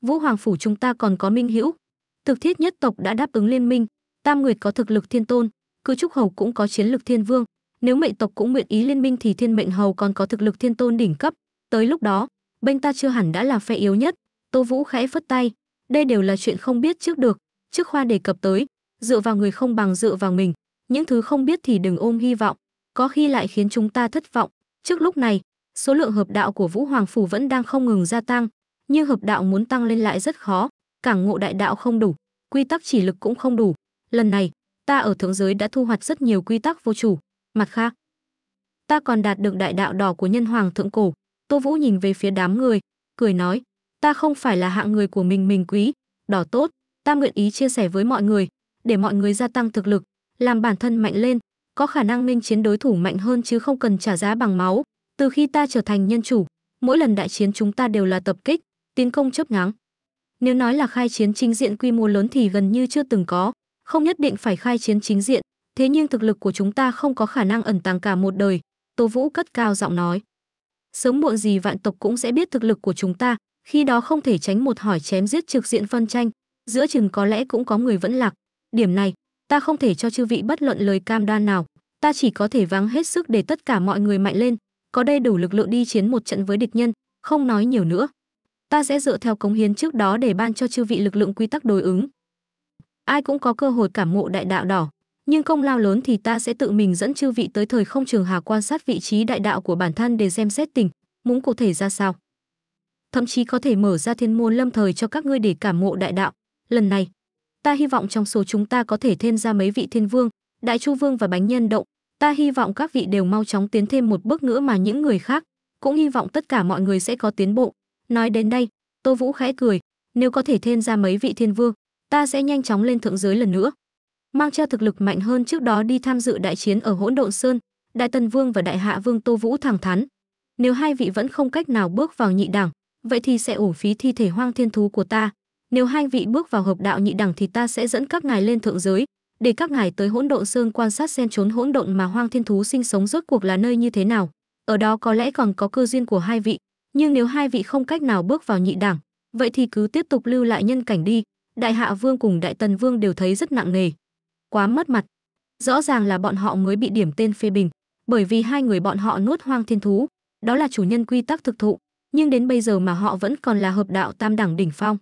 Vũ Hoàng phủ chúng ta còn có Minh Hữu, thực thiết nhất tộc đã đáp ứng liên minh, Tam Nguyệt có thực lực thiên tôn, Cư Trúc Hầu cũng có chiến lực thiên vương, nếu mệnh tộc cũng nguyện ý liên minh thì Thiên Mệnh Hầu còn có thực lực thiên tôn đỉnh cấp, tới lúc đó, bên ta chưa hẳn đã là phe yếu nhất." Tô Vũ khẽ phất tay, đây đều là chuyện không biết trước được, trước khoa đề cập tới, dựa vào người không bằng dựa vào mình, những thứ không biết thì đừng ôm hy vọng, có khi lại khiến chúng ta thất vọng. Trước lúc này, số lượng hợp đạo của Vũ Hoàng Phủ vẫn đang không ngừng gia tăng, nhưng hợp đạo muốn tăng lên lại rất khó, cảng ngộ đại đạo không đủ, quy tắc chỉ lực cũng không đủ. Lần này, ta ở thượng giới đã thu hoạch rất nhiều quy tắc vô chủ. Mặt khác, ta còn đạt được đại đạo đỏ của nhân hoàng thượng cổ. Tô Vũ nhìn về phía đám người, cười nói, ta không phải là hạng người của mình mình quý, đỏ tốt, ta nguyện ý chia sẻ với mọi người, để mọi người gia tăng thực lực, làm bản thân mạnh lên, có khả năng minh chiến đối thủ mạnh hơn chứ không cần trả giá bằng máu. Từ khi ta trở thành nhân chủ, mỗi lần đại chiến chúng ta đều là tập kích, tiến công chớp nhoáng. Nếu nói là khai chiến chính diện quy mô lớn thì gần như chưa từng có, không nhất định phải khai chiến chính diện, thế nhưng thực lực của chúng ta không có khả năng ẩn tàng cả một đời, Tô Vũ cất cao giọng nói. Sớm muộn gì vạn tộc cũng sẽ biết thực lực của chúng ta, khi đó không thể tránh một hỏi chém giết trực diện phân tranh, giữa chừng có lẽ cũng có người vẫn lạc. Điểm này, ta không thể cho chư vị bất luận lời cam đoan nào, ta chỉ có thể vắng hết sức để tất cả mọi người mạnh lên, có đầy đủ lực lượng đi chiến một trận với địch nhân, không nói nhiều nữa. Ta sẽ dựa theo cống hiến trước đó để ban cho chư vị lực lượng quy tắc đối ứng. Ai cũng có cơ hội cảm ngộ đại đạo đỏ, nhưng công lao lớn thì ta sẽ tự mình dẫn chư vị tới thời không trường hà quan sát vị trí đại đạo của bản thân để xem xét tình, muốn cụ thể ra sao. Thậm chí có thể mở ra thiên môn lâm thời cho các ngươi để cảm ngộ đại đạo. Lần này, ta hy vọng trong số chúng ta có thể thêm ra mấy vị thiên vương, đại chu vương và bánh nhân động, Ta hy vọng các vị đều mau chóng tiến thêm một bước nữa mà những người khác, cũng hy vọng tất cả mọi người sẽ có tiến bộ. Nói đến đây, Tô Vũ khẽ cười, nếu có thể thêm ra mấy vị thiên vương, ta sẽ nhanh chóng lên thượng giới lần nữa. Mang theo thực lực mạnh hơn trước đó đi tham dự đại chiến ở Hỗn Độn Sơn, Đại Tần Vương và Đại Hạ Vương Tô Vũ thẳng thắn, nếu hai vị vẫn không cách nào bước vào nhị đẳng, vậy thì sẽ ủ phí thi thể hoang thiên thú của ta. Nếu hai vị bước vào hợp đạo nhị đẳng thì ta sẽ dẫn các ngài lên thượng giới, để các ngài tới hỗn độn sơn quan sát xem trốn hỗn độn mà hoang thiên thú sinh sống rốt cuộc là nơi như thế nào. Ở đó có lẽ còn có cơ duyên của hai vị, nhưng nếu hai vị không cách nào bước vào nhị đẳng, vậy thì cứ tiếp tục lưu lại nhân cảnh đi. Đại Hạ Vương cùng Đại Tần Vương đều thấy rất nặng nề. Quá mất mặt. Rõ ràng là bọn họ mới bị điểm tên phê bình, bởi vì hai người bọn họ nuốt hoang thiên thú, đó là chủ nhân quy tắc thực thụ, nhưng đến bây giờ mà họ vẫn còn là hợp đạo tam đẳng đỉnh phong.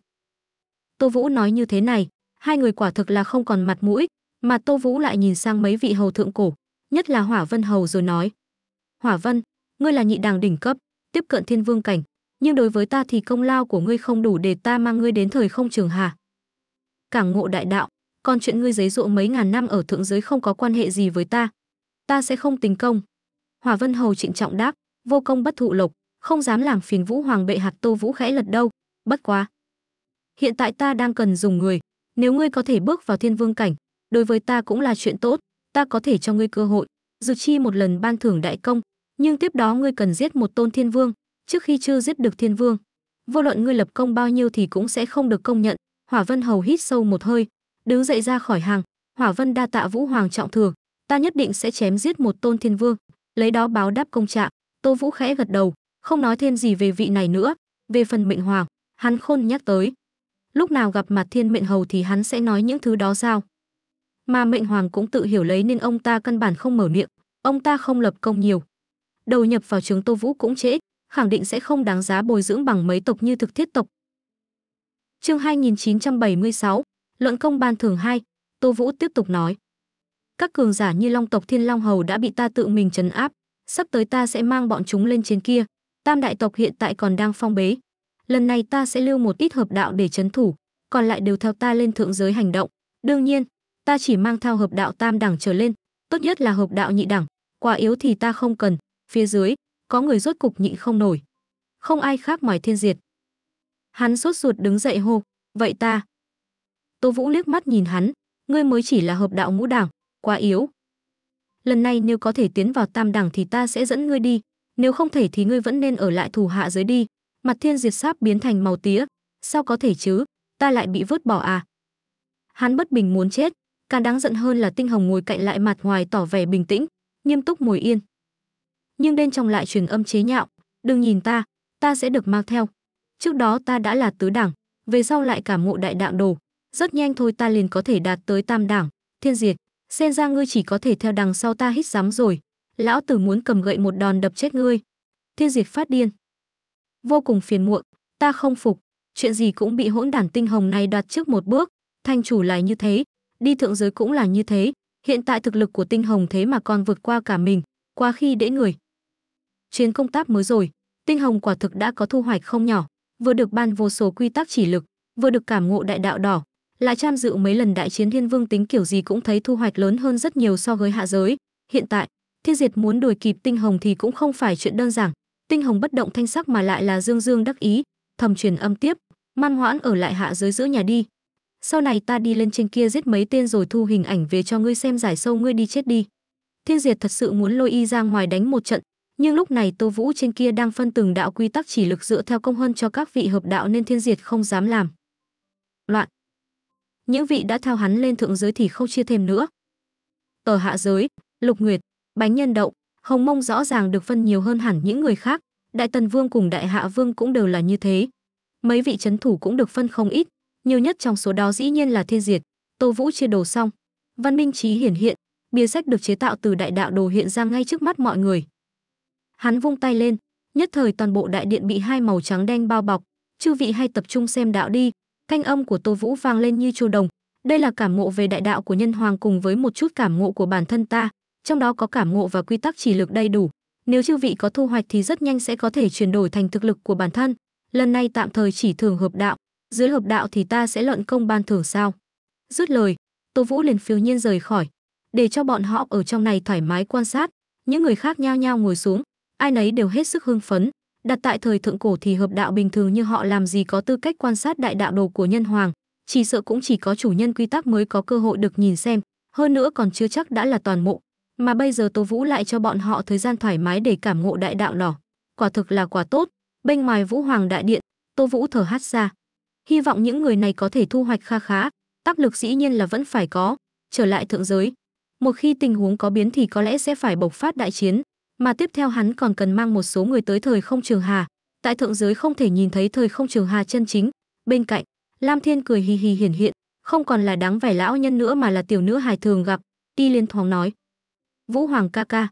Tô Vũ nói như thế này, hai người quả thực là không còn mặt mũi, mà tô vũ lại nhìn sang mấy vị hầu thượng cổ nhất là hỏa vân hầu rồi nói hỏa vân ngươi là nhị đàng đỉnh cấp tiếp cận thiên vương cảnh nhưng đối với ta thì công lao của ngươi không đủ để ta mang ngươi đến thời không trường hà cảng ngộ đại đạo còn chuyện ngươi giấy ruộng mấy ngàn năm ở thượng giới không có quan hệ gì với ta ta sẽ không tính công hỏa vân hầu trịnh trọng đáp vô công bất thụ lộc không dám làm phiền vũ hoàng bệ hạt tô vũ khẽ lật đâu bất quá hiện tại ta đang cần dùng người nếu ngươi có thể bước vào thiên vương cảnh đối với ta cũng là chuyện tốt, ta có thể cho ngươi cơ hội. dù chi một lần ban thưởng đại công, nhưng tiếp đó ngươi cần giết một tôn thiên vương, trước khi chưa giết được thiên vương. Vô luận ngươi lập công bao nhiêu thì cũng sẽ không được công nhận. Hỏa Vân hầu hít sâu một hơi, đứng dậy ra khỏi hàng. Hỏa Vân đa tạ Vũ Hoàng trọng thừa, ta nhất định sẽ chém giết một tôn thiên vương, lấy đó báo đáp công trạng. Tô Vũ khẽ gật đầu, không nói thêm gì về vị này nữa. Về phần mệnh hoàng, hắn khôn nhắc tới. Lúc nào gặp mặt thiên mệnh hầu thì hắn sẽ nói những thứ đó sao? Mà mệnh hoàng cũng tự hiểu lấy nên ông ta căn bản không mở miệng, ông ta không lập công nhiều. Đầu nhập vào trường Tô Vũ cũng trễ, khẳng định sẽ không đáng giá bồi dưỡng bằng mấy tộc như thực thiết tộc. Chương 2976, Luận công ban thường 2, Tô Vũ tiếp tục nói. Các cường giả như Long tộc Thiên Long Hầu đã bị ta tự mình trấn áp, sắp tới ta sẽ mang bọn chúng lên trên kia, tam đại tộc hiện tại còn đang phong bế. Lần này ta sẽ lưu một ít hợp đạo để trấn thủ, còn lại đều theo ta lên thượng giới hành động. Đương nhiên, ta chỉ mang thao hợp đạo tam đẳng trở lên, tốt nhất là hợp đạo nhị đẳng, quá yếu thì ta không cần, phía dưới, có người rốt cục nhịn không nổi. Không ai khác ngoài thiên diệt. Hắn sốt ruột đứng dậy hô, vậy ta. Tô Vũ liếc mắt nhìn hắn, ngươi mới chỉ là hợp đạo ngũ đẳng, quá yếu. Lần này nếu có thể tiến vào tam đẳng thì ta sẽ dẫn ngươi đi, nếu không thể thì ngươi vẫn nên ở lại thủ hạ dưới đi. Mặt thiên diệt sáp biến thành màu tía, sao có thể chứ, ta lại bị vứt bỏ à. Hắn bất bình muốn chết, Càng đáng giận hơn là Tinh Hồng ngồi cạnh lại mặt ngoài tỏ vẻ bình tĩnh, nghiêm túc ngồi yên. Nhưng bên trong lại truyền âm chế nhạo, đừng nhìn ta, ta sẽ được mang theo. Trước đó ta đã là tứ đẳng, về sau lại cả ngộ đại đạo đồ, rất nhanh thôi ta liền có thể đạt tới tam đẳng, thiên diệt, xem ra ngươi chỉ có thể theo đằng sau ta hít dám rồi. Lão tử muốn cầm gậy một đòn đập chết ngươi. Thiên diệt phát điên. Vô cùng phiền muộn, ta không phục, chuyện gì cũng bị hỗn đản tinh hồng này đoạt trước một bước, thanh chủ lại như thế, đi thượng giới cũng là như thế, hiện tại thực lực của tinh hồng thế mà còn vượt qua cả mình, qua khi đễ người. Chuyến công tác mới rồi, tinh hồng quả thực đã có thu hoạch không nhỏ, vừa được ban vô số quy tắc chỉ lực, vừa được cảm ngộ đại đạo đỏ, lại tham dự mấy lần đại chiến thiên vương tính kiểu gì cũng thấy thu hoạch lớn hơn rất nhiều so với hạ giới. Hiện tại, thiên diệt muốn đuổi kịp tinh hồng thì cũng không phải chuyện đơn giản. Tinh hồng bất động thanh sắc mà lại là dương dương đắc ý, thầm truyền âm tiếp, man hoãn ở lại hạ giới giữa nhà đi, sau này ta đi lên trên kia giết mấy tên rồi thu hình ảnh về cho ngươi xem giải sâu ngươi đi chết đi thiên diệt thật sự muốn lôi y ra ngoài đánh một trận nhưng lúc này tô vũ trên kia đang phân từng đạo quy tắc chỉ lực dựa theo công hơn cho các vị hợp đạo nên thiên diệt không dám làm loạn những vị đã thao hắn lên thượng giới thì không chia thêm nữa ở hạ giới lục nguyệt bánh nhân đậu hồng mông rõ ràng được phân nhiều hơn hẳn những người khác đại tần vương cùng đại hạ vương cũng đều là như thế mấy vị c thủ cũng được phân không ít nhiều nhất trong số đó dĩ nhiên là Thiên Diệt. Tô Vũ chia đồ xong, Văn Minh Trí hiển hiện, bia sách được chế tạo từ đại đạo đồ hiện ra ngay trước mắt mọi người. Hắn vung tay lên, nhất thời toàn bộ đại điện bị hai màu trắng đen bao bọc, chư vị hay tập trung xem đạo đi, thanh âm của Tô Vũ vang lên như chu đồng, đây là cảm ngộ về đại đạo của nhân hoàng cùng với một chút cảm ngộ của bản thân ta, trong đó có cảm ngộ và quy tắc chỉ lực đầy đủ. Nếu chư vị có thu hoạch thì rất nhanh sẽ có thể chuyển đổi thành thực lực của bản thân. Lần này tạm thời chỉ thường hợp đạo, dưới hợp đạo thì ta sẽ luận công ban thưởng sao dứt lời tô vũ liền phiêu nhiên rời khỏi để cho bọn họ ở trong này thoải mái quan sát những người khác nhao nhao ngồi xuống ai nấy đều hết sức hưng phấn đặt tại thời thượng cổ thì hợp đạo bình thường như họ làm gì có tư cách quan sát đại đạo đồ của nhân hoàng chỉ sợ cũng chỉ có chủ nhân quy tắc mới có cơ hội được nhìn xem hơn nữa còn chưa chắc đã là toàn mộ mà bây giờ tô vũ lại cho bọn họ thời gian thoải mái để cảm ngộ đại đạo đỏ quả thực là quả tốt bên ngoài vũ hoàng đại điện tô vũ thở hắt ra hy vọng những người này có thể thu hoạch kha khá, tác lực dĩ nhiên là vẫn phải có, trở lại thượng giới. Một khi tình huống có biến thì có lẽ sẽ phải bộc phát đại chiến, mà tiếp theo hắn còn cần mang một số người tới thời không trường hà. Tại thượng giới không thể nhìn thấy thời không trường hà chân chính. Bên cạnh, Lam Thiên cười hì hì hiển hiện, không còn là đáng vẻ lão nhân nữa mà là tiểu nữ hài thường gặp, ti liên thoáng nói. Vũ Hoàng ca ca.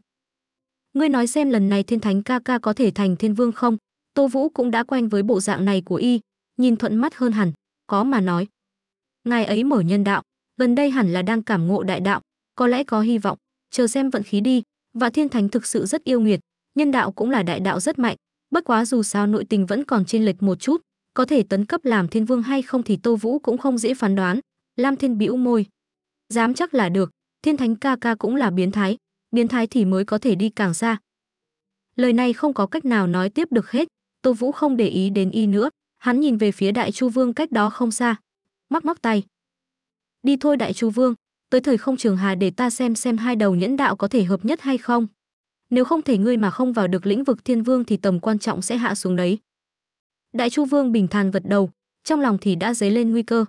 Ngươi nói xem lần này thiên thánh ca ca có thể thành thiên vương không? Tô Vũ cũng đã quen với bộ dạng này của y, nhìn thuận mắt hơn hẳn, có mà nói. Ngài ấy mở nhân đạo, gần đây hẳn là đang cảm ngộ đại đạo, có lẽ có hy vọng, chờ xem vận khí đi, và thiên thánh thực sự rất yêu nghiệt, nhân đạo cũng là đại đạo rất mạnh, bất quá dù sao nội tình vẫn còn trên lệch một chút, có thể tấn cấp làm thiên vương hay không thì Tô Vũ cũng không dễ phán đoán. Lam Thiên bĩu môi, dám chắc là được, thiên thánh ca ca cũng là biến thái, biến thái thì mới có thể đi càng xa. Lời này không có cách nào nói tiếp được hết, Tô Vũ không để ý đến y nữa, hắn nhìn về phía đại chu vương cách đó không xa mắc mắc tay đi thôi đại chu vương tới thời không trường hà để ta xem xem hai đầu nhẫn đạo có thể hợp nhất hay không nếu không thể ngươi mà không vào được lĩnh vực thiên vương thì tầm quan trọng sẽ hạ xuống đấy đại chu vương bình thản vật đầu trong lòng thì đã dấy lên nguy cơ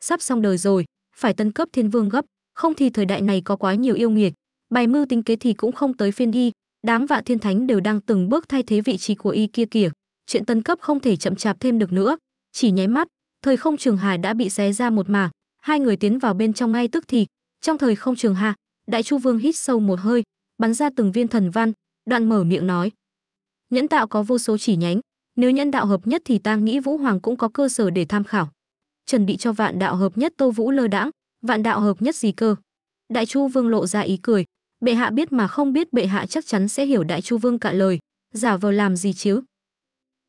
sắp xong đời rồi phải tân cấp thiên vương gấp không thì thời đại này có quá nhiều yêu nghiệt bài mưu tính kế thì cũng không tới phiên y đám vạ thiên thánh đều đang từng bước thay thế vị trí của y kia kìa chuyện tân cấp không thể chậm chạp thêm được nữa chỉ nháy mắt thời không trường hải đã bị xé ra một mảng hai người tiến vào bên trong ngay tức thì trong thời không trường hà đại chu vương hít sâu một hơi bắn ra từng viên thần văn đoạn mở miệng nói nhẫn đạo có vô số chỉ nhánh nếu nhẫn đạo hợp nhất thì ta nghĩ vũ hoàng cũng có cơ sở để tham khảo chuẩn bị cho vạn đạo hợp nhất tô vũ lơ đãng vạn đạo hợp nhất gì cơ đại chu vương lộ ra ý cười bệ hạ biết mà không biết bệ hạ chắc chắn sẽ hiểu đại chu vương cạn lời giả vờ làm gì chứ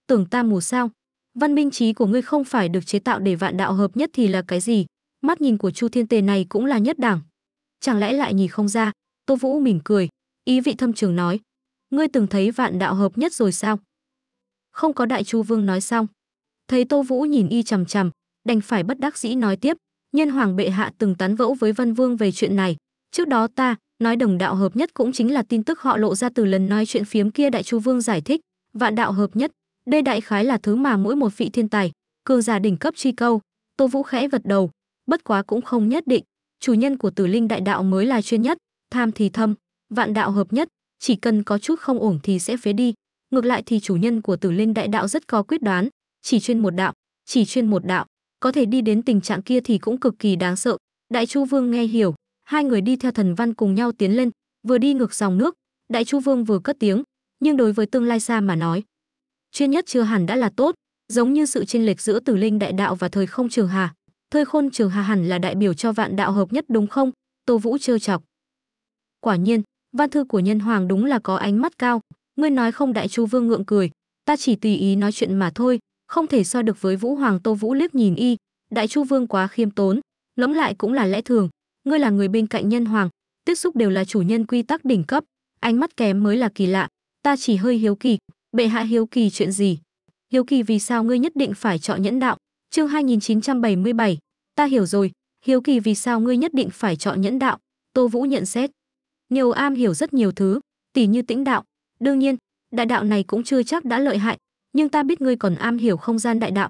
tưởng ta mù sao? Văn minh trí của ngươi không phải được chế tạo để vạn đạo hợp nhất thì là cái gì? Mắt nhìn của Chu Thiên Tề này cũng là nhất đẳng. Chẳng lẽ lại nhìn không ra? Tô Vũ mỉm cười, ý vị thâm trường nói, ngươi từng thấy vạn đạo hợp nhất rồi sao? Không có đại chu vương nói xong. Thấy Tô Vũ nhìn y chằm chằm, đành phải bất đắc dĩ nói tiếp, nhân hoàng bệ hạ từng tán vẫu với văn vương về chuyện này. Trước đó ta, nói đồng đạo hợp nhất cũng chính là tin tức họ lộ ra từ lần nói chuyện phiếm kia đại chu vương giải thích, vạn đạo hợp nhất, đây đại khái là thứ mà mỗi một vị thiên tài, cường giả đỉnh cấp truy câu. Tô Vũ khẽ vật đầu, bất quá cũng không nhất định, chủ nhân của Tử Linh đại đạo mới là chuyên nhất, tham thì thâm, vạn đạo hợp nhất, chỉ cần có chút không ổn thì sẽ phế đi. Ngược lại thì chủ nhân của Tử Linh đại đạo rất có quyết đoán, chỉ chuyên một đạo, chỉ chuyên một đạo, có thể đi đến tình trạng kia thì cũng cực kỳ đáng sợ. Đại Chu Vương nghe hiểu, hai người đi theo thần văn cùng nhau tiến lên, vừa đi ngược dòng nước, Đại Chu Vương vừa cất tiếng, nhưng đối với tương lai xa mà nói, chuyên nhất chưa hẳn đã là tốt, giống như sự chênh lệch giữa Tử Linh đại đạo và thời không Trường Hà. Thời khôn Trường Hà hẳn là đại biểu cho vạn đạo hợp nhất đúng không? Tô Vũ trêu chọc. Quả nhiên, văn thư của nhân hoàng đúng là có ánh mắt cao, ngươi nói không đại chu vương ngượng cười, ta chỉ tùy ý nói chuyện mà thôi, không thể so được với Vũ Hoàng Tô Vũ liếc nhìn y, đại chu vương quá khiêm tốn, lẫm lại cũng là lẽ thường, ngươi là người bên cạnh nhân hoàng, tiếp xúc đều là chủ nhân quy tắc đỉnh cấp, ánh mắt kém mới là kỳ lạ, ta chỉ hơi hiếu kỳ, Bệ hạ hiếu kỳ chuyện gì? Hiếu kỳ vì sao ngươi nhất định phải chọn nhẫn đạo? Chương 2977, ta hiểu rồi, hiếu kỳ vì sao ngươi nhất định phải chọn nhẫn đạo? Tô Vũ nhận xét. Nhiều am hiểu rất nhiều thứ, tỉ như tĩnh đạo. Đương nhiên, đại đạo này cũng chưa chắc đã lợi hại, nhưng ta biết ngươi còn am hiểu không gian đại đạo.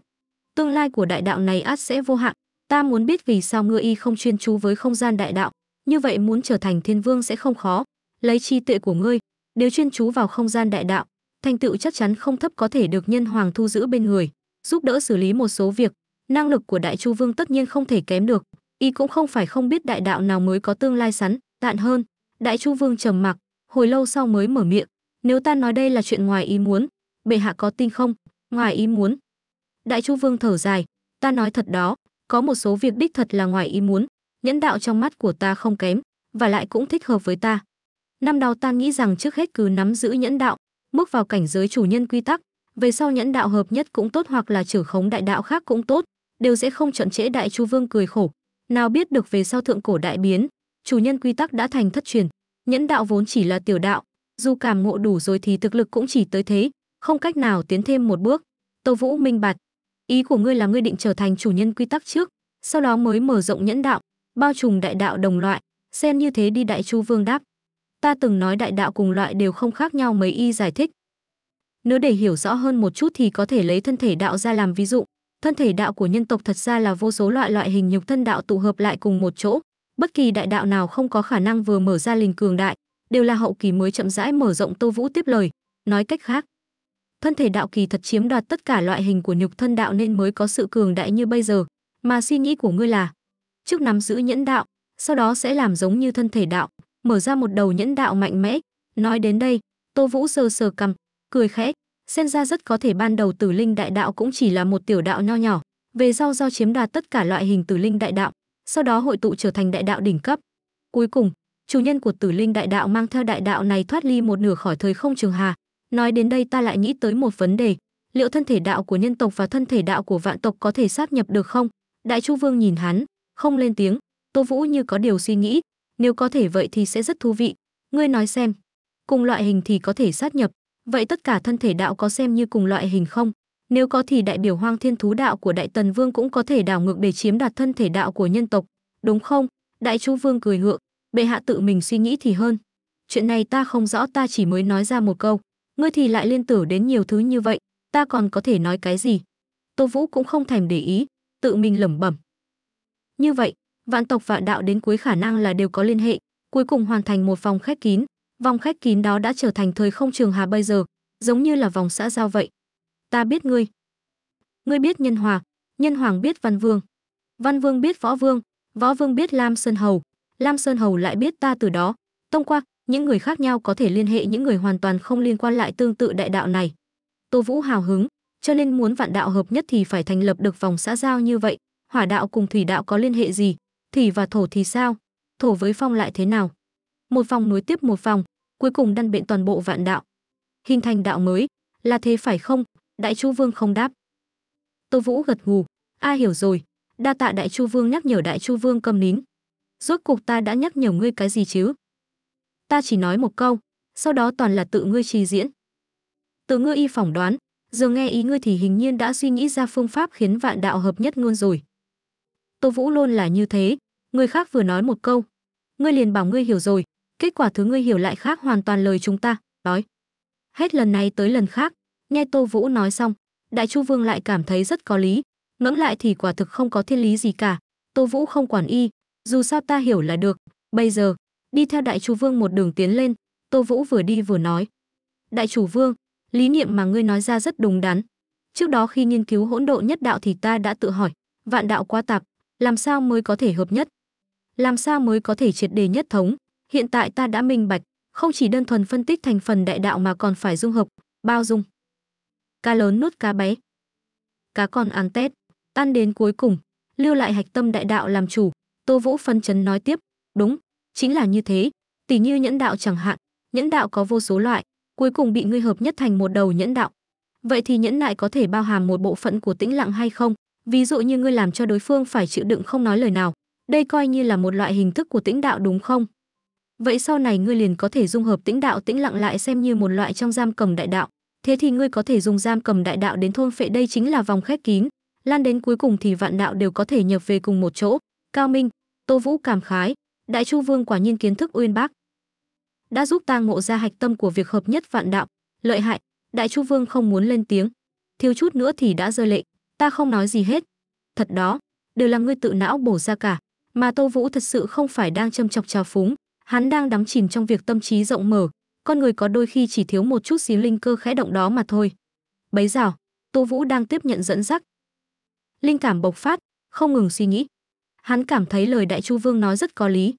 Tương lai của đại đạo này át sẽ vô hạn, ta muốn biết vì sao ngươi y không chuyên chú với không gian đại đạo, như vậy muốn trở thành thiên vương sẽ không khó. Lấy chi tuệ của ngươi, nếu chuyên chú vào không gian đại đạo, thành tựu chắc chắn không thấp có thể được nhân hoàng thu giữ bên người, giúp đỡ xử lý một số việc. Năng lực của Đại Chu Vương tất nhiên không thể kém được, y cũng không phải không biết đại đạo nào mới có tương lai sắn, tạn hơn. Đại Chu Vương trầm mặc, hồi lâu sau mới mở miệng, "Nếu ta nói đây là chuyện ngoài ý muốn, bệ hạ có tin không?" "Ngoài ý muốn?" Đại Chu Vương thở dài, "Ta nói thật đó, có một số việc đích thật là ngoài ý muốn, nhẫn đạo trong mắt của ta không kém, và lại cũng thích hợp với ta." Năm đó ta nghĩ rằng trước hết cứ nắm giữ nhẫn đạo, bước vào cảnh giới chủ nhân quy tắc về sau nhẫn đạo hợp nhất cũng tốt hoặc là trưởng khống đại đạo khác cũng tốt đều sẽ không chậm trễ đại chu vương cười khổ nào biết được về sau thượng cổ đại biến chủ nhân quy tắc đã thành thất truyền nhẫn đạo vốn chỉ là tiểu đạo dù cảm ngộ đủ rồi thì thực lực cũng chỉ tới thế không cách nào tiến thêm một bước tô vũ minh bạch ý của ngươi là ngươi định trở thành chủ nhân quy tắc trước sau đó mới mở rộng nhẫn đạo bao trùm đại đạo đồng loại xen như thế đi đại chu vương đáp Ta từng nói đại đạo cùng loại đều không khác nhau mấy y giải thích. Nếu để hiểu rõ hơn một chút thì có thể lấy thân thể đạo ra làm ví dụ. Thân thể đạo của nhân tộc thật ra là vô số loại loại hình nhục thân đạo tụ hợp lại cùng một chỗ. Bất kỳ đại đạo nào không có khả năng vừa mở ra linh cường đại, đều là hậu kỳ mới chậm rãi mở rộng Tô Vũ tiếp lời, nói cách khác. Thân thể đạo kỳ thật chiếm đoạt tất cả loại hình của nhục thân đạo nên mới có sự cường đại như bây giờ, mà suy nghĩ của ngươi là trước nắm giữ nhẫn đạo, sau đó sẽ làm giống như thân thể đạo, mở ra một đầu nhẫn đạo mạnh mẽ. Nói đến đây, Tô Vũ sờ sờ cầm, cười khẽ, xem ra rất có thể ban đầu tử linh đại đạo cũng chỉ là một tiểu đạo nho nhỏ, về sau do chiếm đoạt tất cả loại hình tử linh đại đạo, sau đó hội tụ trở thành đại đạo đỉnh cấp. Cuối cùng, chủ nhân của tử linh đại đạo mang theo đại đạo này thoát ly một nửa khỏi thời không trường hà. Nói đến đây ta lại nghĩ tới một vấn đề, liệu thân thể đạo của nhân tộc và thân thể đạo của vạn tộc có thể sát nhập được không? Đại Chu Vương nhìn hắn, không lên tiếng, Tô Vũ như có điều suy nghĩ, nếu có thể vậy thì sẽ rất thú vị. Ngươi nói xem, cùng loại hình thì có thể sát nhập, vậy tất cả thân thể đạo có xem như cùng loại hình không? Nếu có thì đại biểu hoang thiên thú đạo của Đại Tần Vương cũng có thể đảo ngược để chiếm đoạt thân thể đạo của nhân tộc, đúng không? Đại Chu Vương cười ngượng, bệ hạ tự mình suy nghĩ thì hơn. Chuyện này ta không rõ ta chỉ mới nói ra một câu, ngươi thì lại liên tưởng đến nhiều thứ như vậy, ta còn có thể nói cái gì? Tô Vũ cũng không thèm để ý, tự mình lẩm bẩm. Như vậy, vạn tộc vạn đạo đến cuối khả năng là đều có liên hệ, cuối cùng hoàn thành một vòng khép kín, vòng khép kín đó đã trở thành thời không trường hà bây giờ, giống như là vòng xã giao vậy. Ta biết ngươi. Ngươi biết nhân hòa, nhân hoàng biết văn vương. Văn vương biết võ vương, võ vương biết Lam Sơn Hầu, Lam Sơn Hầu lại biết ta từ đó. Thông qua, những người khác nhau có thể liên hệ những người hoàn toàn không liên quan lại tương tự đại đạo này. Tô Vũ hào hứng, cho nên muốn vạn đạo hợp nhất thì phải thành lập được vòng xã giao như vậy. Hỏa đạo cùng thủy đạo có liên hệ gì? Thủy và thổ thì sao? Thổ với phong lại thế nào? Một phòng nối tiếp một phòng, cuối cùng đăn biện toàn bộ vạn đạo. Hình thành đạo mới, là thế phải không? Đại Chu Vương không đáp. Tô Vũ gật gù, "A hiểu rồi, đa tạ Đại Chu Vương nhắc nhở Đại Chu Vương câm nín. Rốt cuộc ta đã nhắc nhở ngươi cái gì chứ?" Ta chỉ nói một câu, sau đó toàn là tự ngươi trì diễn. Tự ngươi y phỏng đoán, giờ nghe ý ngươi thì hình nhiên đã suy nghĩ ra phương pháp khiến vạn đạo hợp nhất luôn rồi. Tô Vũ luôn là như thế, người khác vừa nói một câu, ngươi liền bảo ngươi hiểu rồi, kết quả thứ ngươi hiểu lại khác hoàn toàn lời chúng ta, nói. Hết lần này tới lần khác, nghe Tô Vũ nói xong, Đại Chu Vương lại cảm thấy rất có lý, ngẫm lại thì quả thực không có thiên lý gì cả, Tô Vũ không quản y, dù sao ta hiểu là được, bây giờ, đi theo Đại Chu Vương một đường tiến lên, Tô Vũ vừa đi vừa nói. Đại chủ Vương, lý niệm mà ngươi nói ra rất đúng đắn. Trước đó khi nghiên cứu hỗn độ nhất đạo thì ta đã tự hỏi, vạn đạo qua tạp, làm sao mới có thể hợp nhất, làm sao mới có thể triệt đề nhất thống. Hiện tại ta đã minh bạch, không chỉ đơn thuần phân tích thành phần đại đạo mà còn phải dung hợp, bao dung. Cá lớn nuốt cá bé, cá còn ăn tét, tan đến cuối cùng, lưu lại hạch tâm đại đạo làm chủ, Tô Vũ phân chấn nói tiếp, đúng, chính là như thế, Tỷ như nhẫn đạo chẳng hạn, nhẫn đạo có vô số loại, cuối cùng bị ngươi hợp nhất thành một đầu nhẫn đạo. Vậy thì nhẫn lại có thể bao hàm một bộ phận của tĩnh lặng hay không? Ví dụ như ngươi làm cho đối phương phải chịu đựng không nói lời nào, đây coi như là một loại hình thức của tĩnh đạo đúng không? Vậy sau này ngươi liền có thể dung hợp tĩnh đạo tĩnh lặng lại xem như một loại trong giam cầm đại đạo. Thế thì ngươi có thể dùng giam cầm đại đạo đến thôn phệ đây chính là vòng khép kín, lan đến cuối cùng thì vạn đạo đều có thể nhập về cùng một chỗ. Cao Minh, Tô Vũ cảm khái, Đại Chu Vương quả nhiên kiến thức uyên bác. Đã giúp ta ngộ ra hạch tâm của việc hợp nhất vạn đạo, lợi hại, Đại Chu Vương không muốn lên tiếng, thiếu chút nữa thì đã rơi lệ. Ta không nói gì hết. Thật đó, đều là ngươi tự não bổ ra cả. Mà Tô Vũ thật sự không phải đang châm chọc trào phúng, hắn đang đắm chìm trong việc tâm trí rộng mở, con người có đôi khi chỉ thiếu một chút xíu linh cơ khẽ động đó mà thôi. Bấy giờ, Tô Vũ đang tiếp nhận dẫn dắt. Linh cảm bộc phát, không ngừng suy nghĩ. Hắn cảm thấy lời Đại Chu Vương nói rất có lý.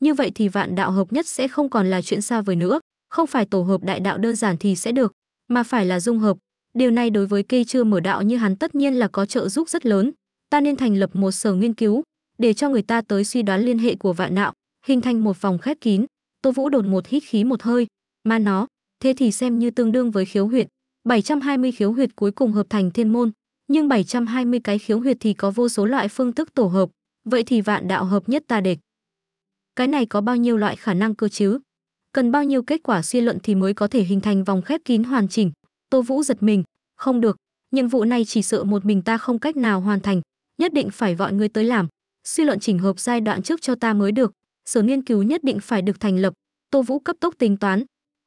Như vậy thì vạn đạo hợp nhất sẽ không còn là chuyện xa vời nữa, không phải tổ hợp đại đạo đơn giản thì sẽ được, mà phải là dung hợp, Điều này đối với cây chưa mở đạo như hắn tất nhiên là có trợ giúp rất lớn. Ta nên thành lập một sở nghiên cứu để cho người ta tới suy đoán liên hệ của vạn đạo, hình thành một vòng khép kín. Tô Vũ đột một hít khí một hơi, mà nó, thế thì xem như tương đương với khiếu huyệt. 720 khiếu huyệt cuối cùng hợp thành thiên môn, nhưng 720 cái khiếu huyệt thì có vô số loại phương thức tổ hợp, vậy thì vạn đạo hợp nhất ta địch. Cái này có bao nhiêu loại khả năng cơ chứ? Cần bao nhiêu kết quả suy luận thì mới có thể hình thành vòng khép kín hoàn chỉnh, Tô Vũ giật mình, không được, nhiệm vụ này chỉ sợ một mình ta không cách nào hoàn thành, nhất định phải gọi người tới làm, suy luận chỉnh hợp giai đoạn trước cho ta mới được, sở nghiên cứu nhất định phải được thành lập. Tô Vũ cấp tốc tính toán,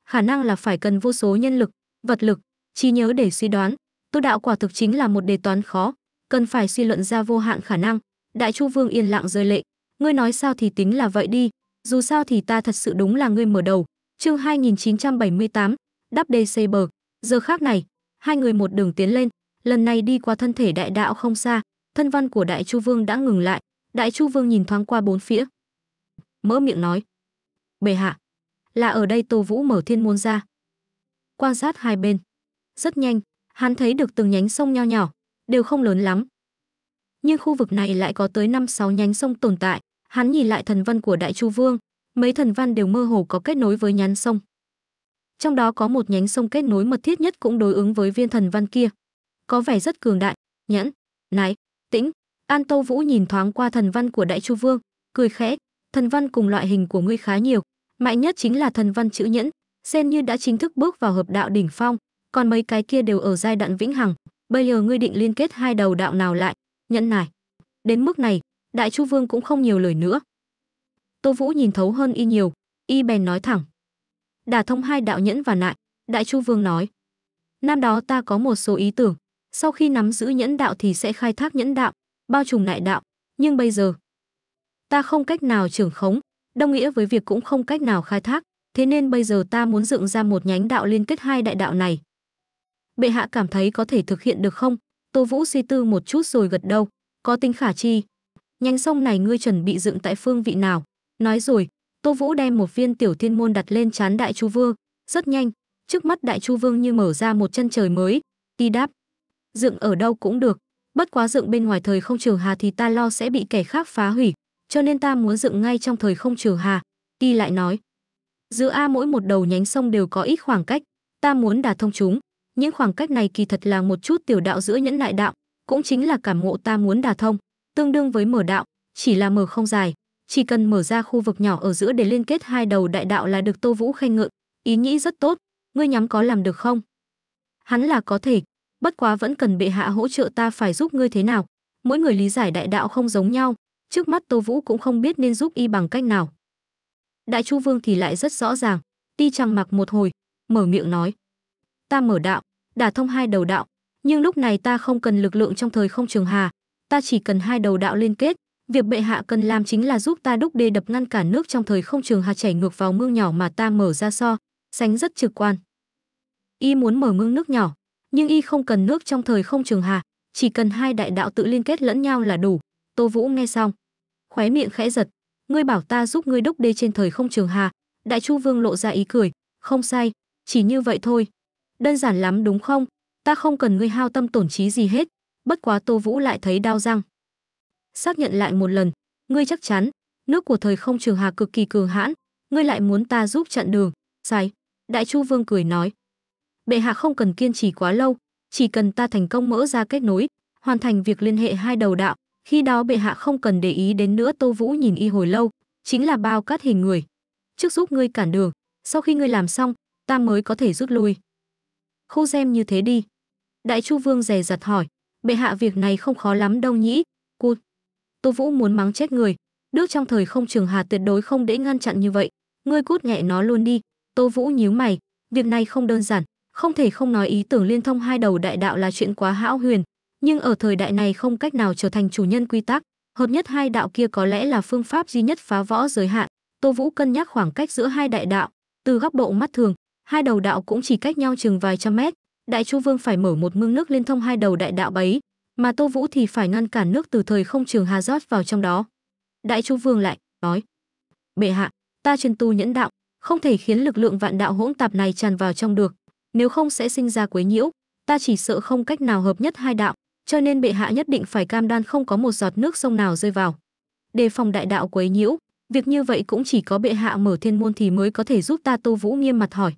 khả năng là phải cần vô số nhân lực, vật lực, trí nhớ để suy đoán. Tô đạo quả thực chính là một đề toán khó, cần phải suy luận ra vô hạn khả năng. Đại Chu Vương yên lặng rơi lệ, ngươi nói sao thì tính là vậy đi, dù sao thì ta thật sự đúng là ngươi mở đầu. Chương 2978, đắp đê xây bờ. Giờ khác này, hai người một đường tiến lên, lần này đi qua thân thể đại đạo không xa, thân văn của đại chu vương đã ngừng lại, đại chu vương nhìn thoáng qua bốn phía. Mỡ miệng nói, bệ hạ, là ở đây Tô Vũ mở thiên môn ra. Quan sát hai bên. Rất nhanh, hắn thấy được từng nhánh sông nho nhỏ, đều không lớn lắm. Nhưng khu vực này lại có tới 5-6 nhánh sông tồn tại, hắn nhìn lại thần văn của Đại Chu Vương, mấy thần văn đều mơ hồ có kết nối với nhánh sông trong đó có một nhánh sông kết nối mật thiết nhất cũng đối ứng với viên thần văn kia. Có vẻ rất cường đại, nhẫn, nái, tĩnh. An Tâu Vũ nhìn thoáng qua thần văn của Đại Chu Vương, cười khẽ, thần văn cùng loại hình của ngươi khá nhiều, mạnh nhất chính là thần văn chữ nhẫn, xem như đã chính thức bước vào hợp đạo đỉnh phong, còn mấy cái kia đều ở giai đoạn vĩnh hằng, bây giờ ngươi định liên kết hai đầu đạo nào lại, nhẫn này. Đến mức này, Đại Chu Vương cũng không nhiều lời nữa. Tô Vũ nhìn thấu hơn y nhiều, y bèn nói thẳng, đả thông hai đạo nhẫn và nại đại chu vương nói năm đó ta có một số ý tưởng sau khi nắm giữ nhẫn đạo thì sẽ khai thác nhẫn đạo bao trùm nại đạo nhưng bây giờ ta không cách nào trưởng khống đồng nghĩa với việc cũng không cách nào khai thác thế nên bây giờ ta muốn dựng ra một nhánh đạo liên kết hai đại đạo này bệ hạ cảm thấy có thể thực hiện được không tô vũ suy tư một chút rồi gật đầu có tính khả chi nhánh sông này ngươi chuẩn bị dựng tại phương vị nào nói rồi Tô Vũ đem một viên tiểu thiên môn đặt lên trán Đại Chu Vương, rất nhanh, trước mắt Đại Chu Vương như mở ra một chân trời mới, y đáp. Dựng ở đâu cũng được, bất quá dựng bên ngoài thời không trường hà thì ta lo sẽ bị kẻ khác phá hủy, cho nên ta muốn dựng ngay trong thời không trường hà, y lại nói. Giữa A mỗi một đầu nhánh sông đều có ít khoảng cách, ta muốn đả thông chúng, những khoảng cách này kỳ thật là một chút tiểu đạo giữa nhẫn lại đạo, cũng chính là cảm ngộ ta muốn đả thông, tương đương với mở đạo, chỉ là mở không dài, chỉ cần mở ra khu vực nhỏ ở giữa để liên kết hai đầu đại đạo là được Tô Vũ khen ngợi, ý nghĩ rất tốt, ngươi nhắm có làm được không? Hắn là có thể, bất quá vẫn cần bệ hạ hỗ trợ ta phải giúp ngươi thế nào, mỗi người lý giải đại đạo không giống nhau, trước mắt Tô Vũ cũng không biết nên giúp y bằng cách nào. Đại Chu Vương thì lại rất rõ ràng, ti trăng mặc một hồi, mở miệng nói. Ta mở đạo, đả thông hai đầu đạo, nhưng lúc này ta không cần lực lượng trong thời không trường hà, ta chỉ cần hai đầu đạo liên kết, Việc bệ hạ cần làm chính là giúp ta đúc đê đập ngăn cả nước trong thời không trường hà chảy ngược vào mương nhỏ mà ta mở ra so, sánh rất trực quan. Y muốn mở mương nước nhỏ, nhưng y không cần nước trong thời không trường hà, chỉ cần hai đại đạo tự liên kết lẫn nhau là đủ. Tô Vũ nghe xong, khóe miệng khẽ giật, ngươi bảo ta giúp ngươi đúc đê trên thời không trường hà, Đại Chu Vương lộ ra ý cười, không sai, chỉ như vậy thôi. Đơn giản lắm đúng không? Ta không cần ngươi hao tâm tổn trí gì hết. Bất quá Tô Vũ lại thấy đau răng xác nhận lại một lần, ngươi chắc chắn, nước của thời không trường hà cực kỳ cường hãn, ngươi lại muốn ta giúp chặn đường, sai. Đại Chu Vương cười nói, bệ hạ không cần kiên trì quá lâu, chỉ cần ta thành công mỡ ra kết nối, hoàn thành việc liên hệ hai đầu đạo, khi đó bệ hạ không cần để ý đến nữa Tô Vũ nhìn y hồi lâu, chính là bao cát hình người. Trước giúp ngươi cản đường, sau khi ngươi làm xong, ta mới có thể rút lui. Khu xem như thế đi. Đại Chu Vương rè giặt hỏi, bệ hạ việc này không khó lắm đâu nhỉ, cút. Tô Vũ muốn mắng chết người, Đức trong thời không trường hà tuyệt đối không để ngăn chặn như vậy. Ngươi cút nhẹ nó luôn đi. Tô Vũ nhíu mày, việc này không đơn giản, không thể không nói ý tưởng liên thông hai đầu đại đạo là chuyện quá hão huyền, nhưng ở thời đại này không cách nào trở thành chủ nhân quy tắc, hợp nhất hai đạo kia có lẽ là phương pháp duy nhất phá võ giới hạn. Tô Vũ cân nhắc khoảng cách giữa hai đại đạo, từ góc độ mắt thường, hai đầu đạo cũng chỉ cách nhau chừng vài trăm mét, Đại Chu Vương phải mở một mương nước liên thông hai đầu đại đạo bấy, mà Tô Vũ thì phải ngăn cản nước từ thời không trường Hà rót vào trong đó. Đại Chu Vương lại nói: "Bệ hạ, ta truyền tu nhẫn đạo, không thể khiến lực lượng vạn đạo hỗn tạp này tràn vào trong được, nếu không sẽ sinh ra quấy nhiễu, ta chỉ sợ không cách nào hợp nhất hai đạo, cho nên bệ hạ nhất định phải cam đoan không có một giọt nước sông nào rơi vào. Đề phòng đại đạo quấy nhiễu, việc như vậy cũng chỉ có bệ hạ mở thiên môn thì mới có thể giúp ta Tô Vũ nghiêm mặt hỏi.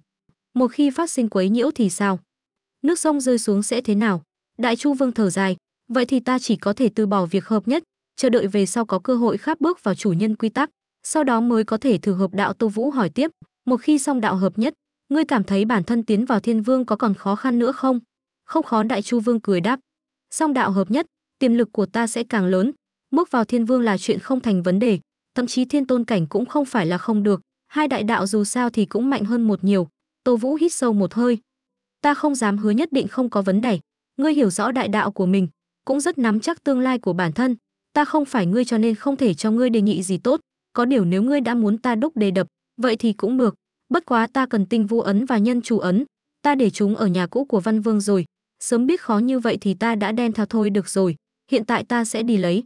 Một khi phát sinh quấy nhiễu thì sao? Nước sông rơi xuống sẽ thế nào? Đại Chu Vương thở dài, Vậy thì ta chỉ có thể từ bỏ việc hợp nhất, chờ đợi về sau có cơ hội khác bước vào chủ nhân quy tắc, sau đó mới có thể thử hợp đạo Tô Vũ hỏi tiếp, một khi xong đạo hợp nhất, ngươi cảm thấy bản thân tiến vào thiên vương có còn khó khăn nữa không? Không khó đại chu vương cười đáp, xong đạo hợp nhất, tiềm lực của ta sẽ càng lớn, bước vào thiên vương là chuyện không thành vấn đề, thậm chí thiên tôn cảnh cũng không phải là không được, hai đại đạo dù sao thì cũng mạnh hơn một nhiều. Tô Vũ hít sâu một hơi. Ta không dám hứa nhất định không có vấn đề, ngươi hiểu rõ đại đạo của mình, cũng rất nắm chắc tương lai của bản thân. Ta không phải ngươi cho nên không thể cho ngươi đề nghị gì tốt, có điều nếu ngươi đã muốn ta đúc đề đập, vậy thì cũng được. Bất quá ta cần tinh vu ấn và nhân chủ ấn, ta để chúng ở nhà cũ của Văn Vương rồi, sớm biết khó như vậy thì ta đã đen theo thôi được rồi, hiện tại ta sẽ đi lấy.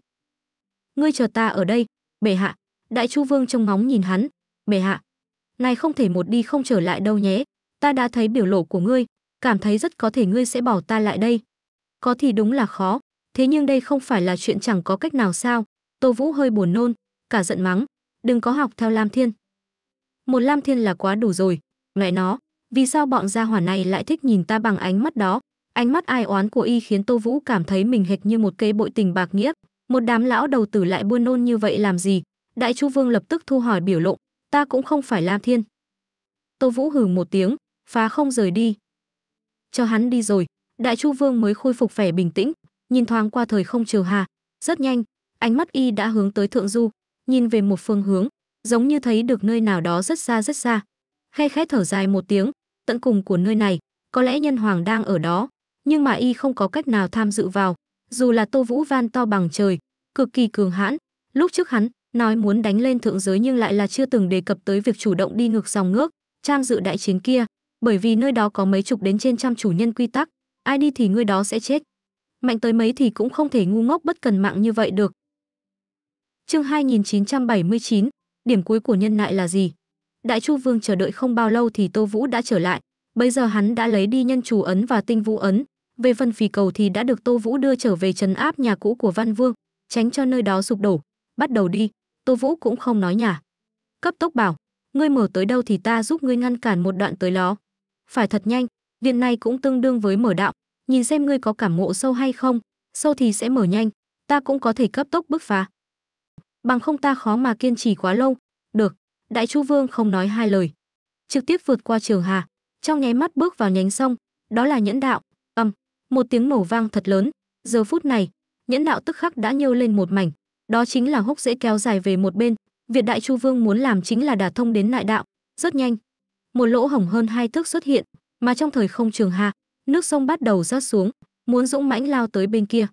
Ngươi chờ ta ở đây, bệ hạ. Đại Chu Vương trông ngóng nhìn hắn, bệ hạ. Này không thể một đi không trở lại đâu nhé, ta đã thấy biểu lộ của ngươi, cảm thấy rất có thể ngươi sẽ bỏ ta lại đây. Có thì đúng là khó, Thế nhưng đây không phải là chuyện chẳng có cách nào sao? Tô Vũ hơi buồn nôn, cả giận mắng, đừng có học theo Lam Thiên. Một Lam Thiên là quá đủ rồi, mẹ nó, vì sao bọn gia hỏa này lại thích nhìn ta bằng ánh mắt đó? Ánh mắt ai oán của y khiến Tô Vũ cảm thấy mình hệt như một cây bội tình bạc nghĩa, một đám lão đầu tử lại buôn nôn như vậy làm gì? Đại Chu Vương lập tức thu hỏi biểu lộ, ta cũng không phải Lam Thiên. Tô Vũ hừ một tiếng, phá không rời đi. Cho hắn đi rồi, Đại Chu Vương mới khôi phục vẻ bình tĩnh, nhìn thoáng qua thời không chờ hà rất nhanh ánh mắt y đã hướng tới thượng du nhìn về một phương hướng giống như thấy được nơi nào đó rất xa rất xa khe khẽ thở dài một tiếng tận cùng của nơi này có lẽ nhân hoàng đang ở đó nhưng mà y không có cách nào tham dự vào dù là tô vũ van to bằng trời cực kỳ cường hãn lúc trước hắn nói muốn đánh lên thượng giới nhưng lại là chưa từng đề cập tới việc chủ động đi ngược dòng nước trang dự đại chiến kia bởi vì nơi đó có mấy chục đến trên trăm chủ nhân quy tắc ai đi thì người đó sẽ chết mạnh tới mấy thì cũng không thể ngu ngốc bất cần mạng như vậy được. Chương 2979, điểm cuối của nhân nại là gì? Đại Chu Vương chờ đợi không bao lâu thì Tô Vũ đã trở lại, bây giờ hắn đã lấy đi nhân chủ ấn và tinh vũ ấn, về phần phì cầu thì đã được Tô Vũ đưa trở về trấn áp nhà cũ của Văn Vương, tránh cho nơi đó sụp đổ. Bắt đầu đi, Tô Vũ cũng không nói nhả. Cấp tốc bảo, ngươi mở tới đâu thì ta giúp ngươi ngăn cản một đoạn tới đó. Phải thật nhanh, việc này cũng tương đương với mở đạo, nhìn xem ngươi có cảm ngộ sâu hay không, sâu thì sẽ mở nhanh, ta cũng có thể cấp tốc bứt phá. Bằng không ta khó mà kiên trì quá lâu. Được, Đại Chu Vương không nói hai lời, trực tiếp vượt qua Trường Hà, trong nháy mắt bước vào nhánh sông, đó là nhẫn đạo, ầm, um, một tiếng nổ vang thật lớn, giờ phút này, nhẫn đạo tức khắc đã nhô lên một mảnh, đó chính là hốc rễ kéo dài về một bên, Việt Đại Chu Vương muốn làm chính là đả thông đến lại đạo, rất nhanh. Một lỗ hổng hơn hai thước xuất hiện, mà trong thời không trường hà, Nước sông bắt đầu rót xuống, muốn dũng mãnh lao tới bên kia.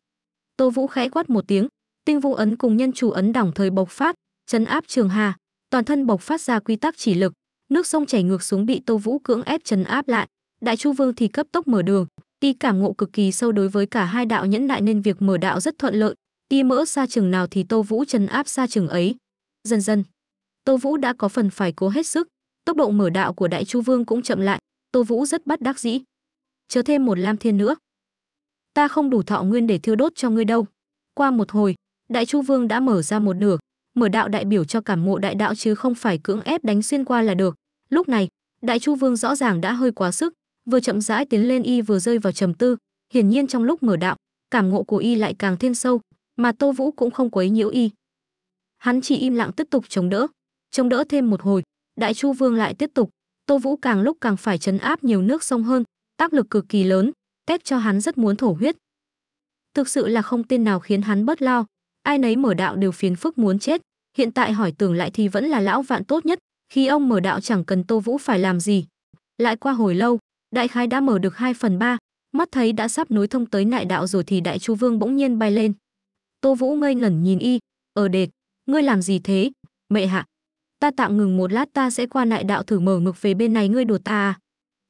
Tô Vũ khẽ quát một tiếng, tinh vũ ấn cùng nhân chủ ấn đồng thời bộc phát, chấn áp Trường Hà, toàn thân bộc phát ra quy tắc chỉ lực, nước sông chảy ngược xuống bị Tô Vũ cưỡng ép chấn áp lại. Đại Chu Vương thì cấp tốc mở đường, ti cảm ngộ cực kỳ sâu đối với cả hai đạo nhẫn đại nên việc mở đạo rất thuận lợi, Ti mỡ xa trường nào thì Tô Vũ chấn áp xa trường ấy. Dần dần, Tô Vũ đã có phần phải cố hết sức, tốc độ mở đạo của Đại Chu Vương cũng chậm lại, Tô Vũ rất bắt đắc dĩ chớ thêm một lam thiên nữa. Ta không đủ thọ nguyên để thiêu đốt cho ngươi đâu. Qua một hồi, Đại Chu Vương đã mở ra một nửa, mở đạo đại biểu cho cảm ngộ đại đạo chứ không phải cưỡng ép đánh xuyên qua là được. Lúc này, Đại Chu Vương rõ ràng đã hơi quá sức, vừa chậm rãi tiến lên y vừa rơi vào trầm tư, hiển nhiên trong lúc mở đạo, cảm ngộ của y lại càng thêm sâu, mà Tô Vũ cũng không quấy nhiễu y. Hắn chỉ im lặng tiếp tục chống đỡ, chống đỡ thêm một hồi, Đại Chu Vương lại tiếp tục, Tô Vũ càng lúc càng phải chấn áp nhiều nước sông hơn, tác lực cực kỳ lớn, tép cho hắn rất muốn thổ huyết. Thực sự là không tên nào khiến hắn bớt lo. ai nấy mở đạo đều phiền phức muốn chết, hiện tại hỏi tưởng lại thì vẫn là lão vạn tốt nhất, khi ông mở đạo chẳng cần Tô Vũ phải làm gì. Lại qua hồi lâu, đại khái đã mở được 2 phần 3, mắt thấy đã sắp nối thông tới nại đạo rồi thì đại chu vương bỗng nhiên bay lên. Tô Vũ ngây ngẩn nhìn y, "Ở ờ đệt, ngươi làm gì thế? Mẹ hạ, ta tạm ngừng một lát ta sẽ qua nại đạo thử mở ngực về bên này ngươi đùa ta à?"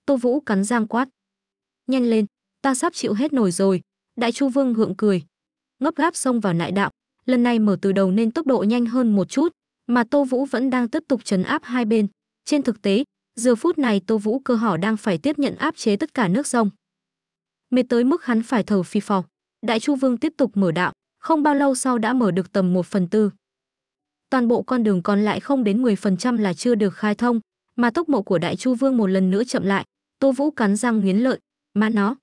Tô Vũ cắn răng quát nhanh lên ta sắp chịu hết nổi rồi đại chu vương hượng cười ngấp gáp xông vào nại đạo lần này mở từ đầu nên tốc độ nhanh hơn một chút mà tô vũ vẫn đang tiếp tục chấn áp hai bên trên thực tế giờ phút này tô vũ cơ hỏ đang phải tiếp nhận áp chế tất cả nước sông mệt tới mức hắn phải thở phi phò đại chu vương tiếp tục mở đạo không bao lâu sau đã mở được tầm một phần tư toàn bộ con đường còn lại không đến 10% là chưa được khai thông mà tốc độ của đại chu vương một lần nữa chậm lại tô vũ cắn răng nghiến lợi mà nó.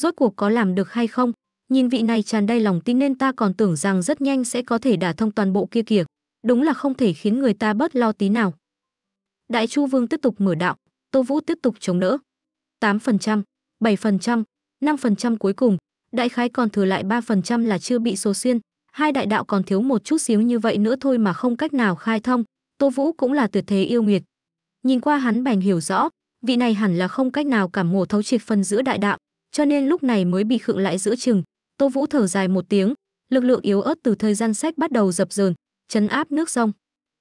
Rốt cuộc có làm được hay không? Nhìn vị này tràn đầy lòng tin nên ta còn tưởng rằng rất nhanh sẽ có thể đả thông toàn bộ kia kìa. Đúng là không thể khiến người ta bớt lo tí nào. Đại Chu Vương tiếp tục mở đạo, Tô Vũ tiếp tục chống đỡ. 8%, 7%, 5% cuối cùng, đại khái còn thừa lại 3% là chưa bị số xuyên. Hai đại đạo còn thiếu một chút xíu như vậy nữa thôi mà không cách nào khai thông. Tô Vũ cũng là tuyệt thế yêu nghiệt. Nhìn qua hắn bèn hiểu rõ, vị này hẳn là không cách nào cảm ngộ thấu triệt phân giữa đại đạo, cho nên lúc này mới bị khựng lại giữa chừng. Tô Vũ thở dài một tiếng, lực lượng yếu ớt từ thời gian sách bắt đầu dập dờn, chấn áp nước rong.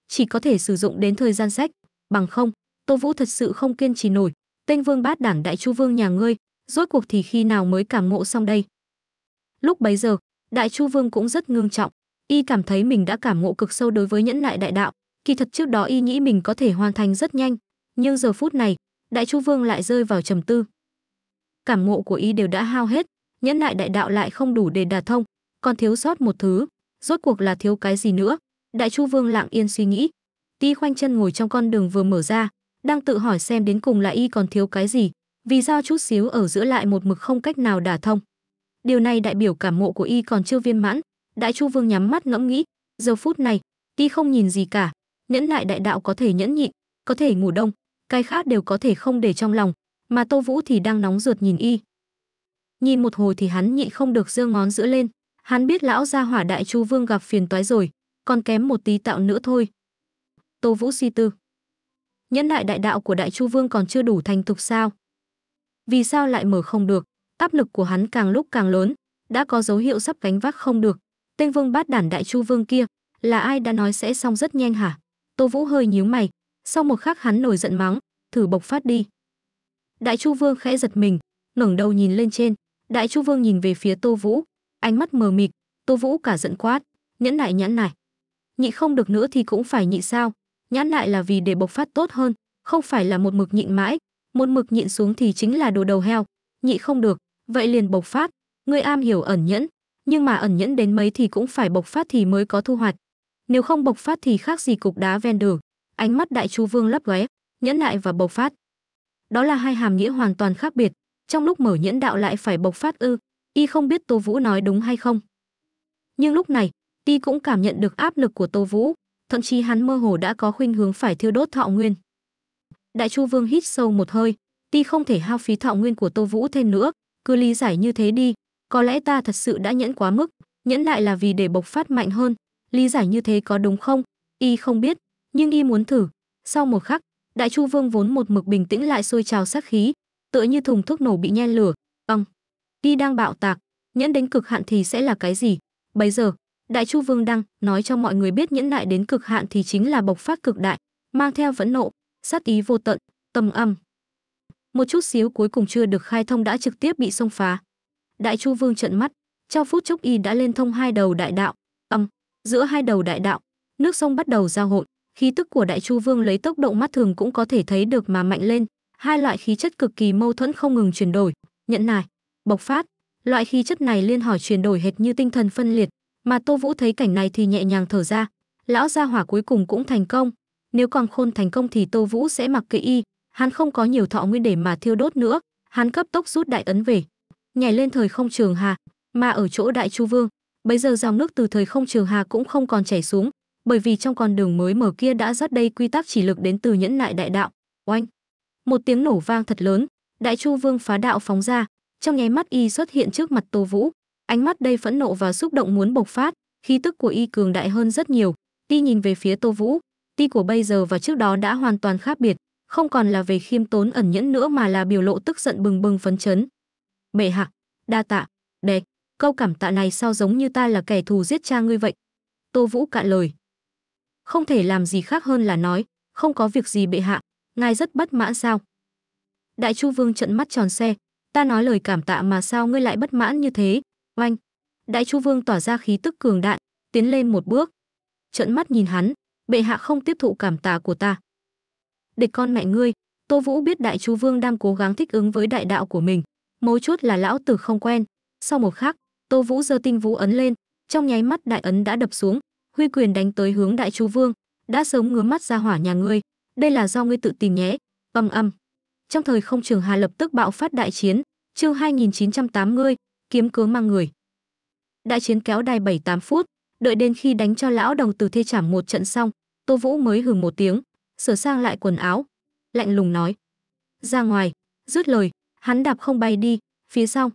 Chỉ có thể sử dụng đến thời gian sách, bằng không, Tô Vũ thật sự không kiên trì nổi. Tên Vương Bát Đản Đại Chu Vương nhà ngươi, rốt cuộc thì khi nào mới cảm ngộ xong đây? Lúc bấy giờ, Đại Chu Vương cũng rất ngương trọng, y cảm thấy mình đã cảm ngộ cực sâu đối với nhẫn lại đại đạo, kỳ thật trước đó y nghĩ mình có thể hoàn thành rất nhanh, nhưng giờ phút này, Đại Chu Vương lại rơi vào trầm tư. Cảm ngộ của y đều đã hao hết, nhẫn lại đại đạo lại không đủ để đả thông, còn thiếu sót một thứ, rốt cuộc là thiếu cái gì nữa? Đại Chu Vương lặng yên suy nghĩ, Ti khoanh chân ngồi trong con đường vừa mở ra, đang tự hỏi xem đến cùng là y còn thiếu cái gì, vì do chút xíu ở giữa lại một mực không cách nào đả thông. Điều này đại biểu cảm ngộ của y còn chưa viên mãn, Đại Chu Vương nhắm mắt ngẫm nghĩ, giờ phút này, ti không nhìn gì cả, nhẫn lại đại đạo có thể nhẫn nhịn, có thể ngủ đông, cái khác đều có thể không để trong lòng, mà Tô Vũ thì đang nóng ruột nhìn y. Nhìn một hồi thì hắn nhịn không được giương ngón giữa lên, hắn biết lão gia hỏa đại chu vương gặp phiền toái rồi, còn kém một tí tạo nữa thôi. Tô Vũ suy tư. Nhẫn lại đại đạo của đại chu vương còn chưa đủ thành thục sao? Vì sao lại mở không được? Áp lực của hắn càng lúc càng lớn, đã có dấu hiệu sắp gánh vác không được. Tên vương bát đản đại chu vương kia, là ai đã nói sẽ xong rất nhanh hả? Tô Vũ hơi nhíu mày, sau một khắc hắn nổi giận mắng thử bộc phát đi đại chu vương khẽ giật mình ngẩng đầu nhìn lên trên đại chu vương nhìn về phía tô vũ ánh mắt mờ mịt tô vũ cả giận quát nhẫn nại nhẫn nại nhị không được nữa thì cũng phải nhị sao nhẫn nại là vì để bộc phát tốt hơn không phải là một mực nhịn mãi một mực nhịn xuống thì chính là đồ đầu heo nhị không được vậy liền bộc phát ngươi am hiểu ẩn nhẫn nhưng mà ẩn nhẫn đến mấy thì cũng phải bộc phát thì mới có thu hoạch nếu không bộc phát thì khác gì cục đá ven đường ánh mắt đại chu vương lấp lóe nhẫn lại và bộc phát đó là hai hàm nghĩa hoàn toàn khác biệt trong lúc mở nhẫn đạo lại phải bộc phát ư y không biết tô vũ nói đúng hay không nhưng lúc này y cũng cảm nhận được áp lực của tô vũ thậm chí hắn mơ hồ đã có khuynh hướng phải thiêu đốt thọ nguyên đại chu vương hít sâu một hơi y không thể hao phí thọ nguyên của tô vũ thêm nữa cứ lý giải như thế đi có lẽ ta thật sự đã nhẫn quá mức nhẫn lại là vì để bộc phát mạnh hơn lý giải như thế có đúng không y không biết nhưng y muốn thử sau một khắc đại chu vương vốn một mực bình tĩnh lại sôi trào sát khí tựa như thùng thuốc nổ bị nhen lửa ong đi đang bạo tạc nhẫn đến cực hạn thì sẽ là cái gì bấy giờ đại chu vương đang nói cho mọi người biết nhẫn nại đến cực hạn thì chính là bộc phát cực đại mang theo vẫn nộ sát ý vô tận tầm âm một chút xíu cuối cùng chưa được khai thông đã trực tiếp bị xông phá đại chu vương trận mắt trong phút chốc y đã lên thông hai đầu đại đạo âm giữa hai đầu đại đạo nước sông bắt đầu giao hội khí tức của đại chu vương lấy tốc độ mắt thường cũng có thể thấy được mà mạnh lên hai loại khí chất cực kỳ mâu thuẫn không ngừng chuyển đổi Nhận nại bộc phát loại khí chất này liên hỏi chuyển đổi hệt như tinh thần phân liệt mà tô vũ thấy cảnh này thì nhẹ nhàng thở ra lão gia hỏa cuối cùng cũng thành công nếu còn khôn thành công thì tô vũ sẽ mặc kệ y hắn không có nhiều thọ nguyên để mà thiêu đốt nữa hắn cấp tốc rút đại ấn về nhảy lên thời không trường hà mà ở chỗ đại chu vương bây giờ dòng nước từ thời không trường hà cũng không còn chảy xuống bởi vì trong con đường mới mở kia đã rất đầy quy tắc chỉ lực đến từ nhẫn nại đại đạo. Oanh! Một tiếng nổ vang thật lớn, Đại Chu Vương phá đạo phóng ra, trong nháy mắt y xuất hiện trước mặt Tô Vũ, ánh mắt đây phẫn nộ và xúc động muốn bộc phát, khí tức của y cường đại hơn rất nhiều, y nhìn về phía Tô Vũ, ti của bây giờ và trước đó đã hoàn toàn khác biệt, không còn là về khiêm tốn ẩn nhẫn nữa mà là biểu lộ tức giận bừng bừng phấn chấn. Bệ hạ, đa tạ, đẹp, câu cảm tạ này sao giống như ta là kẻ thù giết cha ngươi vậy? Tô Vũ cạn lời không thể làm gì khác hơn là nói, không có việc gì bệ hạ, ngài rất bất mãn sao. Đại Chu Vương trận mắt tròn xe, ta nói lời cảm tạ mà sao ngươi lại bất mãn như thế, oanh. Đại Chu Vương tỏa ra khí tức cường đạn, tiến lên một bước. Trận mắt nhìn hắn, bệ hạ không tiếp thụ cảm tạ của ta. Địch con mẹ ngươi, Tô Vũ biết Đại Chu Vương đang cố gắng thích ứng với đại đạo của mình, mối chốt là lão tử không quen. Sau một khắc, Tô Vũ giơ tinh vũ ấn lên, trong nháy mắt đại ấn đã đập xuống, huy quyền đánh tới hướng đại chu vương đã sớm ngứa mắt ra hỏa nhà ngươi đây là do ngươi tự tìm nhé âm âm trong thời không trường hà lập tức bạo phát đại chiến chương 2980, kiếm cớ mang người đại chiến kéo đài bảy tám phút đợi đến khi đánh cho lão đồng từ thê chảm một trận xong tô vũ mới hừ một tiếng sửa sang lại quần áo lạnh lùng nói ra ngoài dứt lời hắn đạp không bay đi phía sau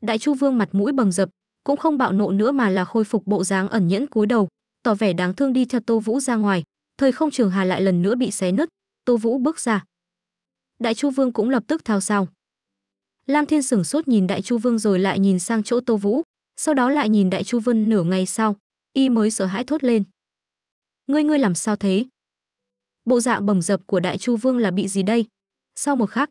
đại chu vương mặt mũi bầm dập cũng không bạo nộ nữa mà là khôi phục bộ dáng ẩn nhẫn cúi đầu tỏ vẻ đáng thương đi theo tô vũ ra ngoài thời không trường hà lại lần nữa bị xé nứt tô vũ bước ra đại chu vương cũng lập tức thao sao lam thiên sửng sốt nhìn đại chu vương rồi lại nhìn sang chỗ tô vũ sau đó lại nhìn đại chu vương nửa ngày sau y mới sợ hãi thốt lên ngươi ngươi làm sao thế bộ dạng bầm dập của đại chu vương là bị gì đây sau một khắc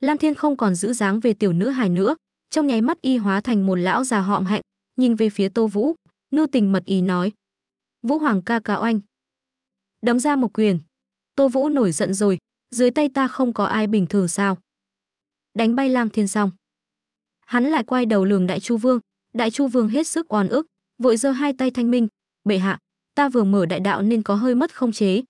lam thiên không còn giữ dáng về tiểu nữ hài nữa trong nháy mắt y hóa thành một lão già họng hạnh nhìn về phía Tô Vũ, nưu tình mật ý nói. Vũ Hoàng ca ca oanh. Đấm ra một quyền. Tô Vũ nổi giận rồi, dưới tay ta không có ai bình thường sao. Đánh bay Lam Thiên Song. Hắn lại quay đầu lường Đại Chu Vương, Đại Chu Vương hết sức oan ức, vội giơ hai tay thanh minh, "Bệ hạ, ta vừa mở đại đạo nên có hơi mất không chế,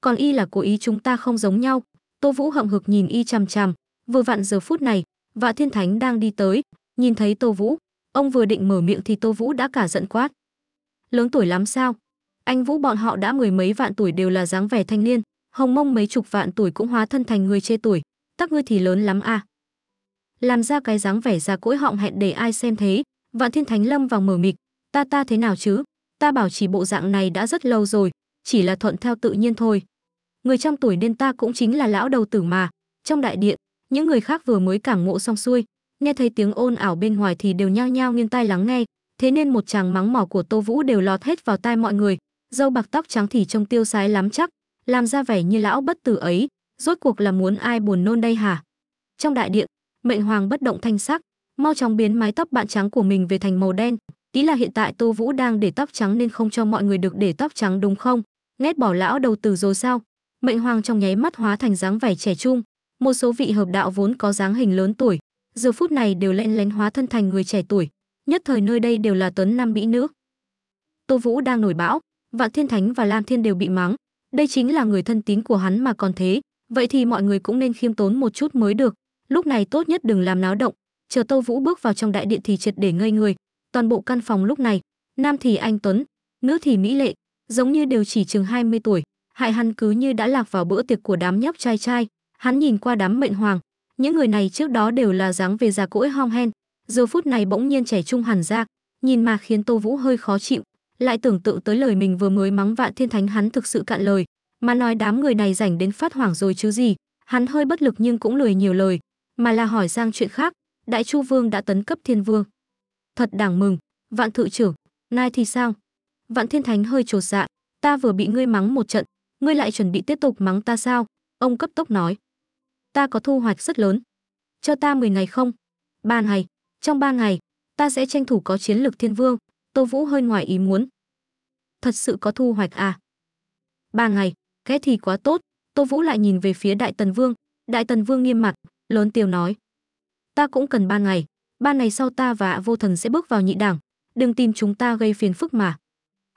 còn y là cố ý chúng ta không giống nhau." Tô Vũ hậm hực nhìn y chằm chằm, vừa vặn giờ phút này, Vạ Thiên Thánh đang đi tới, nhìn thấy Tô Vũ, Ông vừa định mở miệng thì Tô Vũ đã cả giận quát. Lớn tuổi lắm sao? Anh Vũ bọn họ đã mười mấy vạn tuổi đều là dáng vẻ thanh niên, hồng mông mấy chục vạn tuổi cũng hóa thân thành người chê tuổi, tắc ngươi thì lớn lắm à. Làm ra cái dáng vẻ già cỗi họng hẹn để ai xem thế, vạn thiên thánh lâm vào mở mịt, ta ta thế nào chứ, ta bảo chỉ bộ dạng này đã rất lâu rồi, chỉ là thuận theo tự nhiên thôi. Người trong tuổi nên ta cũng chính là lão đầu tử mà, trong đại điện, những người khác vừa mới cảm ngộ xong xuôi, nghe thấy tiếng ôn ảo bên ngoài thì đều nhao nhao nghiêng tai lắng nghe, thế nên một chàng mắng mỏ của Tô Vũ đều lọt hết vào tai mọi người, dâu bạc tóc trắng thì trông tiêu sái lắm chắc, làm ra vẻ như lão bất tử ấy, rốt cuộc là muốn ai buồn nôn đây hả? Trong đại điện, Mệnh Hoàng bất động thanh sắc, mau chóng biến mái tóc bạn trắng của mình về thành màu đen, ý là hiện tại Tô Vũ đang để tóc trắng nên không cho mọi người được để tóc trắng đúng không? Ghét bỏ lão đầu từ rồi sao? Mệnh Hoàng trong nháy mắt hóa thành dáng vẻ trẻ trung, một số vị hợp đạo vốn có dáng hình lớn tuổi, giờ phút này đều len lén hóa thân thành người trẻ tuổi, nhất thời nơi đây đều là tuấn nam mỹ nữ. Tô Vũ đang nổi bão, Vạn Thiên Thánh và Lam Thiên đều bị mắng, đây chính là người thân tín của hắn mà còn thế, vậy thì mọi người cũng nên khiêm tốn một chút mới được, lúc này tốt nhất đừng làm náo động, chờ Tô Vũ bước vào trong đại điện thì triệt để ngây người, toàn bộ căn phòng lúc này, nam thì anh tuấn, nữ thì mỹ lệ, giống như đều chỉ chừng 20 tuổi, hại hắn cứ như đã lạc vào bữa tiệc của đám nhóc trai trai, hắn nhìn qua đám mệnh hoàng, những người này trước đó đều là dáng về già cỗi hong hen, giờ phút này bỗng nhiên trẻ trung hẳn ra, nhìn mà khiến Tô Vũ hơi khó chịu, lại tưởng tượng tới lời mình vừa mới mắng Vạn Thiên Thánh hắn thực sự cạn lời, mà nói đám người này rảnh đến phát hoảng rồi chứ gì, hắn hơi bất lực nhưng cũng lười nhiều lời, mà là hỏi sang chuyện khác, Đại Chu Vương đã tấn cấp Thiên Vương. Thật đáng mừng, Vạn Thự trưởng, nay thì sao? Vạn Thiên Thánh hơi trột dạ, ta vừa bị ngươi mắng một trận, ngươi lại chuẩn bị tiếp tục mắng ta sao? Ông cấp tốc nói ta có thu hoạch rất lớn. Cho ta 10 ngày không? Ba ngày, trong ba ngày, ta sẽ tranh thủ có chiến lược thiên vương, Tô Vũ hơi ngoài ý muốn. Thật sự có thu hoạch à? Ba ngày, cái thì quá tốt, Tô Vũ lại nhìn về phía Đại Tần Vương, Đại Tần Vương nghiêm mặt, lớn tiêu nói. Ta cũng cần ba ngày, ba ngày sau ta và vô thần sẽ bước vào nhị đảng, đừng tìm chúng ta gây phiền phức mà.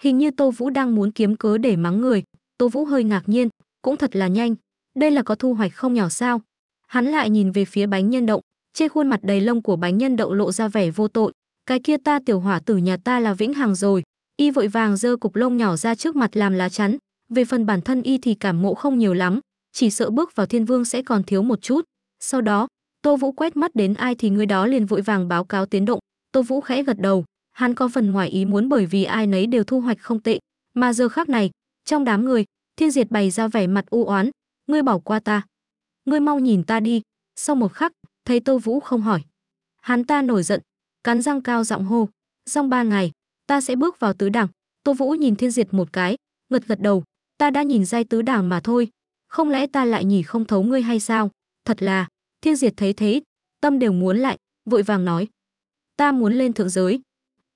Hình như Tô Vũ đang muốn kiếm cớ để mắng người, Tô Vũ hơi ngạc nhiên, cũng thật là nhanh, đây là có thu hoạch không nhỏ sao hắn lại nhìn về phía bánh nhân động trên khuôn mặt đầy lông của bánh nhân đậu lộ ra vẻ vô tội cái kia ta tiểu hỏa tử nhà ta là vĩnh hằng rồi y vội vàng giơ cục lông nhỏ ra trước mặt làm lá chắn về phần bản thân y thì cảm mộ không nhiều lắm chỉ sợ bước vào thiên vương sẽ còn thiếu một chút sau đó tô vũ quét mắt đến ai thì người đó liền vội vàng báo cáo tiến động tô vũ khẽ gật đầu hắn có phần ngoài ý muốn bởi vì ai nấy đều thu hoạch không tệ mà giờ khác này trong đám người thiên diệt bày ra vẻ mặt u oán ngươi bỏ qua ta. Ngươi mau nhìn ta đi. Sau một khắc, thấy Tô Vũ không hỏi. Hắn ta nổi giận, cắn răng cao giọng hô. Trong ba ngày, ta sẽ bước vào tứ đảng. Tô Vũ nhìn thiên diệt một cái, ngật gật đầu. Ta đã nhìn giai tứ đảng mà thôi. Không lẽ ta lại nhỉ không thấu ngươi hay sao? Thật là, thiên diệt thấy thế, tâm đều muốn lại, vội vàng nói. Ta muốn lên thượng giới.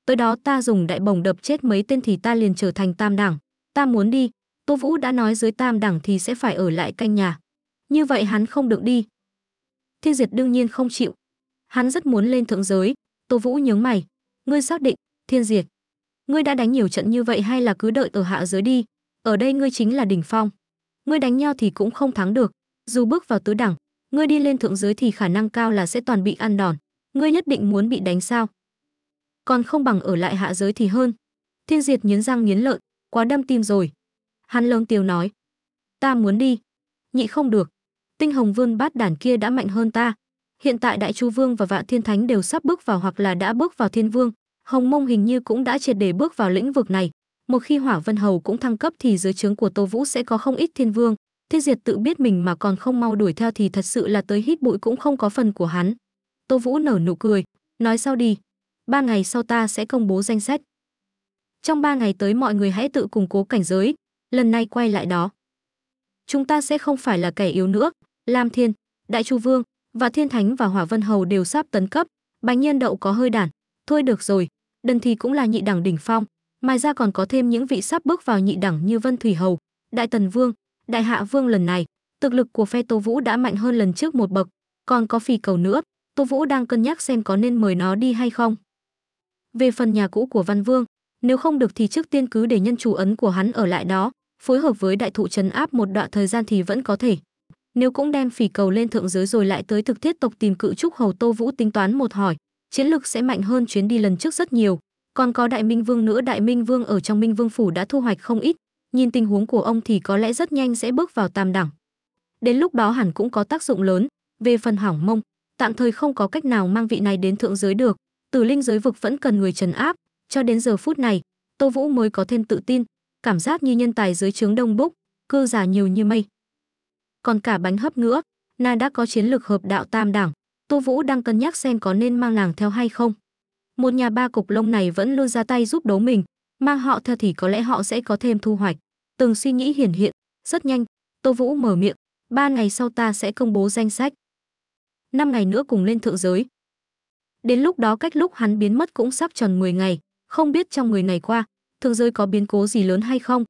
Tới đó ta dùng đại bồng đập chết mấy tên thì ta liền trở thành tam đảng. Ta muốn đi, Tô Vũ đã nói dưới tam đẳng thì sẽ phải ở lại canh nhà. Như vậy hắn không được đi. Thiên Diệt đương nhiên không chịu. Hắn rất muốn lên thượng giới. Tô Vũ nhướng mày. Ngươi xác định, Thiên Diệt. Ngươi đã đánh nhiều trận như vậy hay là cứ đợi ở hạ giới đi. Ở đây ngươi chính là đỉnh phong. Ngươi đánh nhau thì cũng không thắng được. Dù bước vào tứ đẳng, ngươi đi lên thượng giới thì khả năng cao là sẽ toàn bị ăn đòn. Ngươi nhất định muốn bị đánh sao. Còn không bằng ở lại hạ giới thì hơn. Thiên Diệt nghiến răng nghiến lợi, quá đâm tim rồi. Hắn lớn tiếng nói, ta muốn đi. Nhị không được. Tinh hồng vương bát đản kia đã mạnh hơn ta. Hiện tại đại chu vương và vạn thiên thánh đều sắp bước vào hoặc là đã bước vào thiên vương. Hồng mông hình như cũng đã triệt để bước vào lĩnh vực này. Một khi hỏa vân hầu cũng thăng cấp thì dưới trướng của tô vũ sẽ có không ít thiên vương. Thiết diệt tự biết mình mà còn không mau đuổi theo thì thật sự là tới hít bụi cũng không có phần của hắn. Tô vũ nở nụ cười, nói sau đi. Ba ngày sau ta sẽ công bố danh sách. Trong ba ngày tới mọi người hãy tự củng cố cảnh giới, lần này quay lại đó. Chúng ta sẽ không phải là kẻ yếu nữa, Lam Thiên, Đại Chu Vương và Thiên Thánh và Hỏa Vân Hầu đều sắp tấn cấp, Bánh Nhân Đậu có hơi đản, thôi được rồi, Đần thì cũng là nhị đẳng đỉnh phong, Mai ra còn có thêm những vị sắp bước vào nhị đẳng như Vân Thủy Hầu, Đại Tần Vương, Đại Hạ Vương lần này, thực lực của phe Tô Vũ đã mạnh hơn lần trước một bậc, còn có phì cầu nữa, Tô Vũ đang cân nhắc xem có nên mời nó đi hay không. Về phần nhà cũ của Văn Vương, nếu không được thì trước tiên cứ để nhân chủ ấn của hắn ở lại đó, phối hợp với đại thụ trấn áp một đoạn thời gian thì vẫn có thể. Nếu cũng đem phỉ cầu lên thượng giới rồi lại tới thực thiết tộc tìm cự trúc hầu Tô Vũ tính toán một hỏi, chiến lực sẽ mạnh hơn chuyến đi lần trước rất nhiều. Còn có Đại Minh Vương nữa, Đại Minh Vương ở trong Minh Vương phủ đã thu hoạch không ít, nhìn tình huống của ông thì có lẽ rất nhanh sẽ bước vào tam đẳng. Đến lúc đó hẳn cũng có tác dụng lớn, về phần hỏng mông, tạm thời không có cách nào mang vị này đến thượng giới được, Tử linh giới vực vẫn cần người trấn áp, cho đến giờ phút này, Tô Vũ mới có thêm tự tin, cảm giác như nhân tài dưới trướng Đông Búc, cư giả nhiều như mây. Còn cả bánh hấp nữa, Na đã có chiến lược hợp đạo tam đảng, Tô Vũ đang cân nhắc xem có nên mang nàng theo hay không. Một nhà ba cục lông này vẫn luôn ra tay giúp đấu mình, mang họ theo thì có lẽ họ sẽ có thêm thu hoạch. Từng suy nghĩ hiển hiện, rất nhanh, Tô Vũ mở miệng, ba ngày sau ta sẽ công bố danh sách. Năm ngày nữa cùng lên thượng giới. Đến lúc đó cách lúc hắn biến mất cũng sắp tròn 10 ngày, không biết trong 10 ngày qua, thường giới có biến cố gì lớn hay không,